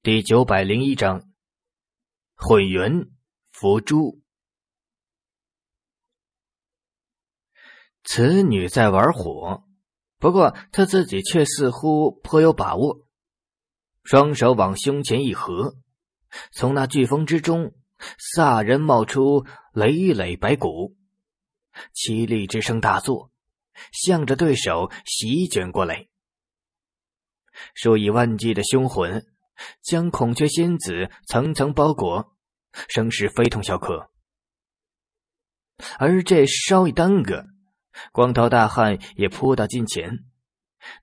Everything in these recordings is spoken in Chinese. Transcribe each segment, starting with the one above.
第九百零一章，混元佛珠。此女在玩火，不过她自己却似乎颇有把握。双手往胸前一合，从那飓风之中，飒然冒出累累白骨，凄厉之声大作，向着对手席卷过来，数以万计的凶魂。将孔雀仙子层层包裹，声势非同小可。而这稍一耽搁，光头大汉也扑到近前。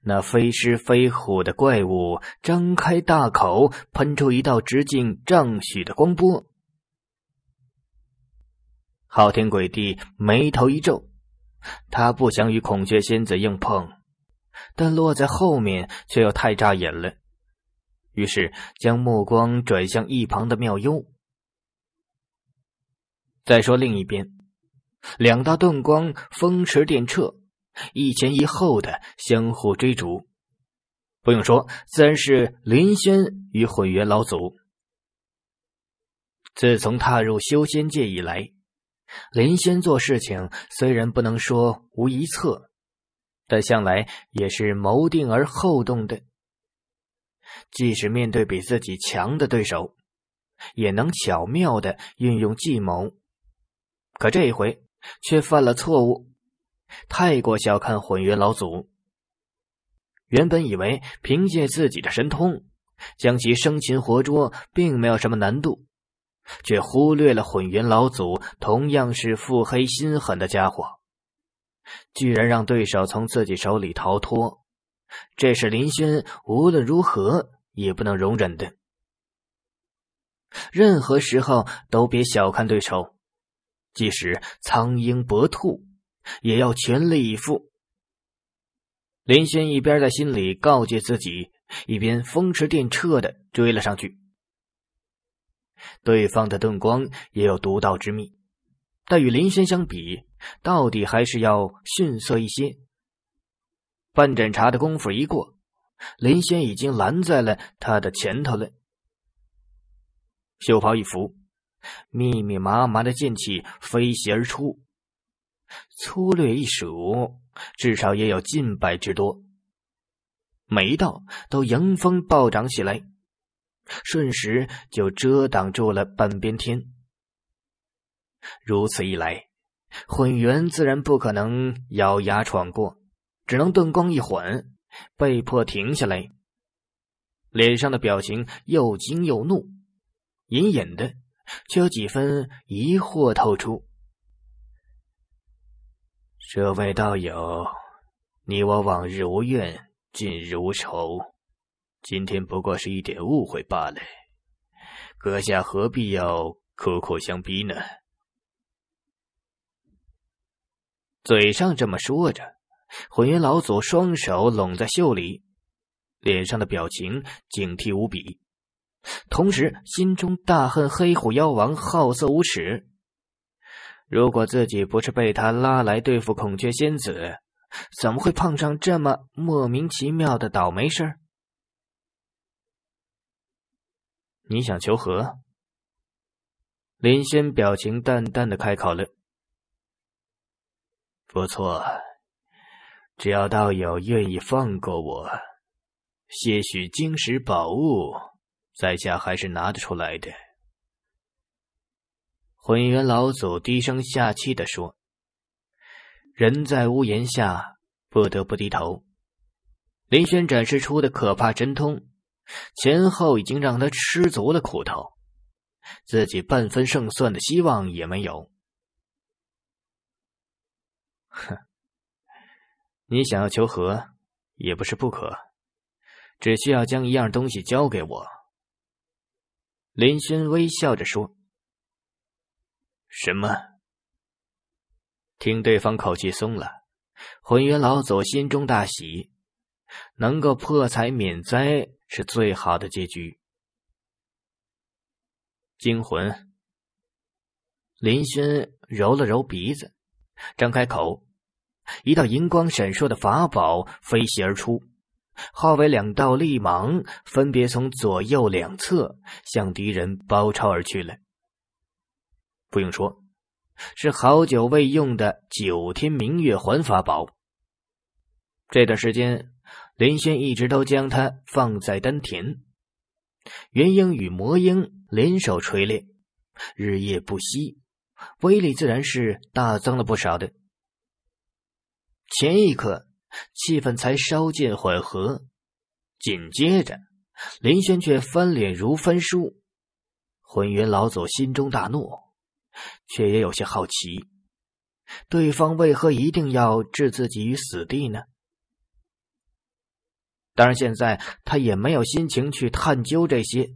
那非狮非虎的怪物张开大口，喷出一道直径丈许的光波。昊天鬼帝眉头一皱，他不想与孔雀仙子硬碰，但落在后面却又太扎眼了。于是，将目光转向一旁的妙幽。再说，另一边，两道遁光风驰电掣，一前一后的相互追逐。不用说，自然是林轩与混元老祖。自从踏入修仙界以来，林轩做事情虽然不能说无一策，但向来也是谋定而后动的。即使面对比自己强的对手，也能巧妙的运用计谋。可这一回却犯了错误，太过小看混元老祖。原本以为凭借自己的神通，将其生擒活捉并没有什么难度，却忽略了混元老祖同样是腹黑心狠的家伙，居然让对手从自己手里逃脱。这是林轩无论如何也不能容忍的。任何时候都别小看对手，即使苍鹰搏兔，也要全力以赴。林轩一边在心里告诫自己，一边风驰电掣的追了上去。对方的盾光也有独到之秘，但与林轩相比，到底还是要逊色一些。半盏茶的功夫一过，林仙已经拦在了他的前头了。袖袍一拂，密密麻麻的剑气飞袭而出，粗略一数，至少也有近百之多。每一道都迎风暴涨起来，瞬时就遮挡住了半边天。如此一来，混元自然不可能咬牙闯过。只能顿光一缓，被迫停下来，脸上的表情又惊又怒，隐隐的就有几分疑惑透出。这位道友，你我往日无怨，近日无仇，今天不过是一点误会罢了，阁下何必要苦苦相逼呢？嘴上这么说着。混元老祖双手拢在袖里，脸上的表情警惕无比，同时心中大恨黑虎妖王好色无耻。如果自己不是被他拉来对付孔雀仙子，怎么会碰上这么莫名其妙的倒霉事儿？你想求和？林仙表情淡淡的开口了：“不错。”只要道友愿意放过我，些许晶石宝物，在下还是拿得出来的。”混元老祖低声下气的说，“人在屋檐下，不得不低头。林轩展示出的可怕神通，前后已经让他吃足了苦头，自己半分胜算的希望也没有。”哼。你想要求和，也不是不可，只需要将一样东西交给我。”林轩微笑着说。“什么？”听对方口气松了，混元老祖心中大喜，能够破财免灾是最好的结局。惊魂！林轩揉了揉鼻子，张开口。一道银光闪烁的法宝飞袭而出，化为两道利芒，分别从左右两侧向敌人包抄而去了。不用说，是好久未用的九天明月环法宝。这段时间，林轩一直都将它放在丹田，元婴与魔婴联手锤炼，日夜不息，威力自然是大增了不少的。前一刻，气氛才稍见缓和，紧接着，林轩却翻脸如翻书。混元老祖心中大怒，却也有些好奇，对方为何一定要置自己于死地呢？当然，现在他也没有心情去探究这些。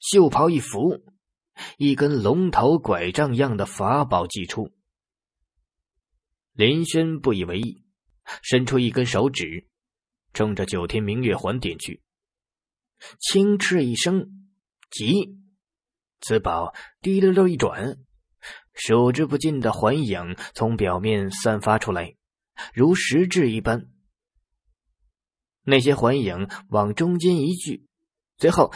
袖袍一拂，一根龙头拐杖样的法宝祭出。林轩不以为意，伸出一根手指，冲着九天明月环点去。轻嗤一声，急”，此宝滴溜溜一转，数之不尽的环影从表面散发出来，如实质一般。那些环影往中间一聚，最后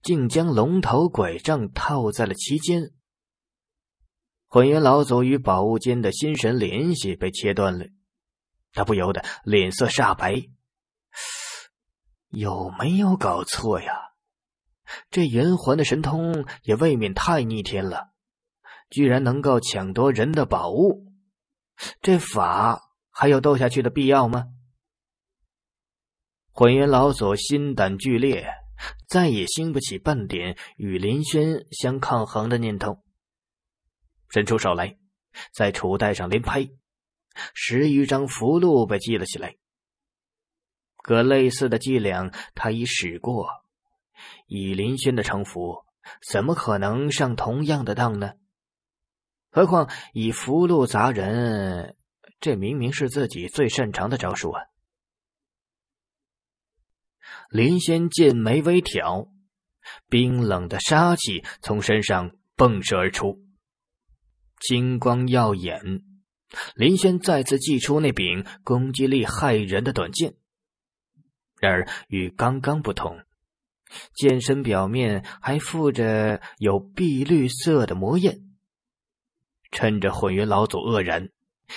竟将龙头拐杖套在了其间。混元老祖与宝物间的心神联系被切断了，他不由得脸色煞白。有没有搞错呀？这圆环的神通也未免太逆天了，居然能够抢夺人的宝物，这法还有斗下去的必要吗？混元老祖心胆俱裂，再也兴不起半点与林轩相抗衡的念头。伸出手来，在储袋上连拍，十余张符箓被记了起来。可类似的伎俩，他已使过。以林轩的城府，怎么可能上同样的当呢？何况以符箓砸人，这明明是自己最擅长的招数啊！林轩剑眉微挑，冰冷的杀气从身上迸射而出。金光耀眼，林轩再次祭出那柄攻击力骇人的短剑。然而与刚刚不同，剑身表面还附着有碧绿色的魔焰。趁着混元老祖愕然，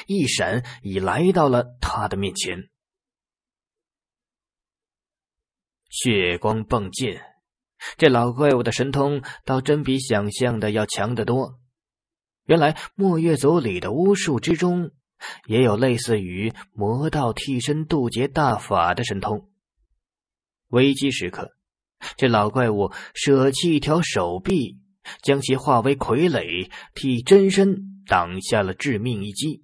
一闪已来到了他的面前。血光迸溅，这老怪物的神通倒真比想象的要强得多。原来墨月族里的巫术之中，也有类似于魔道替身渡劫大法的神通。危机时刻，这老怪物舍弃一条手臂，将其化为傀儡，替真身挡下了致命一击。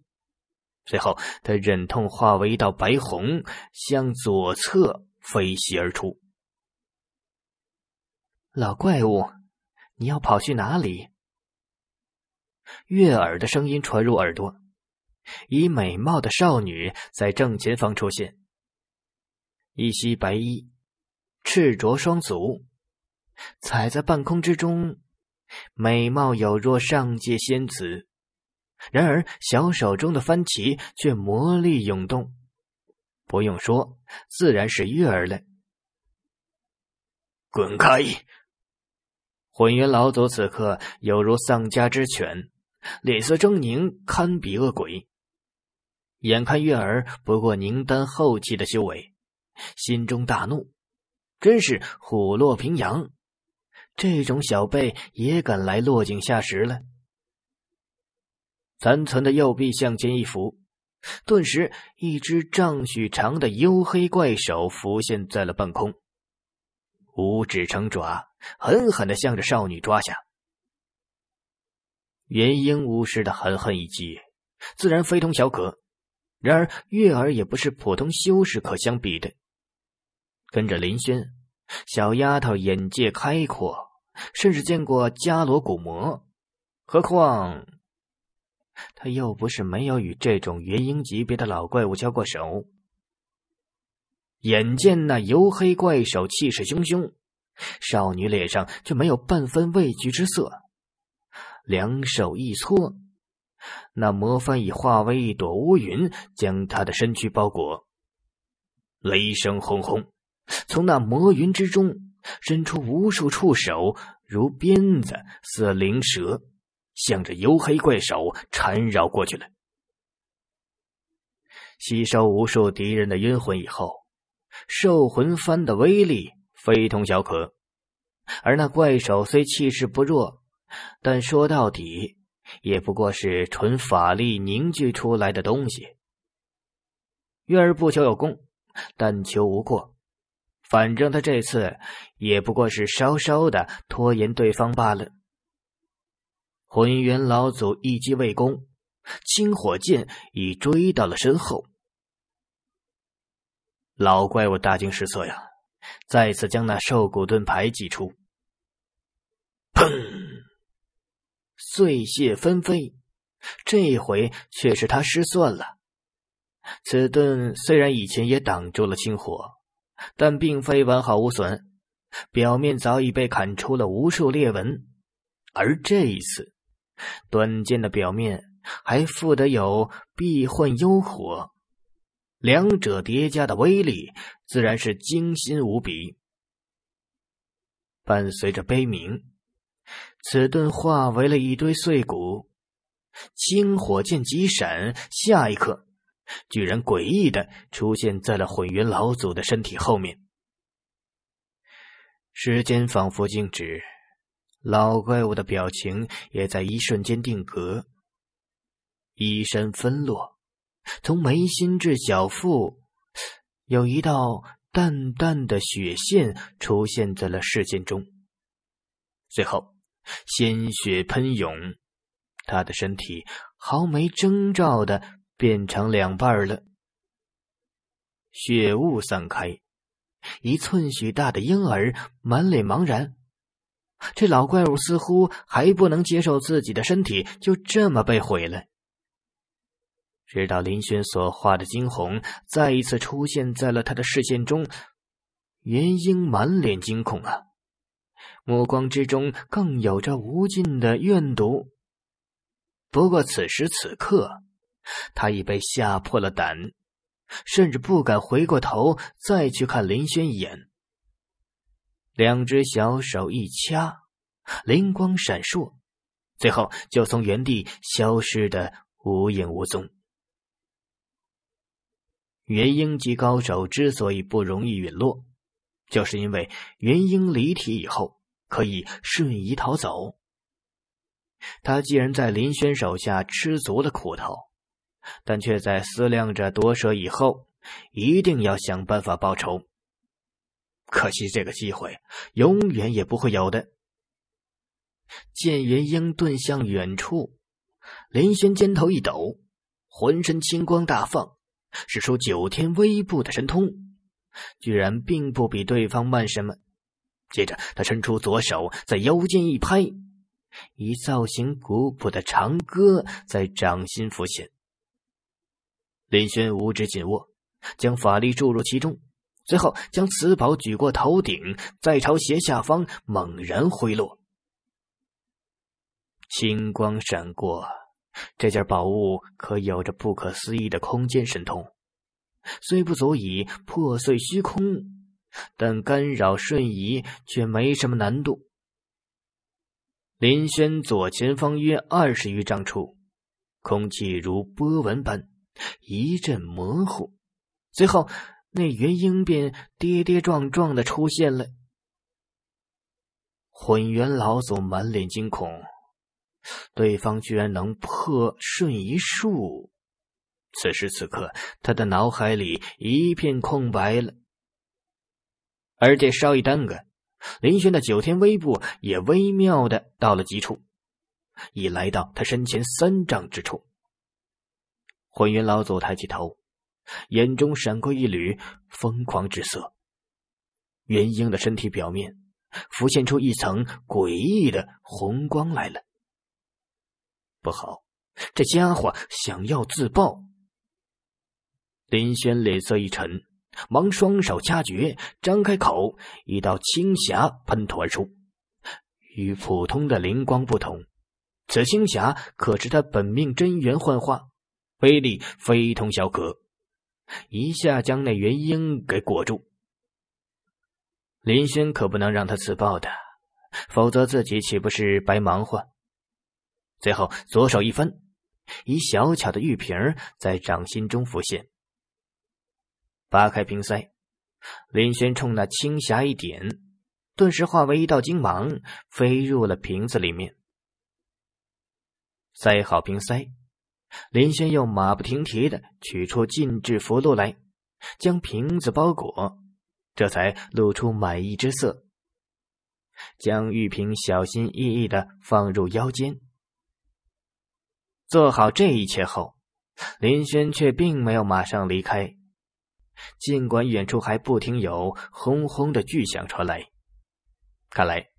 随后，他忍痛化为一道白虹，向左侧飞袭而出。老怪物，你要跑去哪里？悦耳的声音传入耳朵，以美貌的少女在正前方出现，一袭白衣，赤着双足，踩在半空之中，美貌有若上界仙子。然而小手中的番旗却魔力涌动，不用说，自然是月儿了。滚开！混元老祖此刻犹如丧家之犬。脸色狰狞，堪比恶鬼。眼看月儿不过凝丹后期的修为，心中大怒，真是虎落平阳，这种小辈也敢来落井下石了。残存的右臂向前一扶，顿时一只丈许长的黝黑怪手浮现在了半空，五指成爪，狠狠的向着少女抓下。元婴巫师的狠狠一击，自然非同小可。然而月儿也不是普通修士可相比的。跟着林轩，小丫头眼界开阔，甚至见过伽罗古魔。何况他又不是没有与这种元婴级别的老怪物交过手。眼见那黝黑怪手气势汹汹，少女脸上却没有半分畏惧之色。两手一搓，那魔幡已化为一朵乌云，将他的身躯包裹。雷声轰轰，从那魔云之中伸出无数触手，如鞭子似灵蛇，向着黝黑怪手缠绕过去了。吸收无数敌人的冤魂以后，兽魂幡的威力非同小可，而那怪手虽气势不弱。但说到底，也不过是纯法力凝聚出来的东西。月儿不求有功，但求无过。反正他这次也不过是稍稍的拖延对方罢了。混元老祖一击未攻，青火剑已追到了身后。老怪物大惊失色呀，再次将那兽骨盾牌祭出，砰！碎屑纷飞，这回却是他失算了。此盾虽然以前也挡住了青火，但并非完好无损，表面早已被砍出了无数裂纹。而这一次，短剑的表面还附得有避混幽火，两者叠加的威力自然是惊心无比。伴随着悲鸣。此顿化为了一堆碎骨，青火剑疾闪，下一刻，居然诡异的出现在了混元老祖的身体后面。时间仿佛静止，老怪物的表情也在一瞬间定格，衣衫纷落，从眉心至小腹，有一道淡淡的血线出现在了视线中，随后。鲜血喷涌，他的身体毫没征兆的变成两半了。血雾散开，一寸许大的婴儿满脸茫然。这老怪物似乎还不能接受自己的身体就这么被毁了。直到林轩所画的惊鸿再一次出现在了他的视线中，元婴满脸惊恐啊！目光之中更有着无尽的怨毒。不过此时此刻，他已被吓破了胆，甚至不敢回过头再去看林轩一眼。两只小手一掐，灵光闪烁，最后就从原地消失的无影无踪。元婴级高手之所以不容易陨落。就是因为云婴离体以后可以瞬移逃走。他既然在林轩手下吃足了苦头，但却在思量着夺舍以后一定要想办法报仇。可惜这个机会永远也不会有的。见云婴遁向远处，林轩肩头一抖，浑身青光大放，使出九天微步的神通。居然并不比对方慢什么。接着，他伸出左手，在腰间一拍，一造型古朴的长戈在掌心浮现。林轩五指紧握，将法力注入其中，随后将此宝举过头顶，再朝斜下方猛然挥落。青光闪过，这件宝物可有着不可思议的空间神通。虽不足以破碎虚空，但干扰瞬移却没什么难度。林轩左前方约二十余丈处，空气如波纹般一阵模糊，随后那元婴便跌跌撞撞的出现了。混元老祖满脸惊恐，对方居然能破瞬移术！此时此刻，他的脑海里一片空白了。而这稍一耽搁，林轩的九天微步也微妙的到了极处，已来到他身前三丈之处。混元老祖抬起头，眼中闪过一缕疯狂之色。元婴的身体表面浮现出一层诡异的红光来了。不好，这家伙想要自爆！林轩脸色一沉，忙双手掐诀，张开口，一道青霞喷吐而出。与普通的灵光不同，此青霞可是他本命真元幻化，威力非同小可，一下将那元婴给裹住。林轩可不能让他自爆的，否则自己岂不是白忙活？最后左手一翻，一小巧的玉瓶在掌心中浮现。拔开瓶塞，林轩冲那青霞一点，顿时化为一道金芒，飞入了瓶子里面。塞好瓶塞，林轩又马不停蹄的取出禁制符箓来，将瓶子包裹，这才露出满意之色，将玉瓶小心翼翼的放入腰间。做好这一切后，林轩却并没有马上离开。尽管远处还不停有轰轰的巨响传来，看来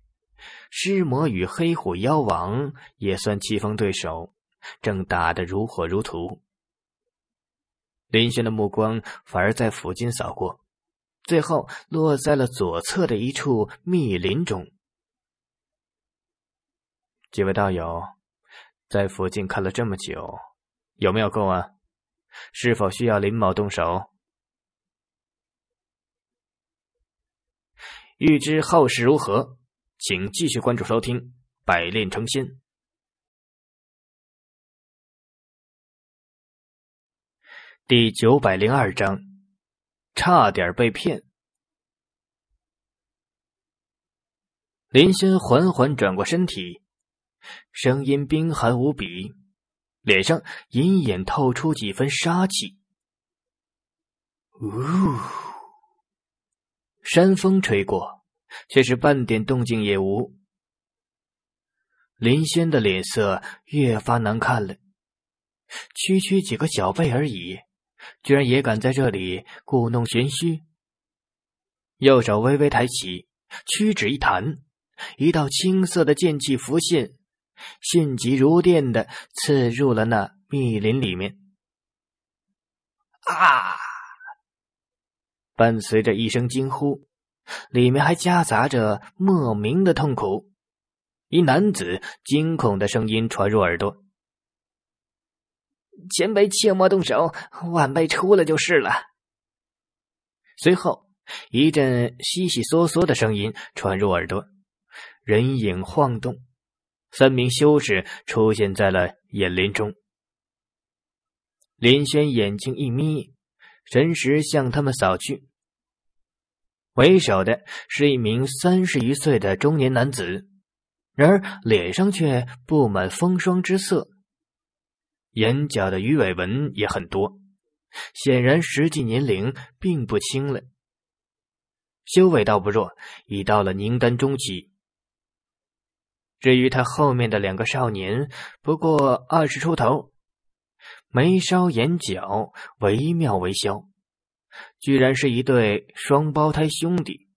尸魔与黑虎妖王也算棋逢对手，正打得如火如荼。林轩的目光反而在附近扫过，最后落在了左侧的一处密林中。几位道友，在附近看了这么久，有没有够啊？是否需要林某动手？欲知后事如何，请继续关注收听《百炼成仙》第九百零二章，差点被骗。林仙缓缓转过身体，声音冰寒无比，脸上隐隐透出几分杀气。呜。山风吹过，却是半点动静也无。林轩的脸色越发难看了。区区几个小辈而已，居然也敢在这里故弄玄虚。右手微微抬起，屈指一弹，一道青色的剑气浮现，迅疾如电的刺入了那密林里面。啊！伴随着一声惊呼，里面还夹杂着莫名的痛苦。一男子惊恐的声音传入耳朵：“前辈切莫动手，晚辈出来就是了。”随后一阵悉悉嗦嗦的声音传入耳朵，人影晃动，三名修士出现在了眼帘中。林轩眼睛一眯，神识向他们扫去。为首的是一名三十余岁的中年男子，然而脸上却布满风霜之色，眼角的鱼尾纹也很多，显然实际年龄并不轻了。修为倒不弱，已到了宁丹中期。至于他后面的两个少年，不过二十出头，眉梢眼角惟妙惟肖。居然是一对双胞胎兄弟，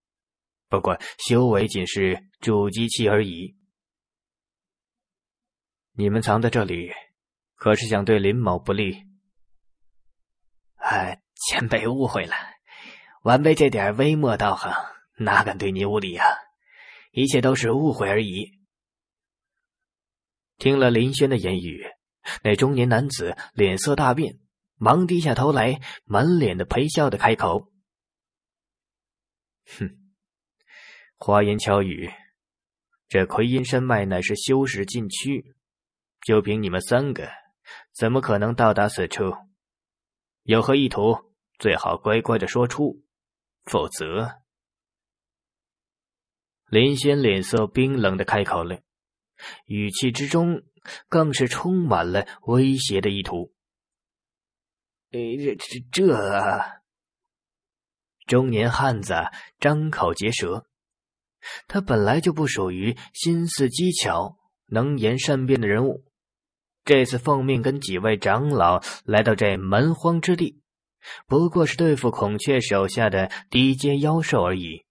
不过修为仅是筑基期而已。你们藏在这里，可是想对林某不利？哎，前辈误会了，晚辈这点微末道行，哪敢对您无礼呀？一切都是误会而已。听了林轩的言语，那中年男子脸色大变。忙低下头来，满脸的陪笑的开口：“哼，花言巧语。这奎阴山脉乃是修士禁区，就凭你们三个，怎么可能到达此处？有何意图？最好乖乖的说出，否则……”林仙脸色冰冷的开口了，语气之中更是充满了威胁的意图。哎，这这这！中年汉子张口结舌。他本来就不属于心思机巧、能言善辩的人物。这次奉命跟几位长老来到这蛮荒之地，不过是对付孔雀手下的低阶妖兽而已。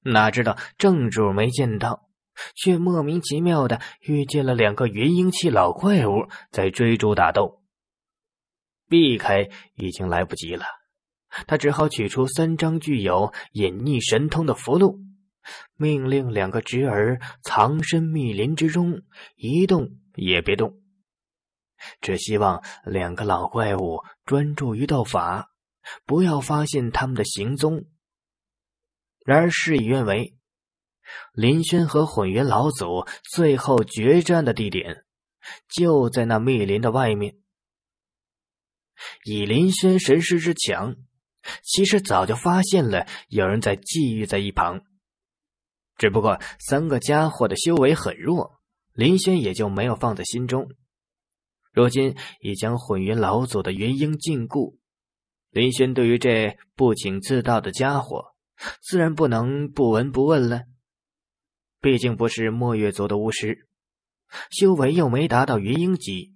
哪知道正主没见到，却莫名其妙的遇见了两个元婴期老怪物在追逐打斗。避开已经来不及了，他只好取出三张具有隐匿神通的符箓，命令两个侄儿藏身密林之中，一动也别动。只希望两个老怪物专注于斗法，不要发现他们的行踪。然而事与愿违，林轩和混元老祖最后决战的地点就在那密林的外面。以林轩神识之强，其实早就发现了有人在觊觎在一旁，只不过三个家伙的修为很弱，林轩也就没有放在心中。如今已将混元老祖的元婴禁锢，林轩对于这不请自到的家伙，自然不能不闻不问了。毕竟不是墨月族的巫师，修为又没达到元婴级。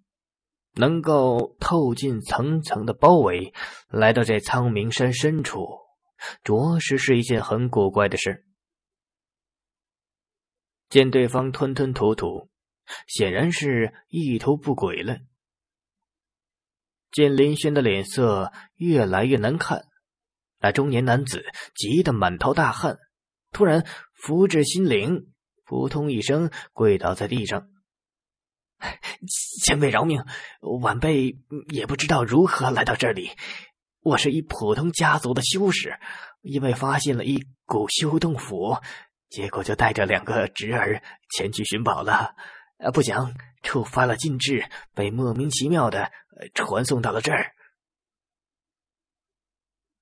能够透进层层的包围，来到这苍明山深处，着实是一件很古怪的事。见对方吞吞吐吐，显然是意图不轨了。见林轩的脸色越来越难看，那中年男子急得满头大汗，突然扶着心灵，扑通一声跪倒在地上。前辈饶命！晚辈也不知道如何来到这里。我是一普通家族的修士，因为发现了一股修洞府，结果就带着两个侄儿前去寻宝了。不想触发了禁制，被莫名其妙的传送到了这儿。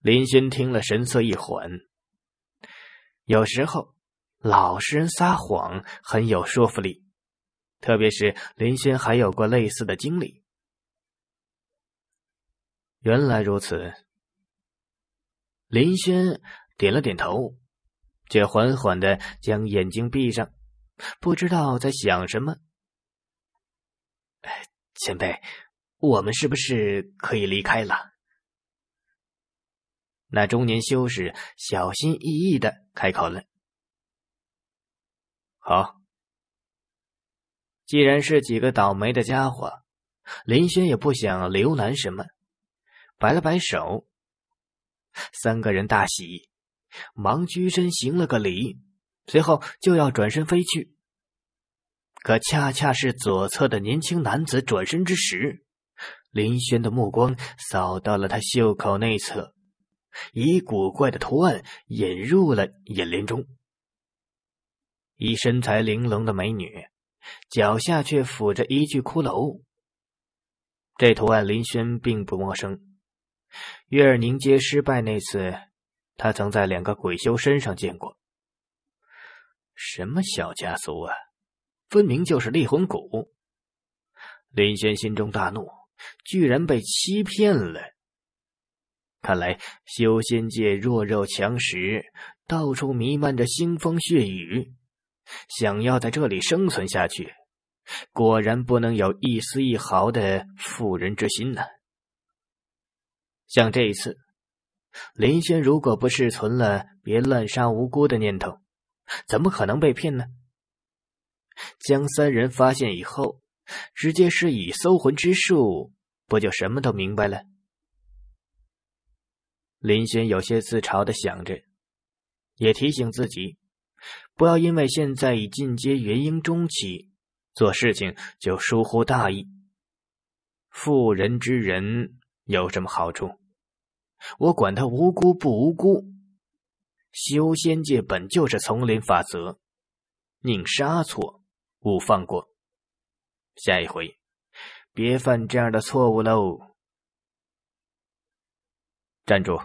林轩听了，神色一缓。有时候，老实人撒谎很有说服力。特别是林轩还有过类似的经历。原来如此。林轩点了点头，却缓缓的将眼睛闭上，不知道在想什么。前辈，我们是不是可以离开了？那中年修士小心翼翼的开口了：“好。”既然是几个倒霉的家伙，林轩也不想留难什么，摆了摆手。三个人大喜，忙屈身行了个礼，随后就要转身飞去。可恰恰是左侧的年轻男子转身之时，林轩的目光扫到了他袖口内侧，以古怪的图案引入了眼帘中。一身材玲珑的美女。脚下却抚着一具骷髅，这图案林轩并不陌生。月儿凝结失败那次，他曾在两个鬼修身上见过。什么小家族啊，分明就是厉魂谷！林轩心中大怒，居然被欺骗了。看来修仙界弱肉强食，到处弥漫着腥风血雨。想要在这里生存下去，果然不能有一丝一毫的妇人之心呐。像这一次，林轩如果不是存了别滥杀无辜的念头，怎么可能被骗呢？将三人发现以后，直接施以搜魂之术，不就什么都明白了？林轩有些自嘲的想着，也提醒自己。不要因为现在已进阶元婴中期，做事情就疏忽大意。妇人之仁有什么好处？我管他无辜不无辜。修仙界本就是丛林法则，宁杀错勿放过。下一回别犯这样的错误喽！站住！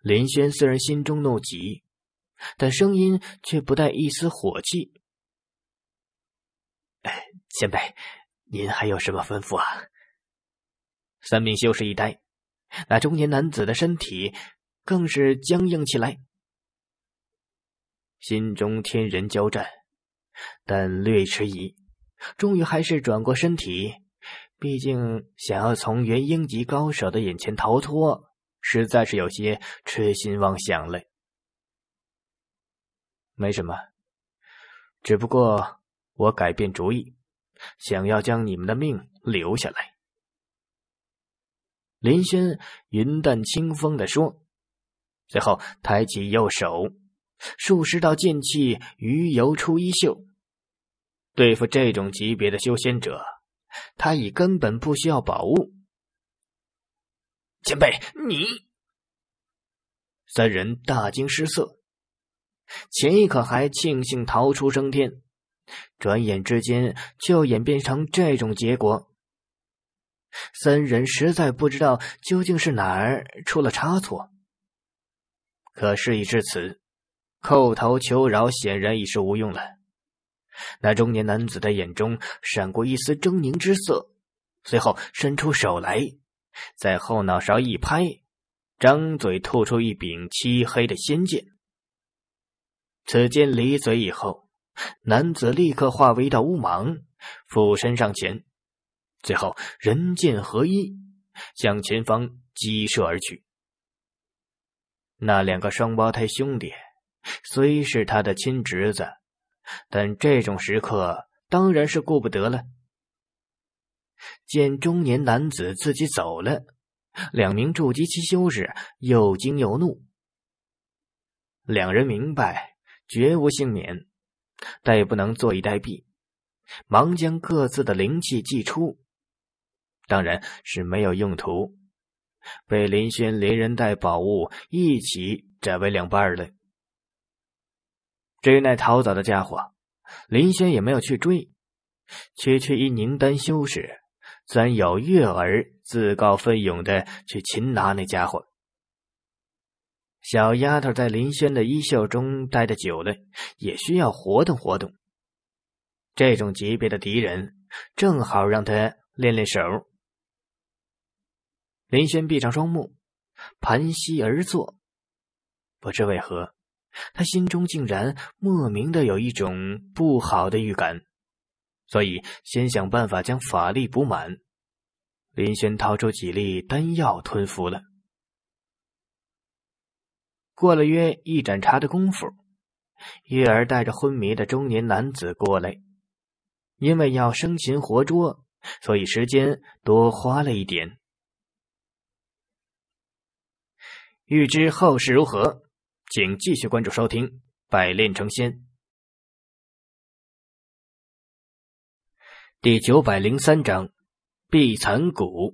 林轩虽然心中怒极。但声音却不带一丝火气。哎，前辈，您还有什么吩咐啊？三明修士一呆，那中年男子的身体更是僵硬起来，心中天人交战，但略迟疑，终于还是转过身体。毕竟想要从元婴级高手的眼前逃脱，实在是有些痴心妄想了。没什么，只不过我改变主意，想要将你们的命留下来。”林轩云淡风的说，随后抬起右手，数十道剑气鱼游出衣袖。对付这种级别的修仙者，他已根本不需要宝物。前辈，你三人大惊失色。前一刻还庆幸逃出升天，转眼之间就演变成这种结果。三人实在不知道究竟是哪儿出了差错。可事已至此，叩头求饶显然已是无用了。那中年男子的眼中闪过一丝狰狞之色，随后伸出手来，在后脑勺一拍，张嘴吐出一柄漆黑的仙剑。此剑离嘴以后，男子立刻化为一道乌芒，俯身上前，最后人剑合一，向前方击射而去。那两个双胞胎兄弟虽是他的亲侄子，但这种时刻当然是顾不得了。见中年男子自己走了，两名筑基期修士又惊又怒，两人明白。绝无幸免，但也不能坐以待毙，忙将各自的灵气祭出，当然是没有用途，被林轩连人带宝物一起斩为两半的。于那逃走的家伙，林轩也没有去追，区区一凝丹修士，三有月儿自告奋勇的去擒拿那家伙。小丫头在林轩的衣袖中待的久了，也需要活动活动。这种级别的敌人，正好让她练练手。林轩闭上双目，盘膝而坐。不知为何，他心中竟然莫名的有一种不好的预感，所以先想办法将法力补满。林轩掏出几粒丹药吞服了。过了约一盏茶的功夫，月儿带着昏迷的中年男子过来。因为要生擒活捉，所以时间多花了一点。欲知后事如何，请继续关注收听《百炼成仙》第九百零三章《碧残谷》。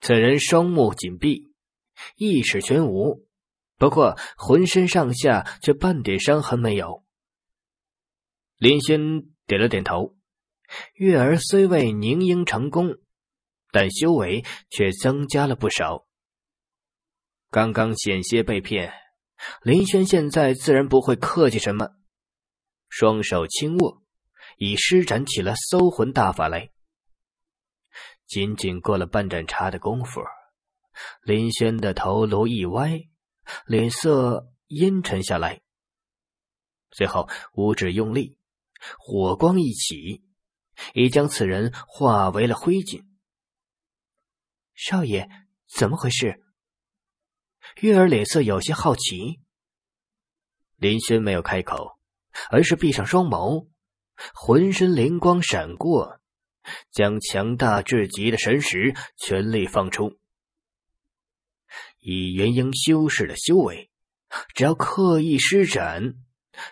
此人双目紧闭。意识全无，不过浑身上下却半点伤痕没有。林轩点了点头。月儿虽未凝婴成功，但修为却增加了不少。刚刚险些被骗，林轩现在自然不会客气什么。双手轻握，已施展起了搜魂大法来。仅仅过了半盏茶的功夫。林轩的头颅一歪，脸色阴沉下来，随后五指用力，火光一起，已将此人化为了灰烬。少爷，怎么回事？月儿脸色有些好奇。林轩没有开口，而是闭上双眸，浑身灵光闪过，将强大至极的神识全力放出。以元婴修士的修为，只要刻意施展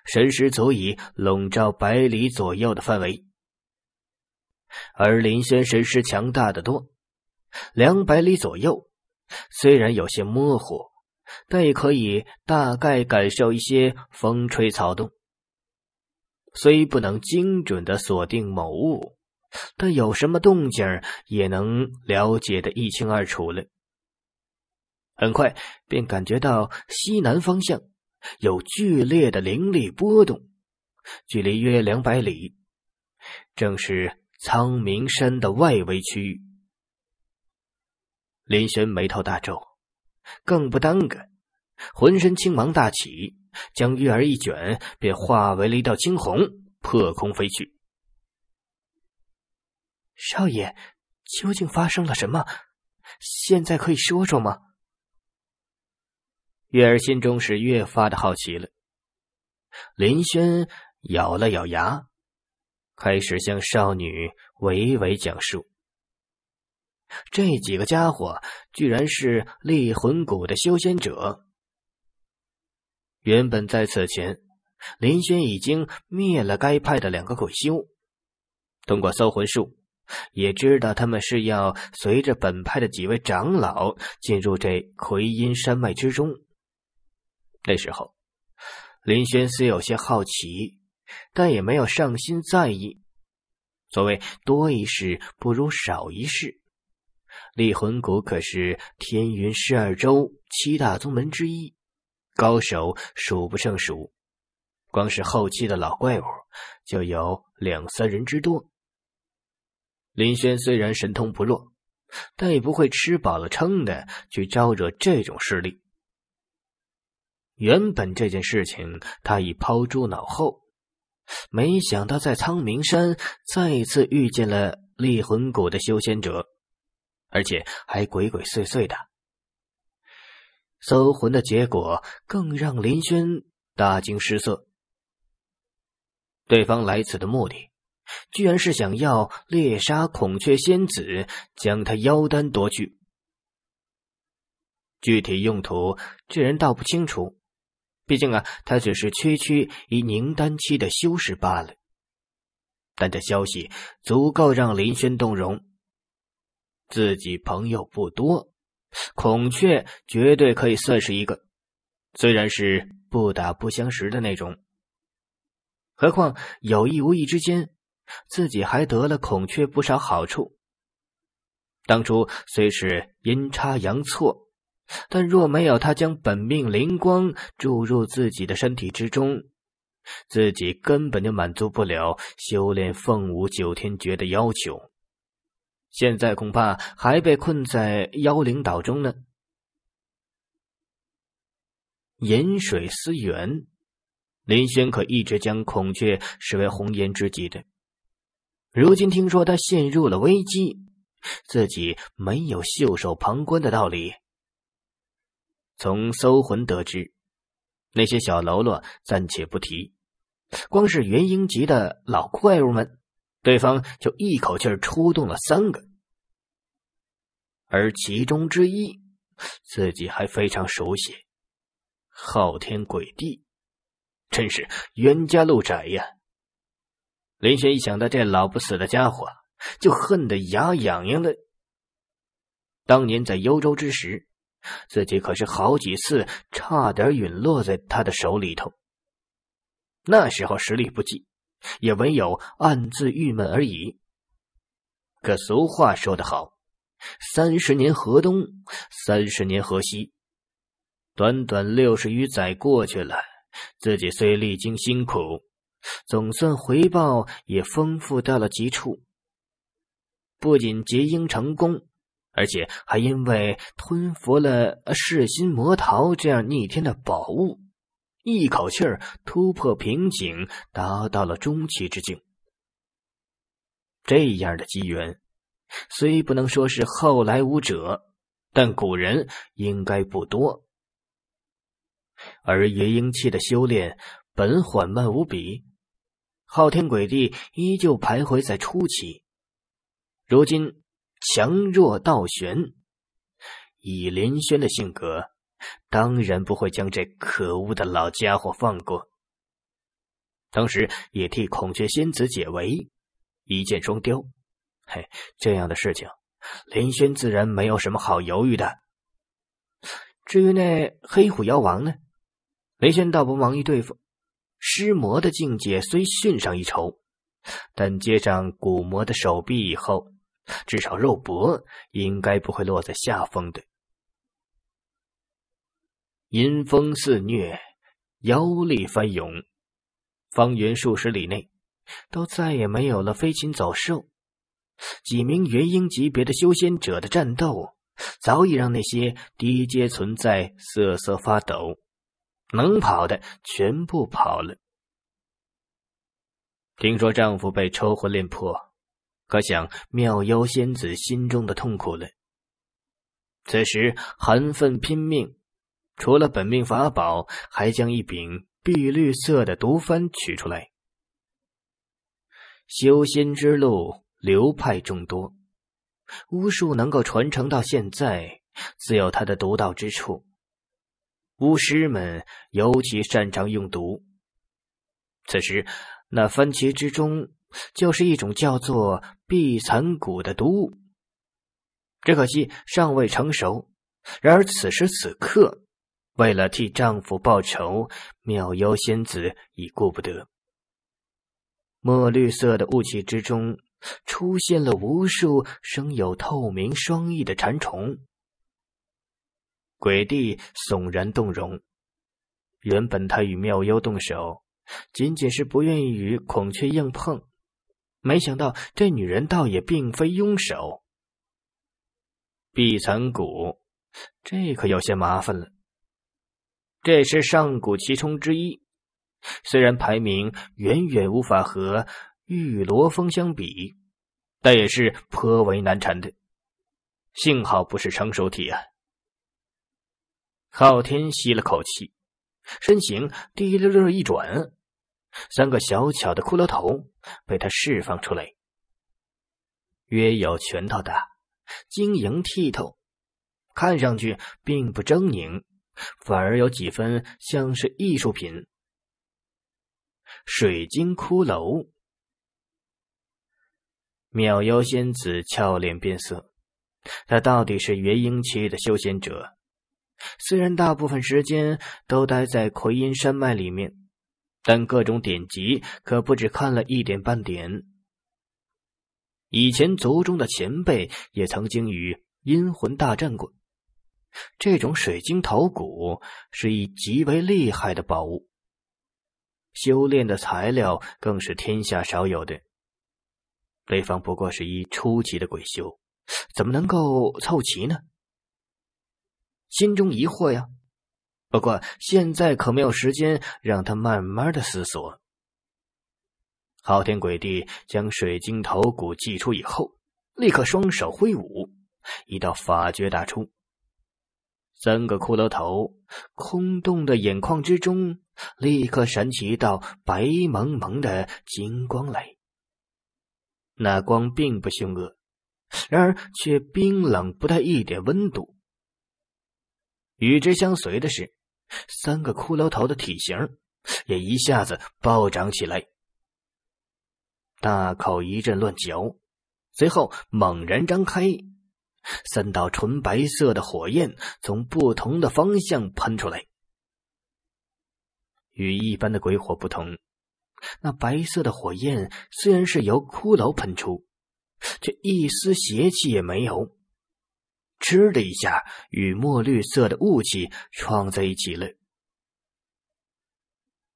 神识，足以笼罩百里左右的范围。而林轩神识强大的多，两百里左右，虽然有些模糊，但也可以大概感受一些风吹草动。虽不能精准的锁定某物，但有什么动静也能了解的一清二楚了。很快便感觉到西南方向有剧烈的灵力波动，距离约两百里，正是苍明山的外围区域。林轩眉头大皱，更不耽搁，浑身青芒大起，将玉儿一卷，便化为了一道青虹，破空飞去。少爷，究竟发生了什么？现在可以说说吗？月儿心中是越发的好奇了。林轩咬了咬牙，开始向少女娓娓讲述：这几个家伙居然是厉魂谷的修仙者。原本在此前，林轩已经灭了该派的两个鬼修，通过搜魂术，也知道他们是要随着本派的几位长老进入这奎因山脉之中。那时候，林轩虽有些好奇，但也没有上心在意。所谓多一事不如少一事，立魂谷可是天云十二州七大宗门之一，高手数不胜数。光是后期的老怪物，就有两三人之多。林轩虽然神通不弱，但也不会吃饱了撑的去招惹这种势力。原本这件事情他已抛诸脑后，没想到在苍明山再次遇见了厉魂谷的修仙者，而且还鬼鬼祟祟的搜魂的结果更让林轩大惊失色。对方来此的目的，居然是想要猎杀孔雀仙子，将他妖丹夺去。具体用途，居然倒不清楚。毕竟啊，他只是区区一凝丹期的修士罢了。但这消息足够让林轩动容。自己朋友不多，孔雀绝对可以算是一个，虽然是不打不相识的那种。何况有意无意之间，自己还得了孔雀不少好处。当初虽是阴差阳错。但若没有他将本命灵光注入自己的身体之中，自己根本就满足不了修炼凤舞九天诀的要求。现在恐怕还被困在妖灵岛中呢。饮水思源，林轩可一直将孔雀视为红颜知己的。如今听说他陷入了危机，自己没有袖手旁观的道理。从搜魂得知，那些小喽啰暂且不提，光是元婴级的老怪物们，对方就一口气出动了三个，而其中之一自己还非常熟悉——昊天鬼帝，真是冤家路窄呀！林轩一想到这老不死的家伙，就恨得牙痒痒的。当年在幽州之时。自己可是好几次差点陨落在他的手里头。那时候实力不济，也唯有暗自郁闷而已。可俗话说得好：“三十年河东，三十年河西。”短短六十余载过去了，自己虽历经辛苦，总算回报也丰富到了极处。不仅结婴成功。而且还因为吞服了噬心魔桃这样逆天的宝物，一口气儿突破瓶颈，达到了中期之境。这样的机缘，虽不能说是后来无者，但古人应该不多。而元婴期的修炼本缓慢无比，昊天鬼帝依旧徘徊在初期，如今。强弱倒悬，以林轩的性格，当然不会将这可恶的老家伙放过，同时也替孔雀仙子解围，一箭双雕。嘿，这样的事情，林轩自然没有什么好犹豫的。至于那黑虎妖王呢，林轩倒不忙于对付。尸魔的境界虽逊上一筹，但接上古魔的手臂以后。至少肉搏应该不会落在下风的。阴风肆虐，妖力翻涌，方圆数十里内都再也没有了飞禽走兽。几名元婴级别的修仙者的战斗，早已让那些低阶存在瑟瑟发抖，能跑的全部跑了。听说丈夫被抽魂炼魄。可想妙妖仙子心中的痛苦了。此时，韩奋拼命，除了本命法宝，还将一柄碧绿色的毒幡取出来。修仙之路流派众多，巫术能够传承到现在，自有它的独到之处。巫师们尤其擅长用毒。此时，那番茄之中。就是一种叫做碧蚕蛊的毒物，只可惜尚未成熟。然而此时此刻，为了替丈夫报仇，妙优仙子已顾不得。墨绿色的雾气之中，出现了无数生有透明双翼的蝉虫。鬼帝悚然动容，原本他与妙优动手，仅仅是不愿意与孔雀硬碰。没想到这女人倒也并非庸手。碧层谷，这可有些麻烦了。这是上古其冲之一，虽然排名远远无法和玉罗峰相比，但也是颇为难缠的。幸好不是成熟体啊！昊天吸了口气，身形滴溜溜一转。三个小巧的骷髅头被他释放出来，约有拳头大，晶莹剔透，看上去并不狰狞，反而有几分像是艺术品。水晶骷髅，妙妖仙子俏脸变色，她到底是元婴期的修仙者，虽然大部分时间都待在奎因山脉里面。但各种典籍可不止看了一点半点。以前族中的前辈也曾经与阴魂大战过。这种水晶头骨是一极为厉害的宝物，修炼的材料更是天下少有的。对方不过是一初级的鬼修，怎么能够凑齐呢？心中疑惑呀。不过现在可没有时间让他慢慢的思索。昊天鬼帝将水晶头骨祭出以后，立刻双手挥舞，一道法诀打出，三个骷髅头空洞的眼眶之中，立刻闪起一道白蒙蒙的金光来。那光并不凶恶，然而却冰冷，不带一点温度。与之相随的是。三个骷髅头的体型也一下子暴涨起来，大口一阵乱嚼，随后猛然张开，三道纯白色的火焰从不同的方向喷出来。与一般的鬼火不同，那白色的火焰虽然是由骷髅喷出，却一丝邪气也没有。嗤的一下，与墨绿色的雾气撞在一起了。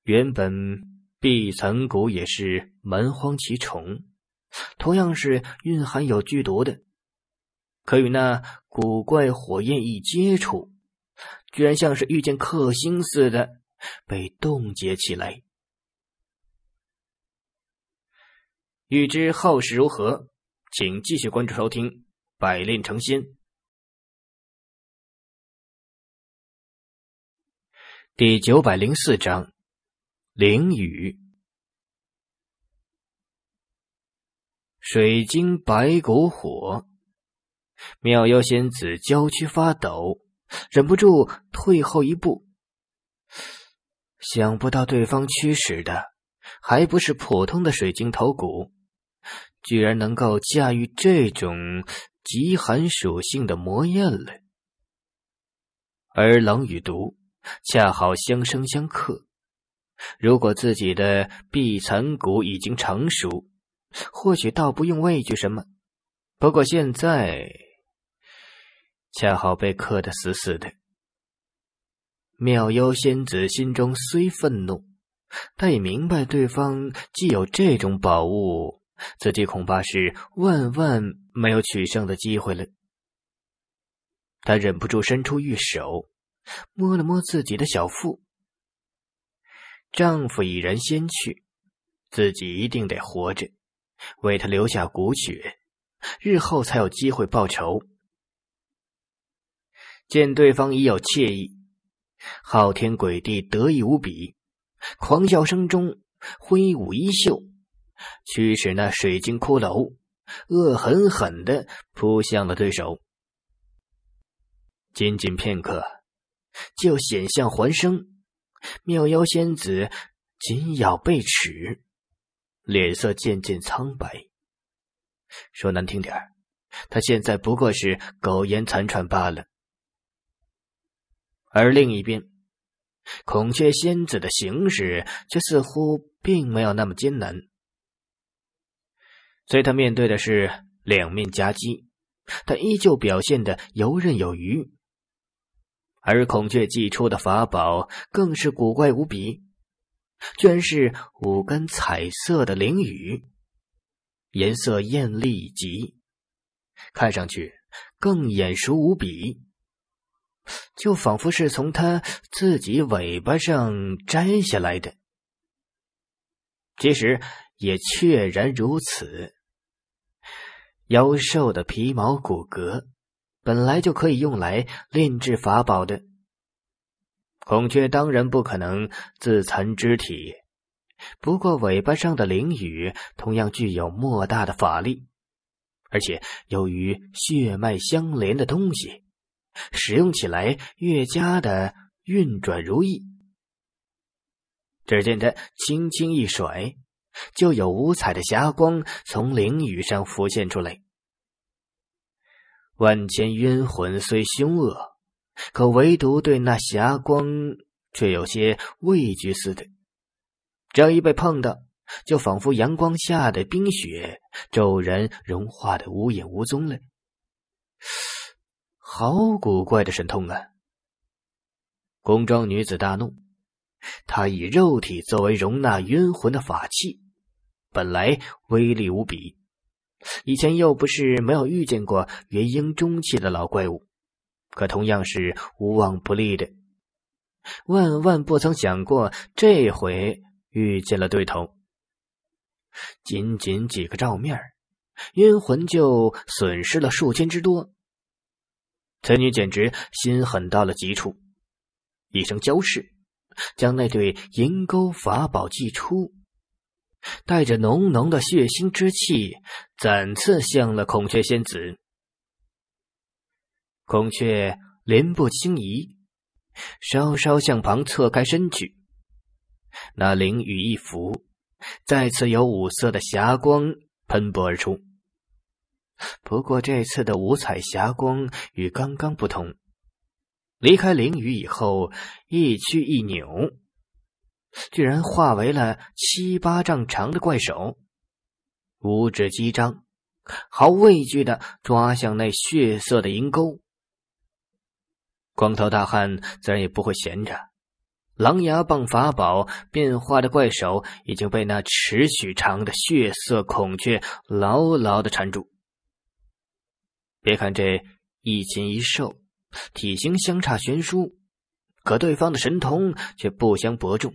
原本碧层谷也是蛮荒奇虫，同样是蕴含有剧毒的，可与那古怪火焰一接触，居然像是遇见克星似的，被冻结起来。欲知后事如何，请继续关注收听《百炼成仙》。第九百零四章，灵雨，水晶白骨火，妙妖仙子娇躯发抖，忍不住退后一步。想不到对方驱使的还不是普通的水晶头骨，居然能够驾驭这种极寒属性的魔焰了，而冷雨毒。恰好相生相克。如果自己的碧残骨已经成熟，或许倒不用畏惧什么。不过现在，恰好被克的死死的。妙妖仙子心中虽愤怒，但也明白对方既有这种宝物，自己恐怕是万万没有取胜的机会了。他忍不住伸出玉手。摸了摸自己的小腹，丈夫已然先去，自己一定得活着，为他留下骨血，日后才有机会报仇。见对方已有惬意，昊天鬼帝得意无比，狂笑声中挥舞衣袖，驱使那水晶骷髅恶狠狠的扑向了对手。仅仅片刻。就险象环生，妙妖仙子紧咬贝齿，脸色渐渐苍白。说难听点儿，现在不过是苟延残喘罢了。而另一边，孔雀仙子的形势却似乎并没有那么艰难，虽他面对的是两面夹击，但依旧表现的游刃有余。而孔雀祭出的法宝更是古怪无比，居然是五根彩色的翎羽，颜色艳丽极，看上去更眼熟无比，就仿佛是从它自己尾巴上摘下来的。其实也确然如此，妖兽的皮毛骨骼。本来就可以用来炼制法宝的孔雀当然不可能自残肢体，不过尾巴上的翎羽同样具有莫大的法力，而且由于血脉相连的东西，使用起来越加的运转如意。只见他轻轻一甩，就有五彩的霞光从翎羽上浮现出来。万千冤魂虽凶恶，可唯独对那霞光却有些畏惧似的。只要一被碰到，就仿佛阳光下的冰雪骤然融化的无影无踪了。好古怪的神通啊！宫中女子大怒，她以肉体作为容纳冤魂的法器，本来威力无比。以前又不是没有遇见过元婴中期的老怪物，可同样是无往不利的。万万不曾想过这回遇见了对头。仅仅几个照面，冤魂就损失了数千之多。此女简直心狠到了极处，一声娇叱，将那对银钩法宝祭出。带着浓浓的血腥之气，展刺向了孔雀仙子。孔雀莲步轻移，稍稍向旁侧开身去。那灵羽一拂，再次有五色的霞光喷薄而出。不过这次的五彩霞光与刚刚不同，离开灵羽以后，一曲一扭。居然化为了七八丈长的怪手，五指击张，毫无畏惧的抓向那血色的银钩。光头大汉自然也不会闲着，狼牙棒法宝变化的怪手已经被那尺许长的血色孔雀牢牢的缠住。别看这一禽一瘦，体型相差悬殊，可对方的神通却不相伯仲。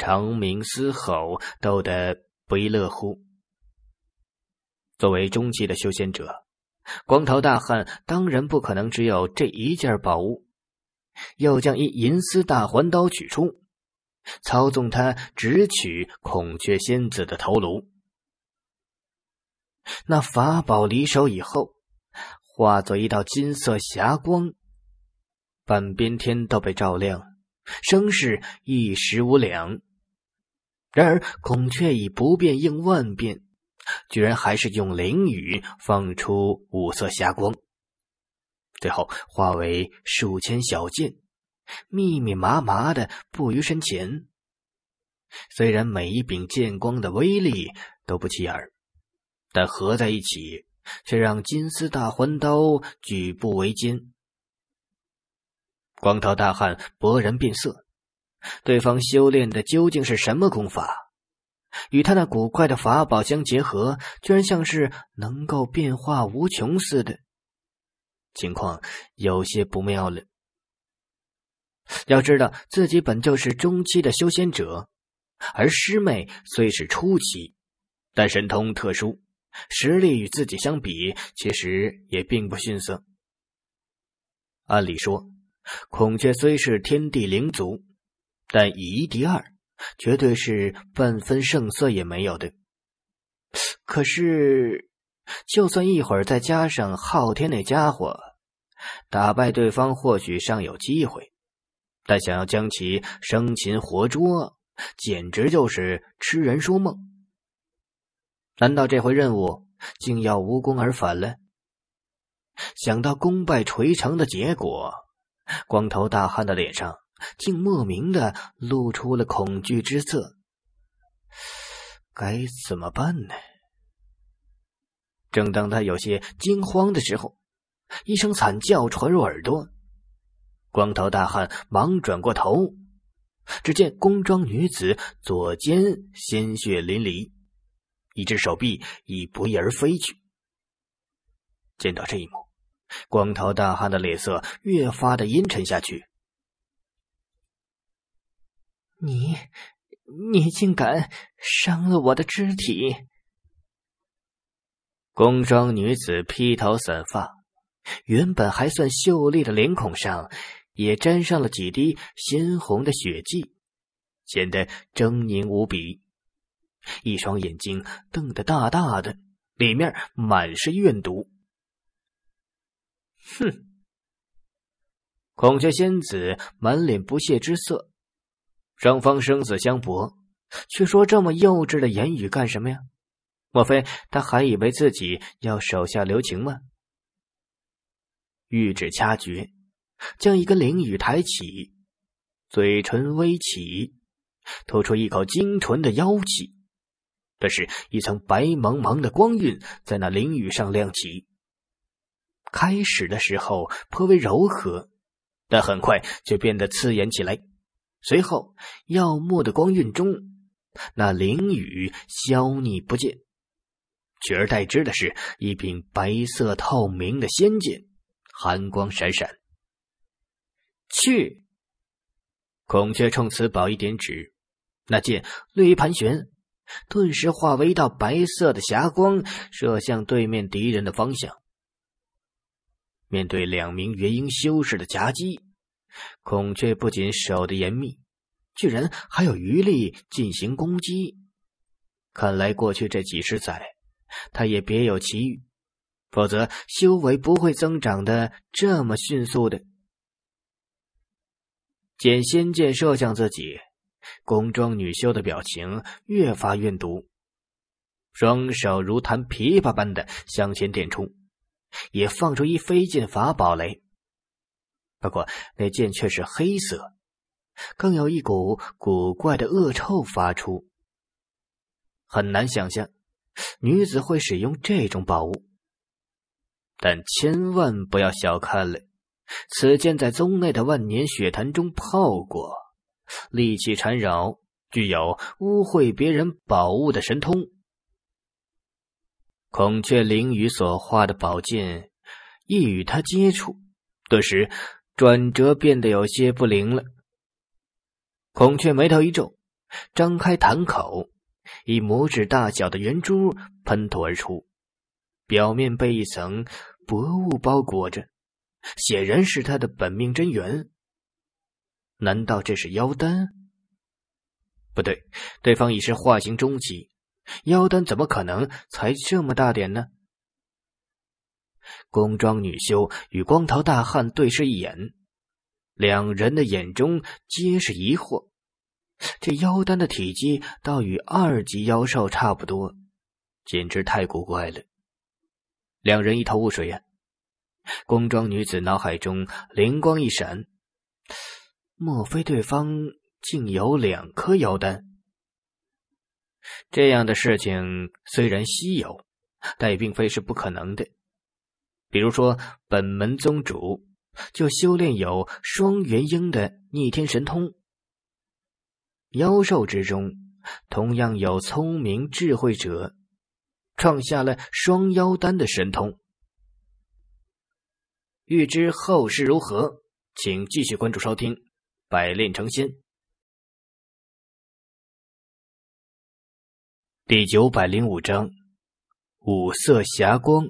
长鸣嘶吼，逗得不亦乐乎。作为中期的修仙者，光头大汉当然不可能只有这一件宝物。要将一银丝大环刀取出，操纵它直取孔雀仙子的头颅。那法宝离手以后，化作一道金色霞光，半边天都被照亮，声势一时无两。然而，孔雀以不变应万变，居然还是用翎羽放出五色霞光，最后化为数千小剑，密密麻麻的布于身前。虽然每一柄剑光的威力都不起眼，但合在一起却让金丝大环刀举步维艰。光头大汉勃然变色。对方修炼的究竟是什么功法？与他那古怪的法宝相结合，居然像是能够变化无穷似的。情况有些不妙了。要知道，自己本就是中期的修仙者，而师妹虽是初期，但神通特殊，实力与自己相比，其实也并不逊色。按理说，孔雀虽是天地灵族，但以一敌二，绝对是半分胜算也没有的。可是，就算一会儿再加上昊天那家伙，打败对方或许尚有机会，但想要将其生擒活捉，简直就是痴人说梦。难道这回任务竟要无功而返了？想到功败垂成的结果，光头大汉的脸上。竟莫名的露出了恐惧之色，该怎么办呢？正当他有些惊慌的时候，一声惨叫传入耳朵，光头大汉忙转过头，只见工装女子左肩鲜血淋漓，一只手臂已不翼而飞去。见到这一幕，光头大汉的脸色越发的阴沉下去。你，你竟敢伤了我的肢体！宫装女子披头散发，原本还算秀丽的脸孔上也沾上了几滴鲜红的血迹，显得狰狞无比。一双眼睛瞪得大大的，里面满是怨毒。哼！孔雀仙子满脸不屑之色。双方生死相搏，却说这么幼稚的言语干什么呀？莫非他还以为自己要手下留情吗？玉指掐诀，将一根翎羽抬起，嘴唇微起，吐出一口精纯的妖气。这时，一层白茫茫的光晕在那翎羽上亮起。开始的时候颇为柔和，但很快就变得刺眼起来。随后，耀目的光晕中，那灵雨消匿不见，取而代之的是一柄白色透明的仙剑，寒光闪闪。去！孔雀冲此宝一点指，那剑略一盘旋，顿时化为一道白色的霞光，射向对面敌人的方向。面对两名元婴修士的夹击。孔雀不仅守得严密，居然还有余力进行攻击。看来过去这几十载，他也别有奇遇，否则修为不会增长的这么迅速的。见仙剑射向自己，宫装女修的表情越发怨毒，双手如弹琵琶般的向前点出，也放出一飞剑法宝来。不过，那剑却是黑色，更有一股古怪的恶臭发出。很难想象女子会使用这种宝物，但千万不要小看了此剑，在宗内的万年血潭中泡过，戾气缠绕，具有污秽别人宝物的神通。孔雀翎羽所化的宝剑，一与他接触，顿时。转折变得有些不灵了。孔雀眉头一皱，张开潭口，以拇指大小的圆珠喷吐而出，表面被一层薄雾包裹着，显然是他的本命真元。难道这是妖丹？不对，对方已是化形中期，妖丹怎么可能才这么大点呢？工装女修与光头大汉对视一眼，两人的眼中皆是疑惑。这妖丹的体积倒与二级妖兽差不多，简直太古怪了。两人一头雾水呀。工装女子脑海中灵光一闪，莫非对方竟有两颗妖丹？这样的事情虽然稀有，但也并非是不可能的。比如说，本门宗主就修炼有双元婴的逆天神通。妖兽之中，同样有聪明智慧者，创下了双妖丹的神通。欲知后事如何，请继续关注收听《百炼成仙》第九百零五章《五色霞光》。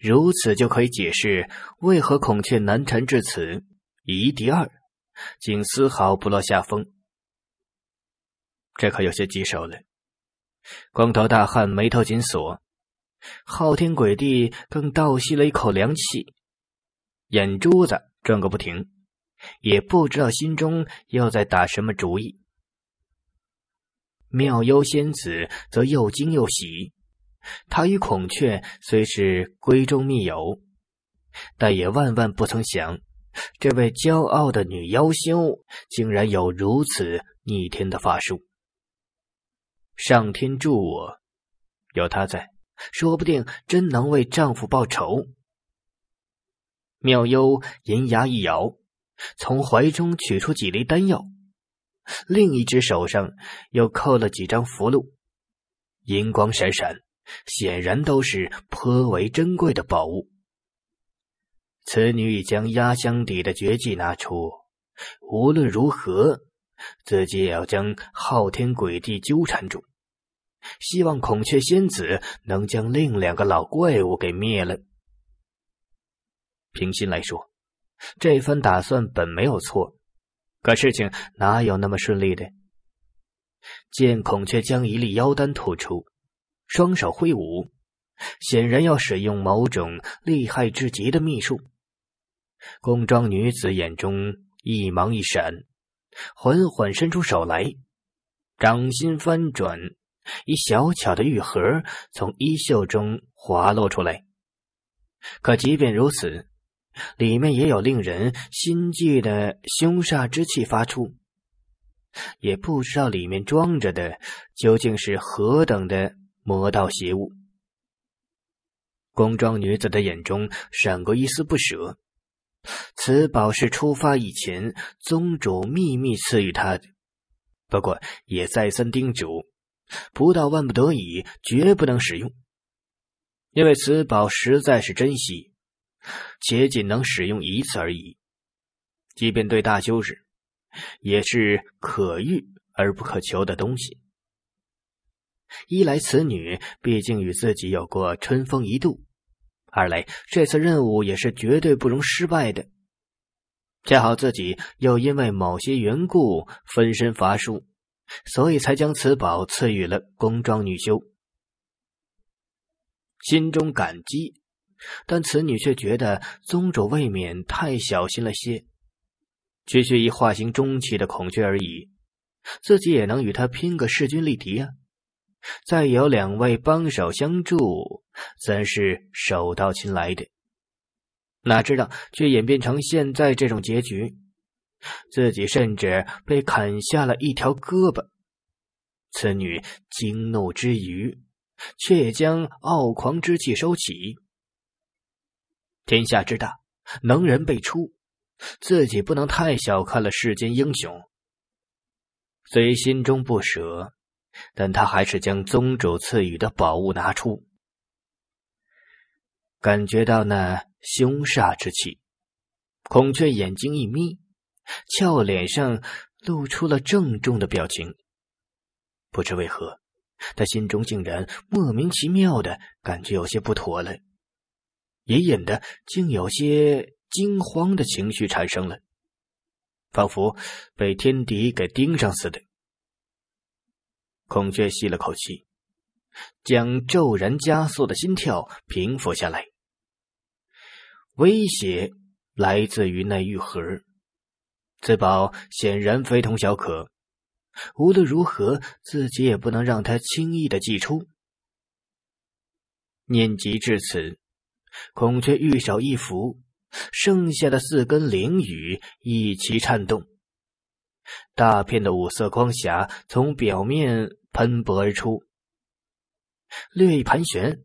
如此就可以解释为何孔雀难缠至此，以一敌二，竟丝毫不落下风。这可有些棘手了。光头大汉眉头紧锁，昊天鬼帝更倒吸了一口凉气，眼珠子转个不停，也不知道心中又在打什么主意。妙幽仙子则又惊又喜。她与孔雀虽是闺中密友，但也万万不曾想，这位骄傲的女妖修竟然有如此逆天的法术。上天助我，有她在，说不定真能为丈夫报仇。妙幽银牙一咬，从怀中取出几粒丹药，另一只手上又扣了几张符箓，银光闪闪。显然都是颇为珍贵的宝物。此女已将压箱底的绝技拿出，无论如何，自己也要将昊天鬼帝纠缠住。希望孔雀仙子能将另两个老怪物给灭了。平心来说，这番打算本没有错，可事情哪有那么顺利的？见孔雀将一粒妖丹吐出。双手挥舞，显然要使用某种厉害至极的秘术。工装女子眼中一芒一闪，缓缓伸出手来，掌心翻转，一小巧的玉盒从衣袖中滑落出来。可即便如此，里面也有令人心悸的凶煞之气发出，也不知道里面装着的究竟是何等的。魔道邪物，宫装女子的眼中闪过一丝不舍。此宝是出发以前宗主秘密赐予她的，不过也再三叮嘱，不到万不得已绝不能使用，因为此宝实在是珍惜，且仅能使用一次而已。即便对大修士，也是可遇而不可求的东西。一来，此女毕竟与自己有过春风一度；二来，这次任务也是绝对不容失败的。恰好自己又因为某些缘故分身乏术，所以才将此宝赐予了宫庄女修。心中感激，但此女却觉得宗主未免太小心了些。区区一化形中期的孔雀而已，自己也能与他拼个势均力敌啊！再有两位帮手相助，自然是手到擒来的。哪知道却演变成现在这种结局，自己甚至被砍下了一条胳膊。此女惊怒之余，却也将傲狂之气收起。天下之大，能人辈出，自己不能太小看了世间英雄，虽心中不舍。但他还是将宗主赐予的宝物拿出，感觉到那凶煞之气，孔雀眼睛一眯，俏脸上露出了郑重的表情。不知为何，他心中竟然莫名其妙的感觉有些不妥了，隐隐的竟有些惊慌的情绪产生了，仿佛被天敌给盯上似的。孔雀吸了口气，将骤然加速的心跳平复下来。威胁来自于那玉盒，自保显然非同小可。无论如何，自己也不能让他轻易的寄出。念及至此，孔雀玉手一扶，剩下的四根灵羽一起颤动。大片的五色光霞从表面喷薄而出，略一盘旋，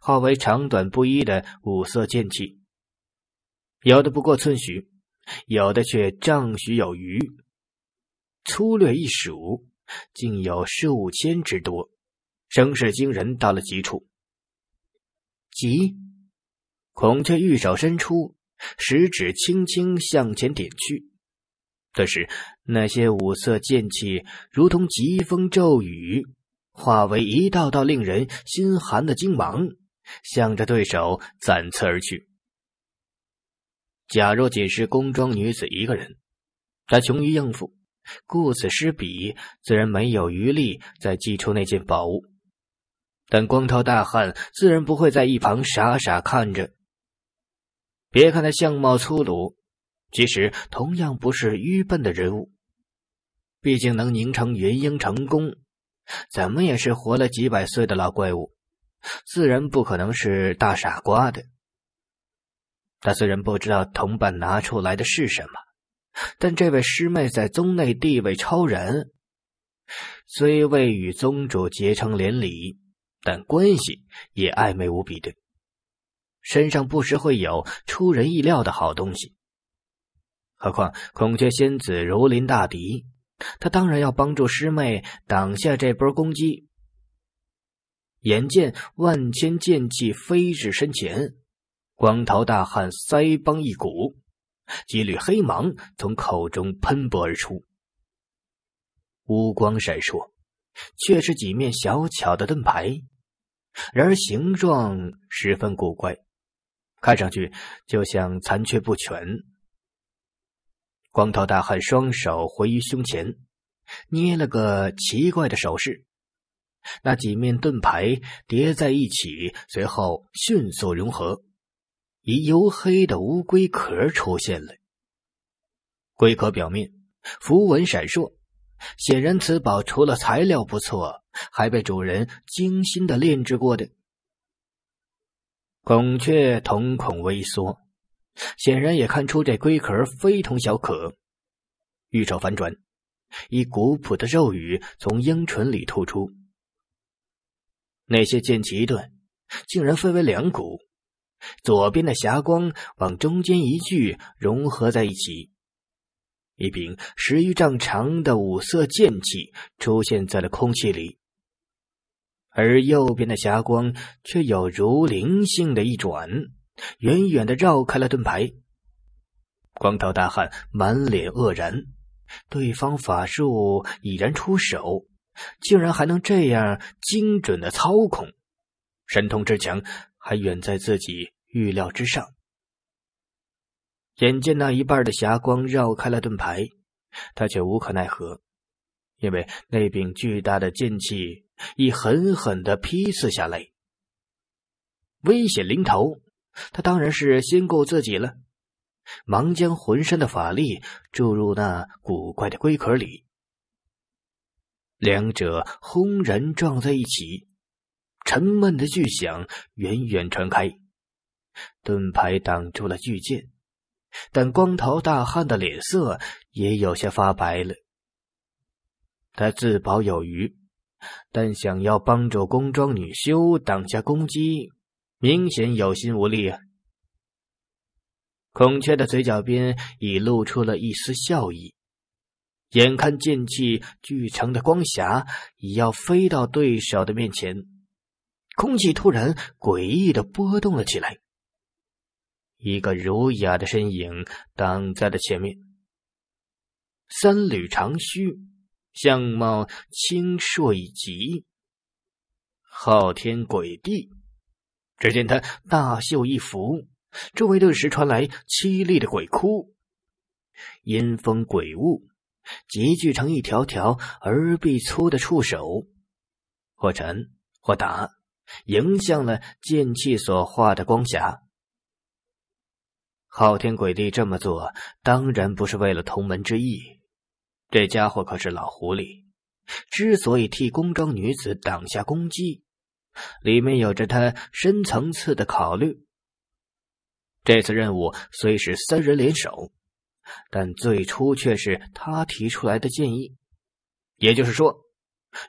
化为长短不一的五色剑气，有的不过寸许，有的却丈许有余。粗略一数，竟有数千之多，声势惊人到了极处。极，孔雀玉手伸出，食指轻轻向前点去，顿时。那些五色剑气如同疾风骤雨，化为一道道令人心寒的金芒，向着对手斩刺而去。假若仅是宫装女子一个人，她穷于应付，顾此失彼，自然没有余力再祭出那件宝物。但光头大汉自然不会在一旁傻傻看着。别看他相貌粗鲁，其实同样不是愚笨的人物。毕竟能凝成元婴成功，怎么也是活了几百岁的老怪物，自然不可能是大傻瓜的。他虽然不知道同伴拿出来的是什么，但这位师妹在宗内地位超然，虽未与宗主结成连理，但关系也暧昧无比的，身上不时会有出人意料的好东西。何况孔雀仙子如临大敌。他当然要帮助师妹挡下这波攻击。眼见万千剑气飞至身前，光头大汉腮帮一鼓，几缕黑芒从口中喷薄而出，乌光闪烁，却是几面小巧的盾牌。然而形状十分古怪，看上去就像残缺不全。光头大汉双手回于胸前，捏了个奇怪的手势。那几面盾牌叠在一起，随后迅速融合，一黝黑的乌龟壳出现了。龟壳表面符文闪烁，显然此宝除了材料不错，还被主人精心的炼制过的。孔雀瞳孔微缩。显然也看出这龟壳非同小可，玉手反转，一古朴的咒语从鹰唇里吐出。那些剑气一顿，竟然分为两股，左边的霞光往中间一聚，融合在一起，一柄十余丈长的五色剑气出现在了空气里，而右边的霞光却有如灵性的一转。远远的绕开了盾牌，光头大汉满脸愕然，对方法术已然出手，竟然还能这样精准的操控，神通之强还远在自己预料之上。眼见那一半的霞光绕开了盾牌，他却无可奈何，因为那柄巨大的剑气已狠狠的劈刺下来，危险临头。他当然是先顾自己了，忙将浑身的法力注入那古怪的龟壳里。两者轰然撞在一起，沉闷的巨响远远传开。盾牌挡住了巨剑，但光头大汉的脸色也有些发白了。他自保有余，但想要帮助工装女修挡下攻击。明显有心无力。啊。孔雀的嘴角边已露出了一丝笑意，眼看剑气聚成的光霞已要飞到对手的面前，空气突然诡异的波动了起来，一个儒雅的身影挡在了前面，三缕长须，相貌清瘦以及，昊天鬼帝。只见他大袖一拂，周围顿时传来凄厉的鬼哭，阴风鬼雾集聚成一条条而臂粗的触手，或沉或打，迎向了剑气所化的光霞。昊天鬼帝这么做，当然不是为了同门之意。这家伙可是老狐狸，之所以替宫中女子挡下攻击。里面有着他深层次的考虑。这次任务虽是三人联手，但最初却是他提出来的建议。也就是说，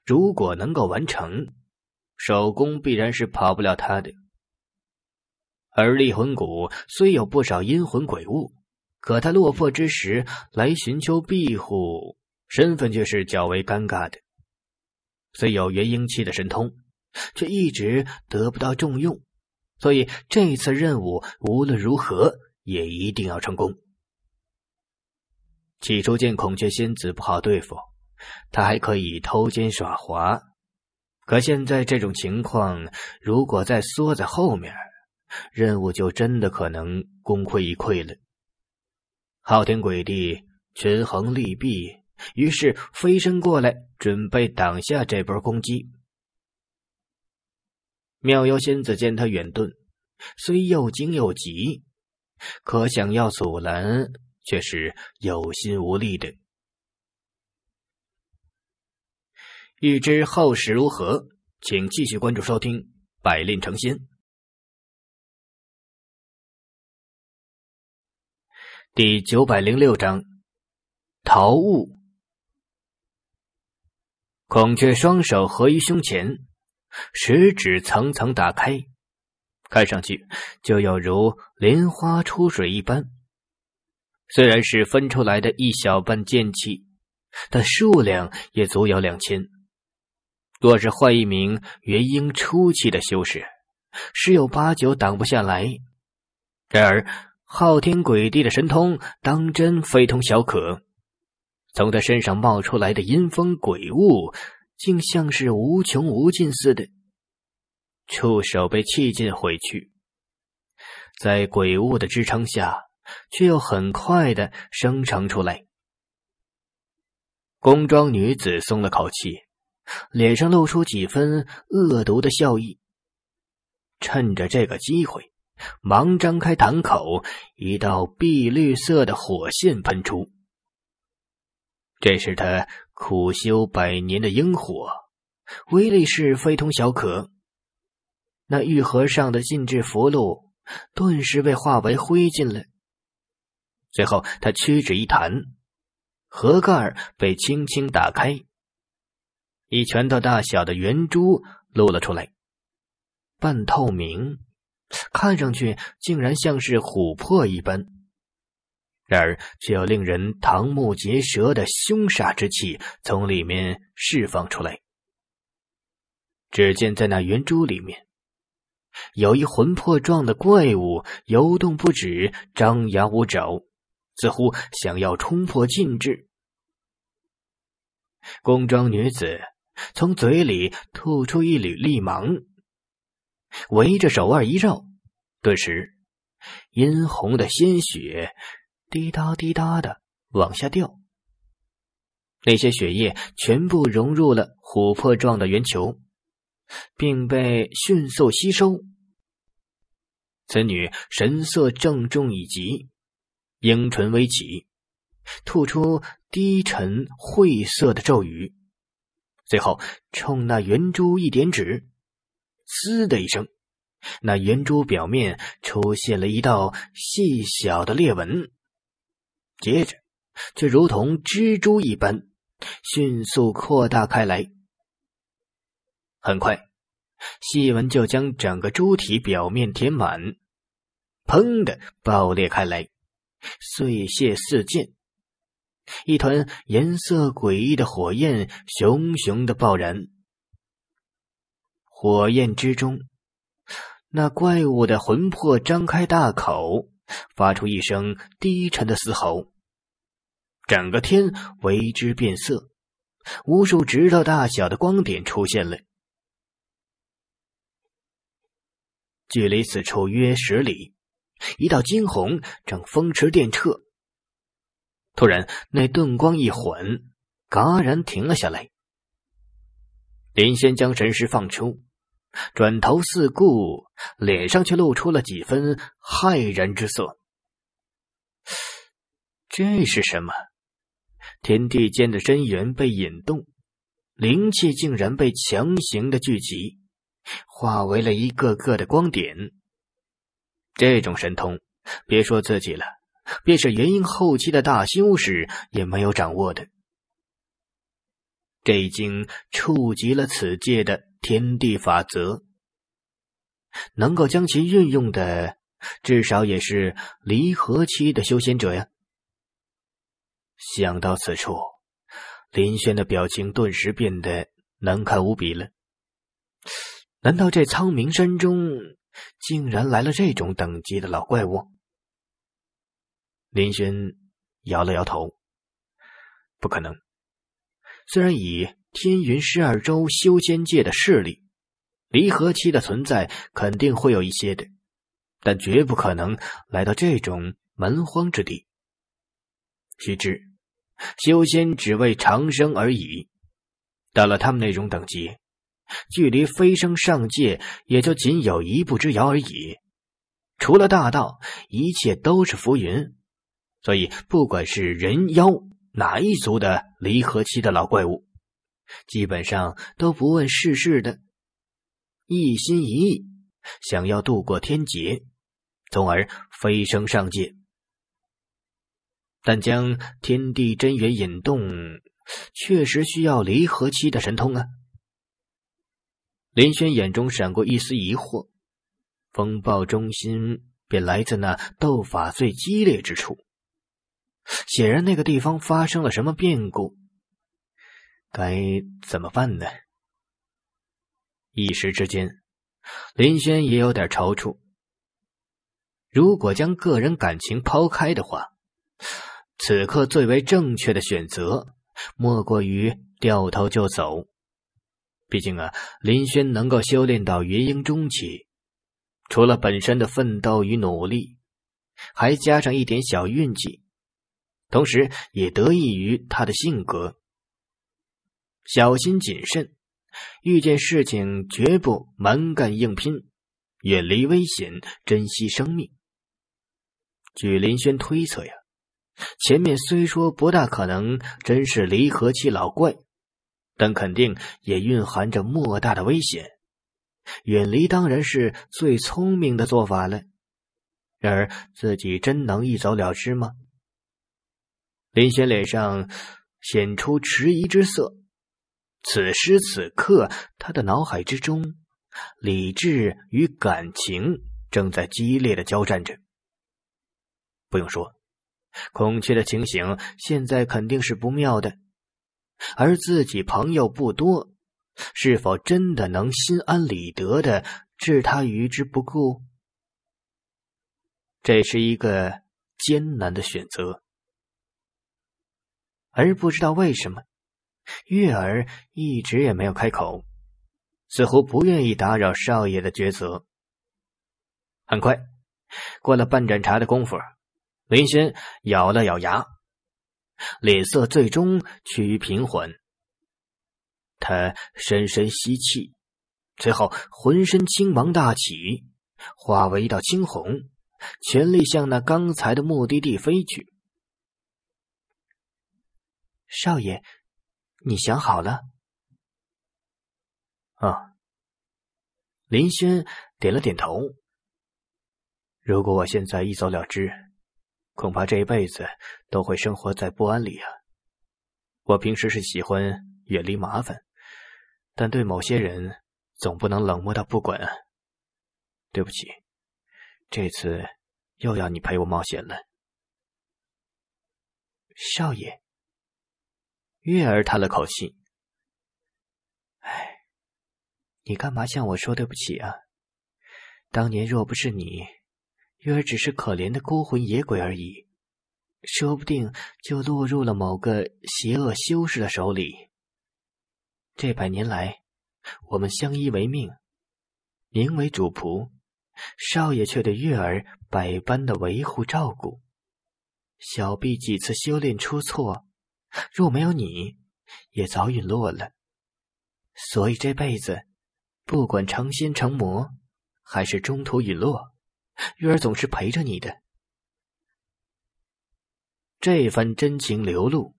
如果能够完成，首功必然是跑不了他的。而厉魂谷虽有不少阴魂鬼物，可他落魄之时来寻求庇护，身份却是较为尴尬的。虽有元婴期的神通。却一直得不到重用，所以这次任务无论如何也一定要成功。起初见孔雀仙子不好对付，他还可以偷奸耍滑，可现在这种情况，如果再缩在后面，任务就真的可能功亏一篑了。昊天鬼帝权衡利弊，于是飞身过来，准备挡下这波攻击。妙妖仙子见他远遁，虽又惊又急，可想要阻拦却是有心无力的。欲知后事如何，请继续关注收听《百炼成仙》第九百零六章《逃雾》。孔雀双手合于胸前。十指层层打开，看上去就要如莲花出水一般。虽然是分出来的一小半剑气，但数量也足有两千。若是换一名元婴初期的修士，十有八九挡不下来。然而，昊天鬼帝的神通当真非同小可，从他身上冒出来的阴风鬼雾。竟像是无穷无尽似的，触手被气劲毁去，在鬼物的支撑下，却又很快的生成出来。工装女子松了口气，脸上露出几分恶毒的笑意。趁着这个机会，忙张开膛口，一道碧绿色的火线喷出。这是他。苦修百年的阴火，威力是非同小可。那玉盒上的禁制符箓，顿时被化为灰烬了。最后，他屈指一弹，盒盖被轻轻打开，一拳头大小的圆珠露了出来，半透明，看上去竟然像是琥珀一般。然而，却有令人瞠目结舌的凶煞之气从里面释放出来。只见在那圆珠里面，有一魂魄状的怪物游动不止，张牙舞爪，似乎想要冲破禁制。宫装女子从嘴里吐出一缕厉芒，围着手腕一绕，顿时殷红的鲜血。滴答滴答的往下掉，那些血液全部融入了琥珀状的圆球，并被迅速吸收。此女神色郑重，以及樱唇微启，吐出低沉晦涩的咒语，最后冲那圆珠一点指，嘶的一声，那圆珠表面出现了一道细小的裂纹。接着，却如同蜘蛛一般迅速扩大开来。很快，细纹就将整个猪体表面填满，砰的爆裂开来，碎屑四溅。一团颜色诡异的火焰熊熊的爆燃，火焰之中，那怪物的魂魄张开大口。发出一声低沉的嘶吼，整个天为之变色，无数指头大小的光点出现了。距离此处约十里，一道金虹正风驰电掣。突然，那顿光一缓，嘎然停了下来。林仙将神识放出。转头四顾，脸上却露出了几分骇然之色。这是什么？天地间的真元被引动，灵气竟然被强行的聚集，化为了一个个的光点。这种神通，别说自己了，便是元婴后期的大修士也没有掌握的。这已经触及了此界的。天地法则，能够将其运用的，至少也是离合期的修仙者呀。想到此处，林轩的表情顿时变得难看无比了。难道这苍明山中竟然来了这种等级的老怪物？林轩摇了摇头，不可能。虽然以。天云十二州修仙界的势力，离合期的存在肯定会有一些的，但绝不可能来到这种蛮荒之地。须知，修仙只为长生而已。到了他们那种等级，距离飞升上界也就仅有一步之遥而已。除了大道，一切都是浮云。所以，不管是人妖哪一族的离合期的老怪物。基本上都不问世事的，一心一意想要渡过天劫，从而飞升上界。但将天地真元引动，确实需要离合期的神通啊！林轩眼中闪过一丝疑惑，风暴中心便来自那斗法最激烈之处，显然那个地方发生了什么变故。该怎么办呢？一时之间，林轩也有点踌躇。如果将个人感情抛开的话，此刻最为正确的选择，莫过于掉头就走。毕竟啊，林轩能够修炼到元婴中期，除了本身的奋斗与努力，还加上一点小运气，同时也得益于他的性格。小心谨慎，遇见事情绝不蛮干硬拼，远离危险，珍惜生命。据林轩推测呀，前面虽说不大可能真是离合器老怪，但肯定也蕴含着莫大的危险。远离当然是最聪明的做法了。然而，自己真能一走了之吗？林轩脸上显出迟疑之色。此时此刻，他的脑海之中，理智与感情正在激烈的交战着。不用说，孔雀的情形现在肯定是不妙的，而自己朋友不多，是否真的能心安理得的置他于之不顾？这是一个艰难的选择，而不知道为什么。月儿一直也没有开口，似乎不愿意打扰少爷的抉择。很快，过了半盏茶的功夫，林轩咬了咬牙，脸色最终趋于平缓。他深深吸气，随后浑身青芒大起，化为一道青虹，全力向那刚才的目的地飞去。少爷。你想好了？哦。林轩点了点头。如果我现在一走了之，恐怕这一辈子都会生活在不安里啊！我平时是喜欢远离麻烦，但对某些人，总不能冷漠到不管。对不起，这次又要你陪我冒险了，少爷。月儿叹了口气：“哎，你干嘛向我说对不起啊？当年若不是你，月儿只是可怜的孤魂野鬼而已，说不定就落入了某个邪恶修士的手里。这百年来，我们相依为命，您为主仆，少爷却对月儿百般的维护照顾，小毕几次修炼出错。”若没有你，也早陨落了。所以这辈子，不管成仙成魔，还是中途陨落，月儿总是陪着你的。这番真情流露，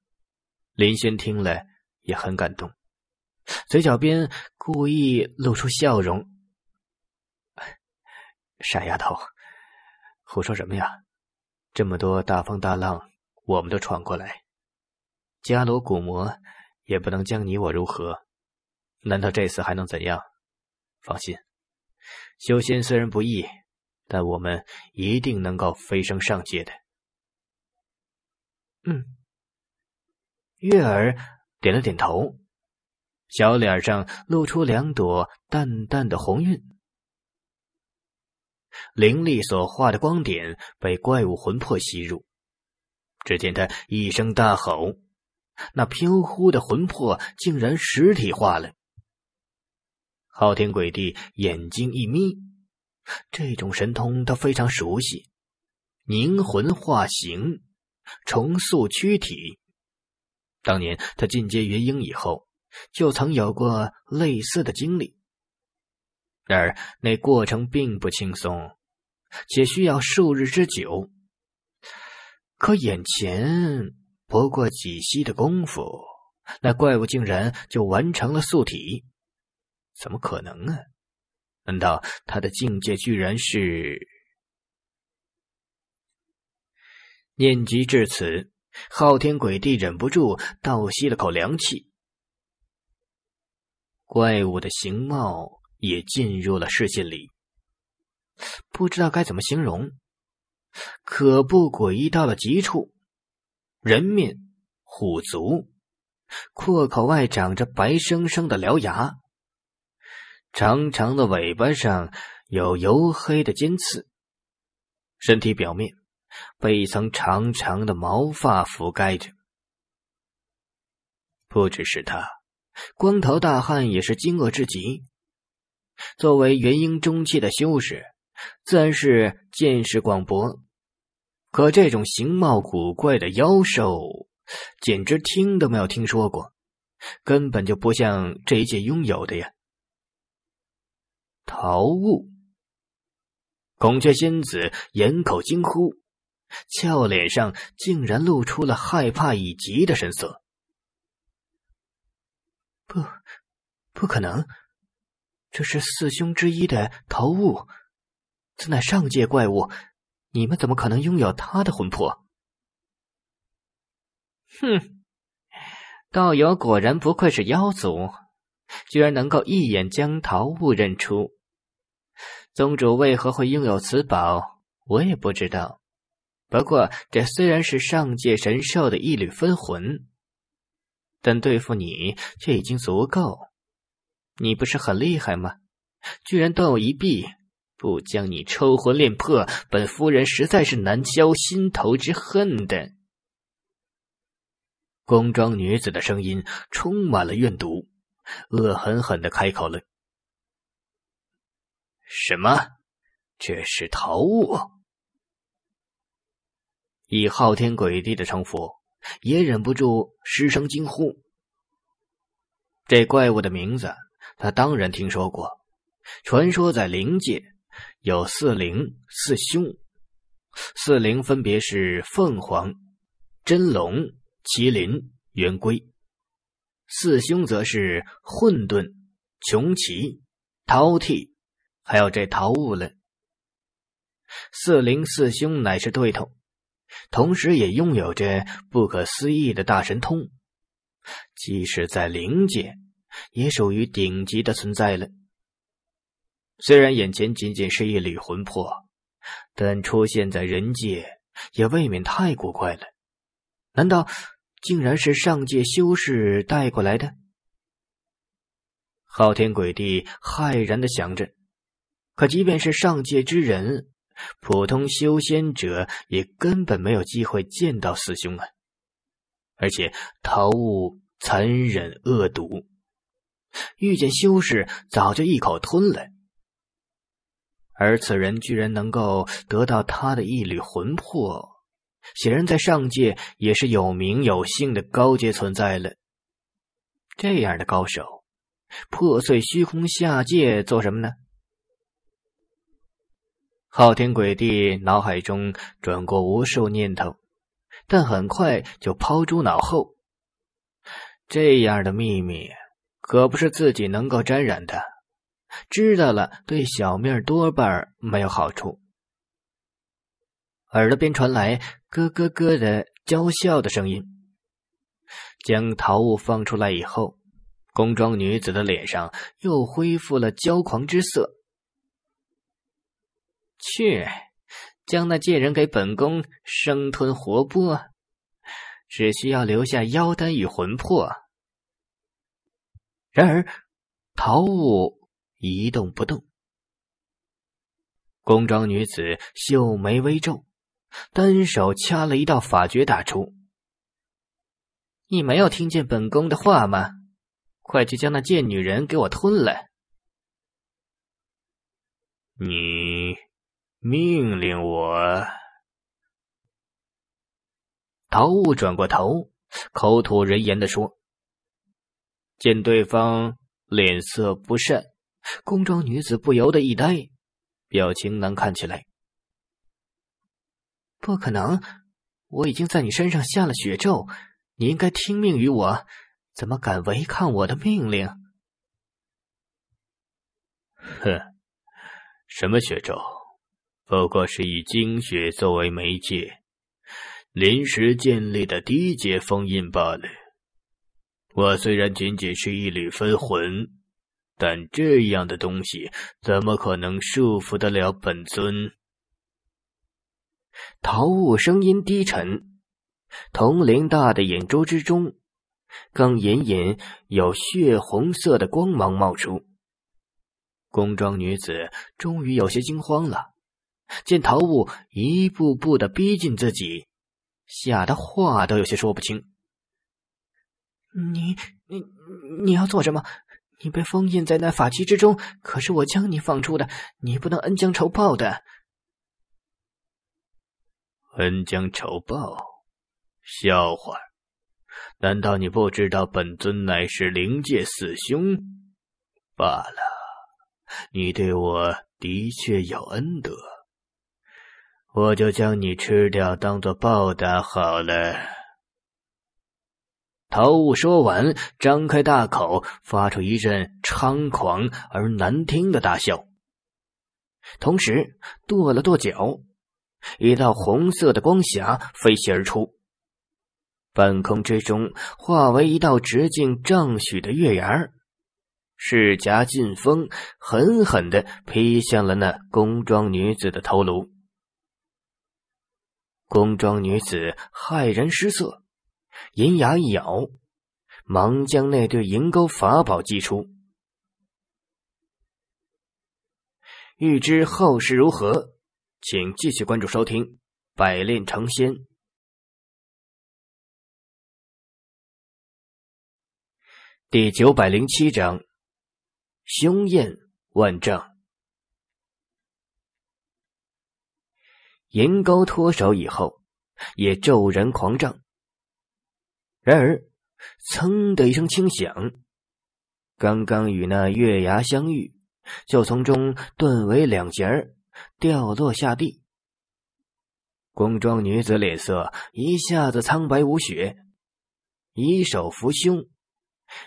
林轩听了也很感动，嘴角边故意露出笑容：“傻丫头，胡说什么呀？这么多大风大浪，我们都闯过来。”伽罗古魔也不能将你我如何？难道这次还能怎样？放心，修仙虽然不易，但我们一定能够飞升上界的。嗯，月儿点了点头，小脸上露出两朵淡淡的红晕。灵力所化的光点被怪物魂魄吸入，只见他一声大吼。那飘忽的魂魄竟然实体化了。昊天鬼帝眼睛一眯，这种神通他非常熟悉——凝魂化形，重塑躯体。当年他进阶元婴以后，就曾有过类似的经历。然而那过程并不轻松，且需要数日之久。可眼前……不过几息的功夫，那怪物竟然就完成了塑体，怎么可能呢？难道他的境界居然是……念及至此，昊天鬼帝忍不住倒吸了口凉气。怪物的形貌也进入了视线里，不知道该怎么形容，可不诡异到了极处。人面，虎足，阔口外长着白生生的獠牙，长长的尾巴上有黝黑的尖刺，身体表面被一层长长的毛发覆盖着。不只是他，光头大汉也是惊愕至极。作为元婴中期的修士，自然是见识广博。可这种形貌古怪的妖兽，简直听都没有听说过，根本就不像这一界拥有的呀！桃雾，孔雀仙子眼口惊呼，俏脸上竟然露出了害怕以及的神色。不，不可能！这是四凶之一的桃雾，此乃上界怪物。你们怎么可能拥有他的魂魄？哼，道友果然不愧是妖族，居然能够一眼将桃物认出。宗主为何会拥有此宝，我也不知道。不过这虽然是上界神兽的一缕分魂，但对付你却已经足够。你不是很厉害吗？居然断我一臂！不将你抽魂炼魄，本夫人实在是难消心头之恨的。宫装女子的声音充满了怨毒，恶狠狠的开口了：“什么？这是桃杌！”以昊天鬼帝的称呼，也忍不住失声惊呼：“这怪物的名字，他当然听说过，传说在灵界。”有四灵四凶，四灵分别是凤凰、真龙、麒麟、圆龟；四凶则是混沌、穷奇、饕餮，还有这桃物了。四灵四凶乃是对头，同时也拥有着不可思议的大神通，即使在灵界，也属于顶级的存在了。虽然眼前仅仅是一缕魂魄，但出现在人界也未免太古怪了。难道竟然是上界修士带过来的？昊天鬼帝骇然的想着。可即便是上界之人，普通修仙者也根本没有机会见到四兄啊！而且桃杌残忍恶毒，遇见修士早就一口吞了。而此人居然能够得到他的一缕魂魄，显然在上界也是有名有姓的高阶存在了。这样的高手，破碎虚空下界做什么呢？昊天鬼帝脑海中转过无数念头，但很快就抛诸脑后。这样的秘密，可不是自己能够沾染的。知道了，对小命多半没有好处。耳朵边传来咯咯咯的娇笑的声音。将桃物放出来以后，宫装女子的脸上又恢复了骄狂之色。去，将那贱人给本宫生吞活剥，只需要留下妖丹与魂魄。然而，桃物。一动不动。宫装女子秀眉微皱，单手掐了一道法诀，打出：“你没有听见本宫的话吗？快去将那贱女人给我吞了！”你命令我。陶雾转过头，口吐人言的说：“见对方脸色不善。”宫中女子不由得一呆，表情难看起来。不可能！我已经在你身上下了血咒，你应该听命于我，怎么敢违抗我的命令？哼，什么血咒？不过是以精血作为媒介，临时建立的低阶封印罢了。我虽然仅仅是一缕分魂。但这样的东西怎么可能束缚得了本尊？陶雾声音低沉，铜铃大的眼珠之中，更隐隐有血红色的光芒冒出。工装女子终于有些惊慌了，见陶雾一步步的逼近自己，吓得话都有些说不清：“你、你、你要做什么？”你被封印在那法器之中，可是我将你放出的，你不能恩将仇报的。恩将仇报，笑话！难道你不知道本尊乃是灵界四凶？罢了，你对我的确有恩德，我就将你吃掉，当做报答好了。朝雾说完，张开大口，发出一阵猖狂而难听的大笑，同时跺了跺脚，一道红色的光霞飞袭而出，半空之中化为一道直径丈许的月牙儿，势夹劲风，狠狠的劈向了那宫装女子的头颅。宫装女子骇然失色。银牙一咬，忙将那对银钩法宝祭出。欲知后事如何，请继续关注收听《百炼成仙》第九百零七章：凶焰万丈。银钩脱手以后，也骤然狂涨。然而，噌的一声轻响，刚刚与那月牙相遇，就从中断为两截儿，掉落下地。宫装女子脸色一下子苍白无血，以手扶胸，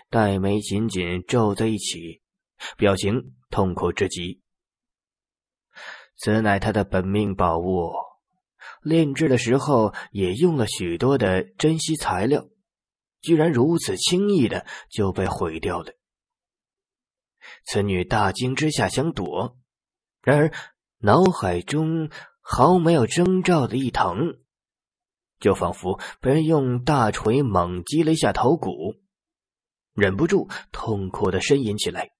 黛眉紧紧皱在一起，表情痛苦至极。此乃她的本命宝物，炼制的时候也用了许多的珍稀材料。居然如此轻易的就被毁掉了！此女大惊之下想躲，然而脑海中毫没有征兆的一疼，就仿佛被人用大锤猛击了一下头骨，忍不住痛苦的呻吟起来。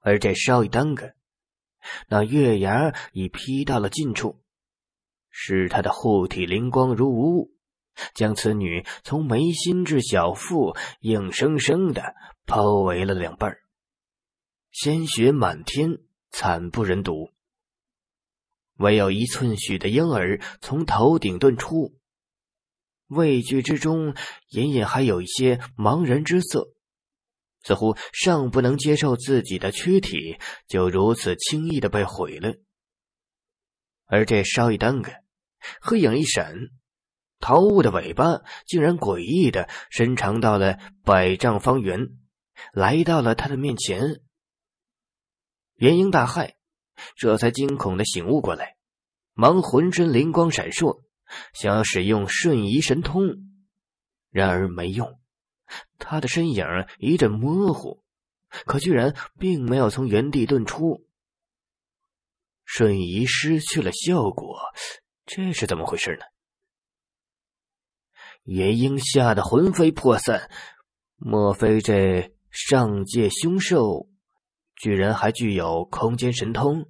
而这稍一耽搁，那月牙已劈到了近处，使他的护体灵光如无物。将此女从眉心至小腹硬生生的包围了两半，鲜血满天，惨不忍睹。唯有一寸许的婴儿从头顶遁出，畏惧之中隐隐还有一些茫然之色，似乎尚不能接受自己的躯体就如此轻易的被毁了。而这稍一耽搁，黑影一闪。桃雾的尾巴竟然诡异的伸长到了百丈方圆，来到了他的面前。元英大骇，这才惊恐的醒悟过来，忙浑身灵光闪烁，想要使用瞬移神通，然而没用，他的身影一阵模糊，可居然并没有从原地遁出。瞬移失去了效果，这是怎么回事呢？元婴吓得魂飞魄散，莫非这上界凶兽，居然还具有空间神通，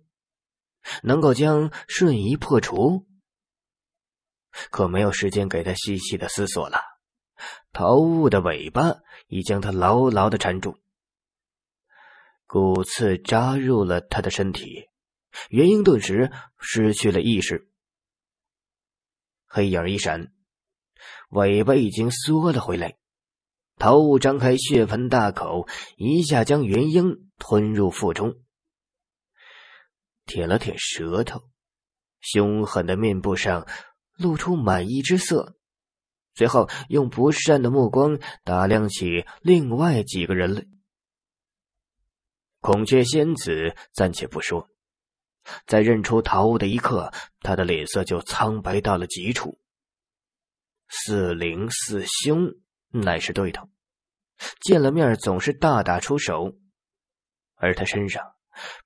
能够将瞬移破除？可没有时间给他细细的思索了，桃雾的尾巴已将他牢牢的缠住，骨刺扎入了他的身体，元婴顿时失去了意识，黑影一闪。尾巴已经缩了回来，陶雾张开血盆大口，一下将元婴吞入腹中，舔了舔舌头，凶狠的面部上露出满意之色，随后用不善的目光打量起另外几个人来。孔雀仙子暂且不说，在认出桃雾的一刻，他的脸色就苍白到了极处。四灵四凶乃是对头，见了面总是大打出手。而他身上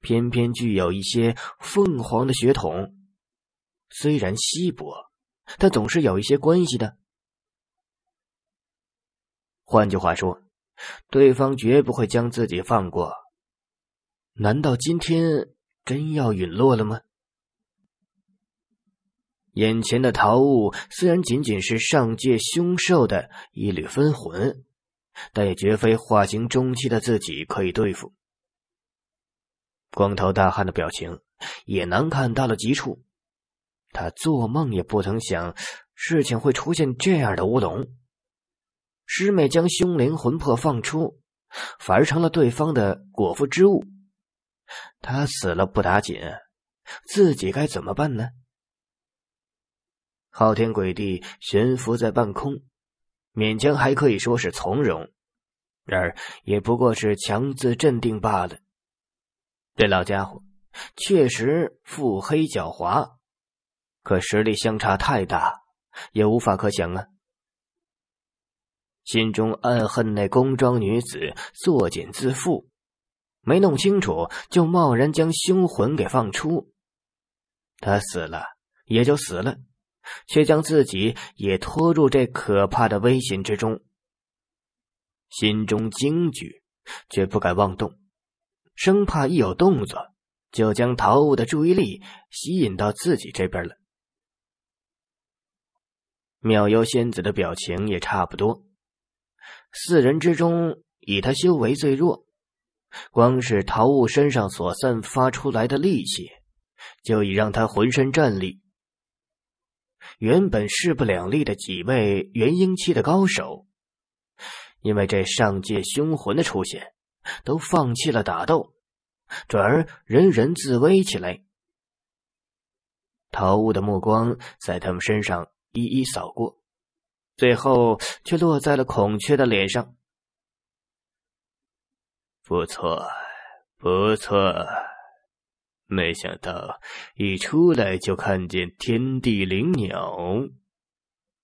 偏偏具有一些凤凰的血统，虽然稀薄，但总是有一些关系的。换句话说，对方绝不会将自己放过。难道今天真要陨落了吗？眼前的桃物虽然仅仅是上界凶兽的一缕分魂，但也绝非化形中期的自己可以对付。光头大汉的表情也难看到了极处，他做梦也不曾想事情会出现这样的乌龙。师妹将凶灵魂魄放出，反而成了对方的果腹之物。他死了不打紧，自己该怎么办呢？昊天鬼帝悬浮在半空，勉强还可以说是从容，然而也不过是强自镇定罢了。这老家伙确实腹黑狡猾，可实力相差太大，也无法可想啊！心中暗恨那宫装女子作茧自缚，没弄清楚就贸然将凶魂给放出，她死了也就死了。却将自己也拖入这可怕的危险之中，心中惊惧，却不敢妄动，生怕一有动作，就将桃雾的注意力吸引到自己这边了。妙优仙子的表情也差不多，四人之中，以他修为最弱，光是桃雾身上所散发出来的力气，就已让他浑身战栗。原本势不两立的几位元婴期的高手，因为这上界凶魂的出现，都放弃了打斗，转而人人自危起来。陶雾的目光在他们身上一一扫过，最后却落在了孔雀的脸上。不错，不错。没想到，一出来就看见天地灵鸟，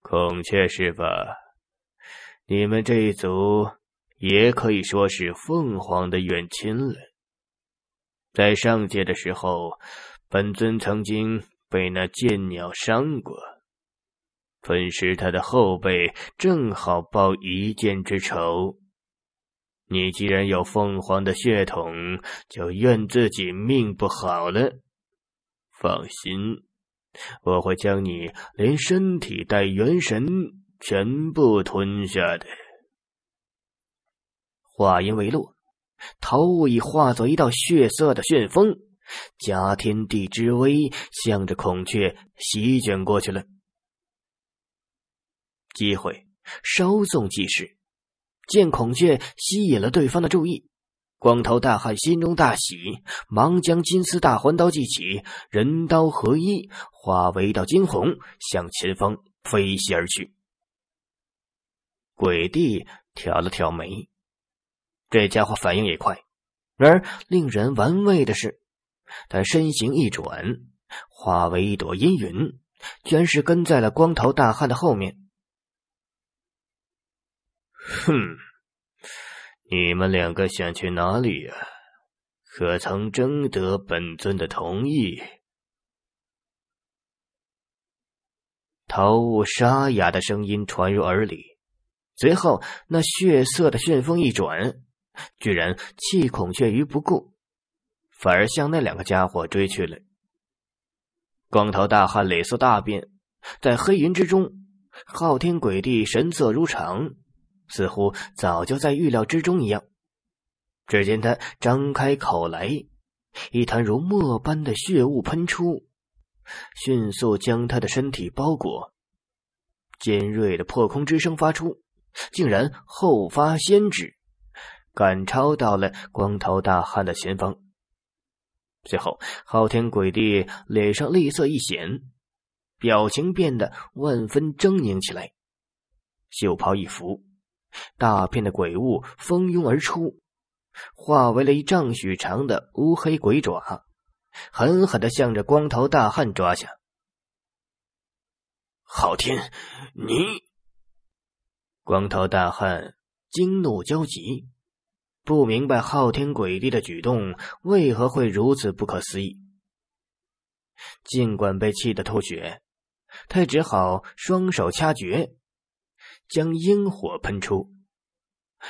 孔雀是吧？你们这一族也可以说是凤凰的远亲了。在上界的时候，本尊曾经被那剑鸟伤过，分噬他的后辈，正好报一剑之仇。你既然有凤凰的血统，就怨自己命不好了。放心，我会将你连身体带元神全部吞下的。话音未落，桃雾已化作一道血色的旋风，加天地之威，向着孔雀席卷过去了。机会稍纵即逝。见孔雀吸引了对方的注意，光头大汉心中大喜，忙将金丝大环刀系起，人刀合一，化为一道金虹，向前方飞袭而去。鬼帝挑了挑眉，这家伙反应也快。然而令人玩味的是，他身形一转，化为一朵阴云，居然是跟在了光头大汉的后面。哼！你们两个想去哪里呀？可曾征得本尊的同意？桃雾沙哑的声音传入耳里，随后那血色的旋风一转，居然弃孔雀于不顾，反而向那两个家伙追去了。光头大汉脸色大变，在黑云之中，昊天鬼帝神色如常。似乎早就在预料之中一样。只见他张开口来，一团如墨般的血雾喷出，迅速将他的身体包裹。尖锐的破空之声发出，竟然后发先至，赶超到了光头大汉的前方。随后，昊天鬼帝脸上厉色一显，表情变得万分狰狞起来，袖袍一拂。大片的鬼雾蜂拥而出，化为了一丈许长的乌黑鬼爪，狠狠的向着光头大汉抓下。昊天，你！光头大汉惊怒焦急，不明白昊天鬼帝的举动为何会如此不可思议。尽管被气得吐血，他只好双手掐诀。将阴火喷出，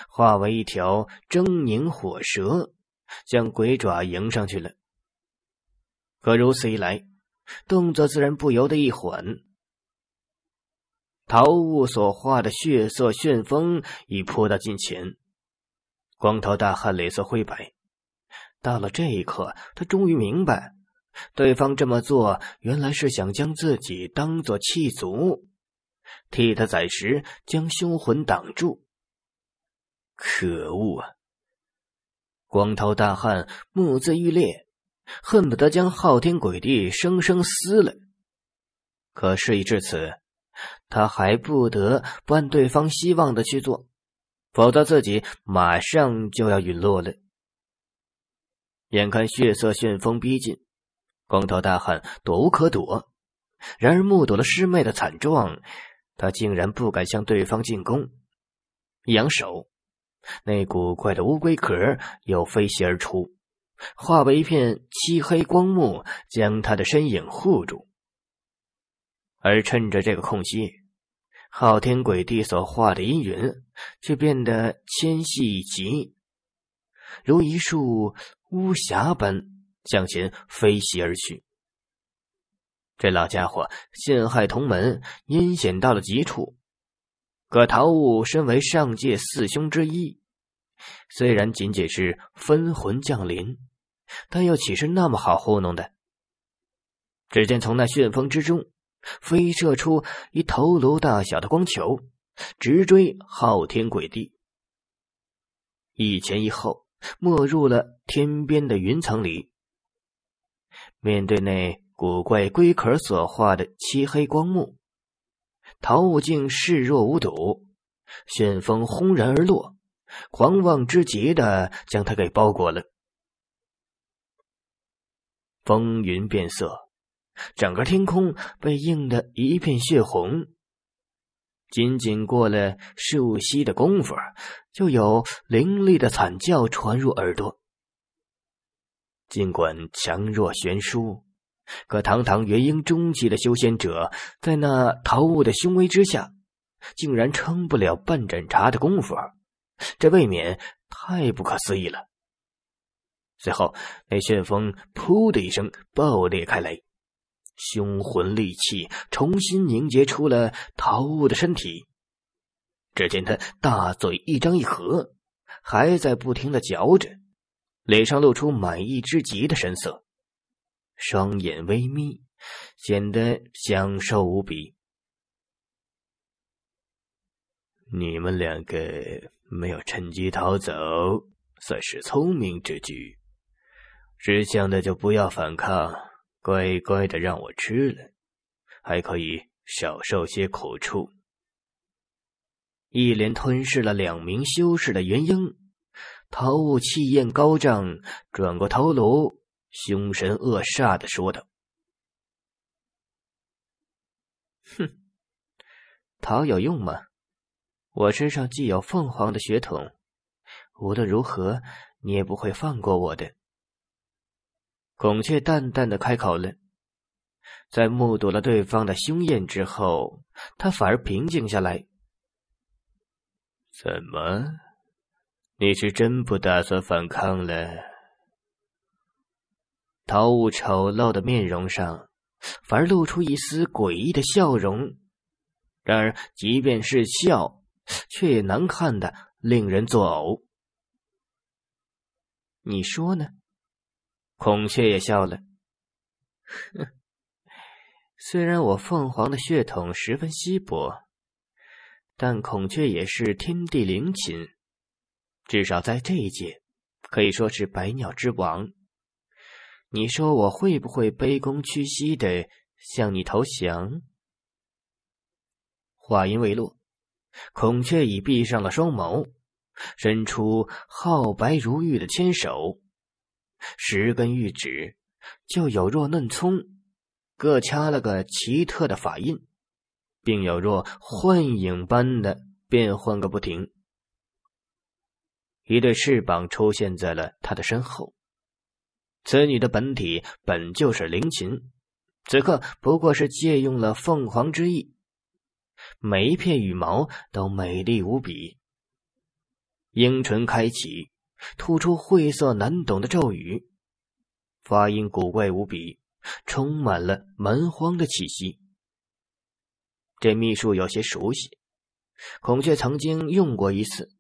化为一条狰狞火蛇，将鬼爪迎上去了。可如此一来，动作自然不由得一缓。桃雾所化的血色旋风已扑到近前，光头大汉脸色灰白。到了这一刻，他终于明白，对方这么做原来是想将自己当做气卒。替他暂时将凶魂挡住。可恶啊！光头大汉目眦欲裂，恨不得将昊天鬼帝生生撕了。可事已至此，他还不得不按对方希望的去做，否则自己马上就要陨落了。眼看血色旋风逼近，光头大汉躲无可躲。然而目睹了师妹的惨状。他竟然不敢向对方进攻，扬手，那古怪的乌龟壳又飞袭而出，化为一片漆黑光幕，将他的身影护住。而趁着这个空隙，昊天鬼帝所化的阴云却变得纤细极，如一束巫峡般向前飞袭而去。这老家伙陷害同门，阴险到了极处。可陶悟身为上界四凶之一，虽然仅仅是分魂降临，但又岂是那么好糊弄的？只见从那旋风之中飞射出一头颅大小的光球，直追昊天鬼帝，一前一后没入了天边的云层里。面对那。古怪龟壳所化的漆黑光幕，陶无镜视若无睹。旋风轰然而落，狂妄之极的将他给包裹了。风云变色，整个天空被映得一片血红。仅仅过了数息的功夫，就有凌厉的惨叫传入耳朵。尽管强弱悬殊。可堂堂元婴中期的修仙者，在那桃雾的凶威之下，竟然撑不了半盏茶的功夫，这未免太不可思议了。随后，那旋风“噗”的一声爆裂开来，凶魂戾气重新凝结出了桃雾的身体。只见他大嘴一张一合，还在不停的嚼着，脸上露出满意之极的神色。双眼微眯，显得享受无比。你们两个没有趁机逃走，算是聪明之举。识相的就不要反抗，乖乖的让我吃了，还可以少受些苦处。一连吞噬了两名修士的元婴，桃雾气焰高涨，转过头颅。凶神恶煞的说道：“哼，逃有用吗？我身上既有凤凰的血统，无论如何，你也不会放过我的。”孔雀淡淡的开口了，在目睹了对方的凶焰之后，他反而平静下来。“怎么，你是真不打算反抗了？”桃物丑陋的面容上，反而露出一丝诡异的笑容。然而，即便是笑，却也难看的令人作呕。你说呢？孔雀也笑了。虽然我凤凰的血统十分稀薄，但孔雀也是天地灵禽，至少在这一届，可以说是百鸟之王。你说我会不会卑躬屈膝的向你投降？话音未落，孔雀已闭上了双眸，伸出皓白如玉的纤手，十根玉指就有若嫩葱，各掐了个奇特的法印，并有若幻影般的变换个不停。一对翅膀出现在了他的身后。此女的本体本就是灵禽，此刻不过是借用了凤凰之翼。每一片羽毛都美丽无比。樱唇开启，吐出晦涩难懂的咒语，发音古怪无比，充满了蛮荒的气息。这秘术有些熟悉，孔雀曾经用过一次，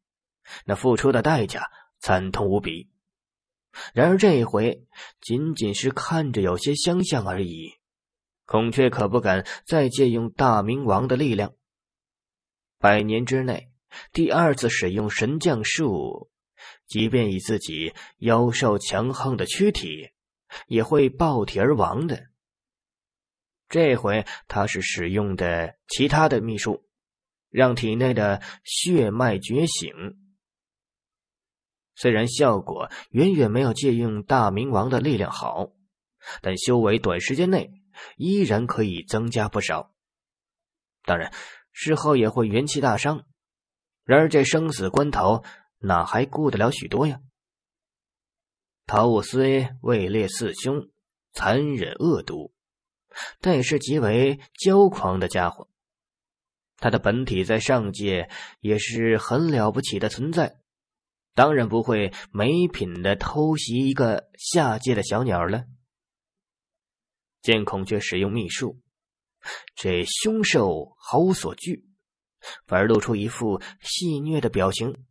那付出的代价惨痛无比。然而这一回，仅仅是看着有些相像而已。孔雀可不敢再借用大明王的力量。百年之内，第二次使用神将术，即便以自己妖兽强横的躯体，也会爆体而亡的。这回他是使用的其他的秘术，让体内的血脉觉醒。虽然效果远远没有借用大明王的力量好，但修为短时间内依然可以增加不少。当然，事后也会元气大伤。然而，这生死关头哪还顾得了许多呀？陶武虽位列四凶，残忍恶毒，但也是极为骄狂的家伙。他的本体在上界也是很了不起的存在。当然不会没品的偷袭一个下界的小鸟了。见孔雀使用秘术，这凶兽毫无所惧，反而露出一副戏谑的表情，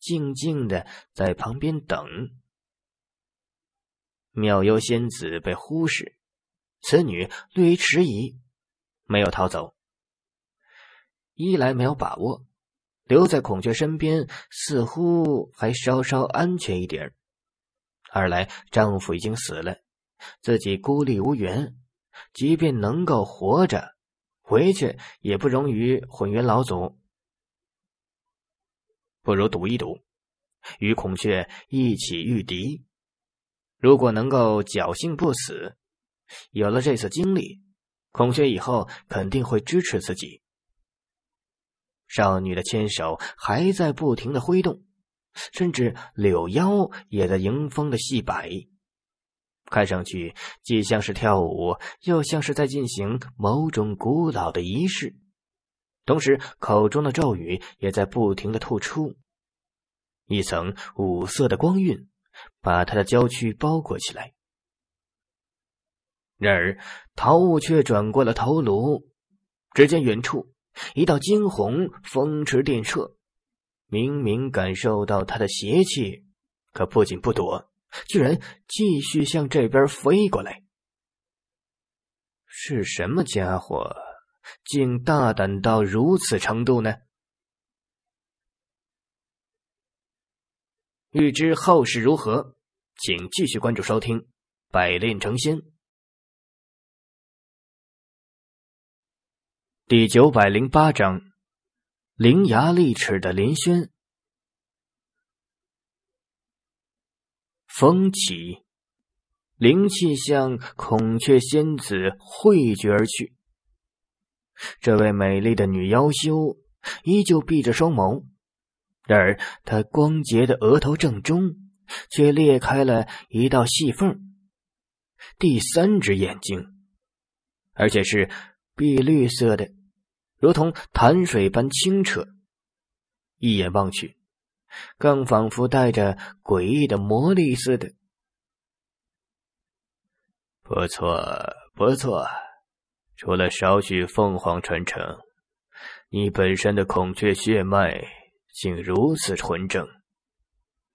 静静的在旁边等。妙幽仙子被忽视，此女略一迟疑，没有逃走。一来没有把握。留在孔雀身边，似乎还稍稍安全一点。二来，丈夫已经死了，自己孤立无援，即便能够活着回去，也不容于混元老祖。不如赌一赌，与孔雀一起御敌。如果能够侥幸不死，有了这次经历，孔雀以后肯定会支持自己。少女的纤手还在不停的挥动，甚至柳腰也在迎风的细摆，看上去既像是跳舞，又像是在进行某种古老的仪式。同时，口中的咒语也在不停的吐出，一层五色的光晕把她的娇躯包裹起来。然而，桃雾却转过了头颅，只见远处。一道惊鸿风驰电掣，明明感受到他的邪气，可不仅不躲，居然继续向这边飞过来。是什么家伙，竟大胆到如此程度呢？欲知后事如何，请继续关注收听《百炼成仙》。第九百零八章，伶牙俐齿的林轩。风起，灵气向孔雀仙子汇聚而去。这位美丽的女妖修依旧闭着双眸，然而她光洁的额头正中却裂开了一道细缝，第三只眼睛，而且是碧绿色的。如同潭水般清澈，一眼望去，更仿佛带着诡异的魔力似的。不错，不错，除了少许凤凰传承，你本身的孔雀血脉竟如此纯正，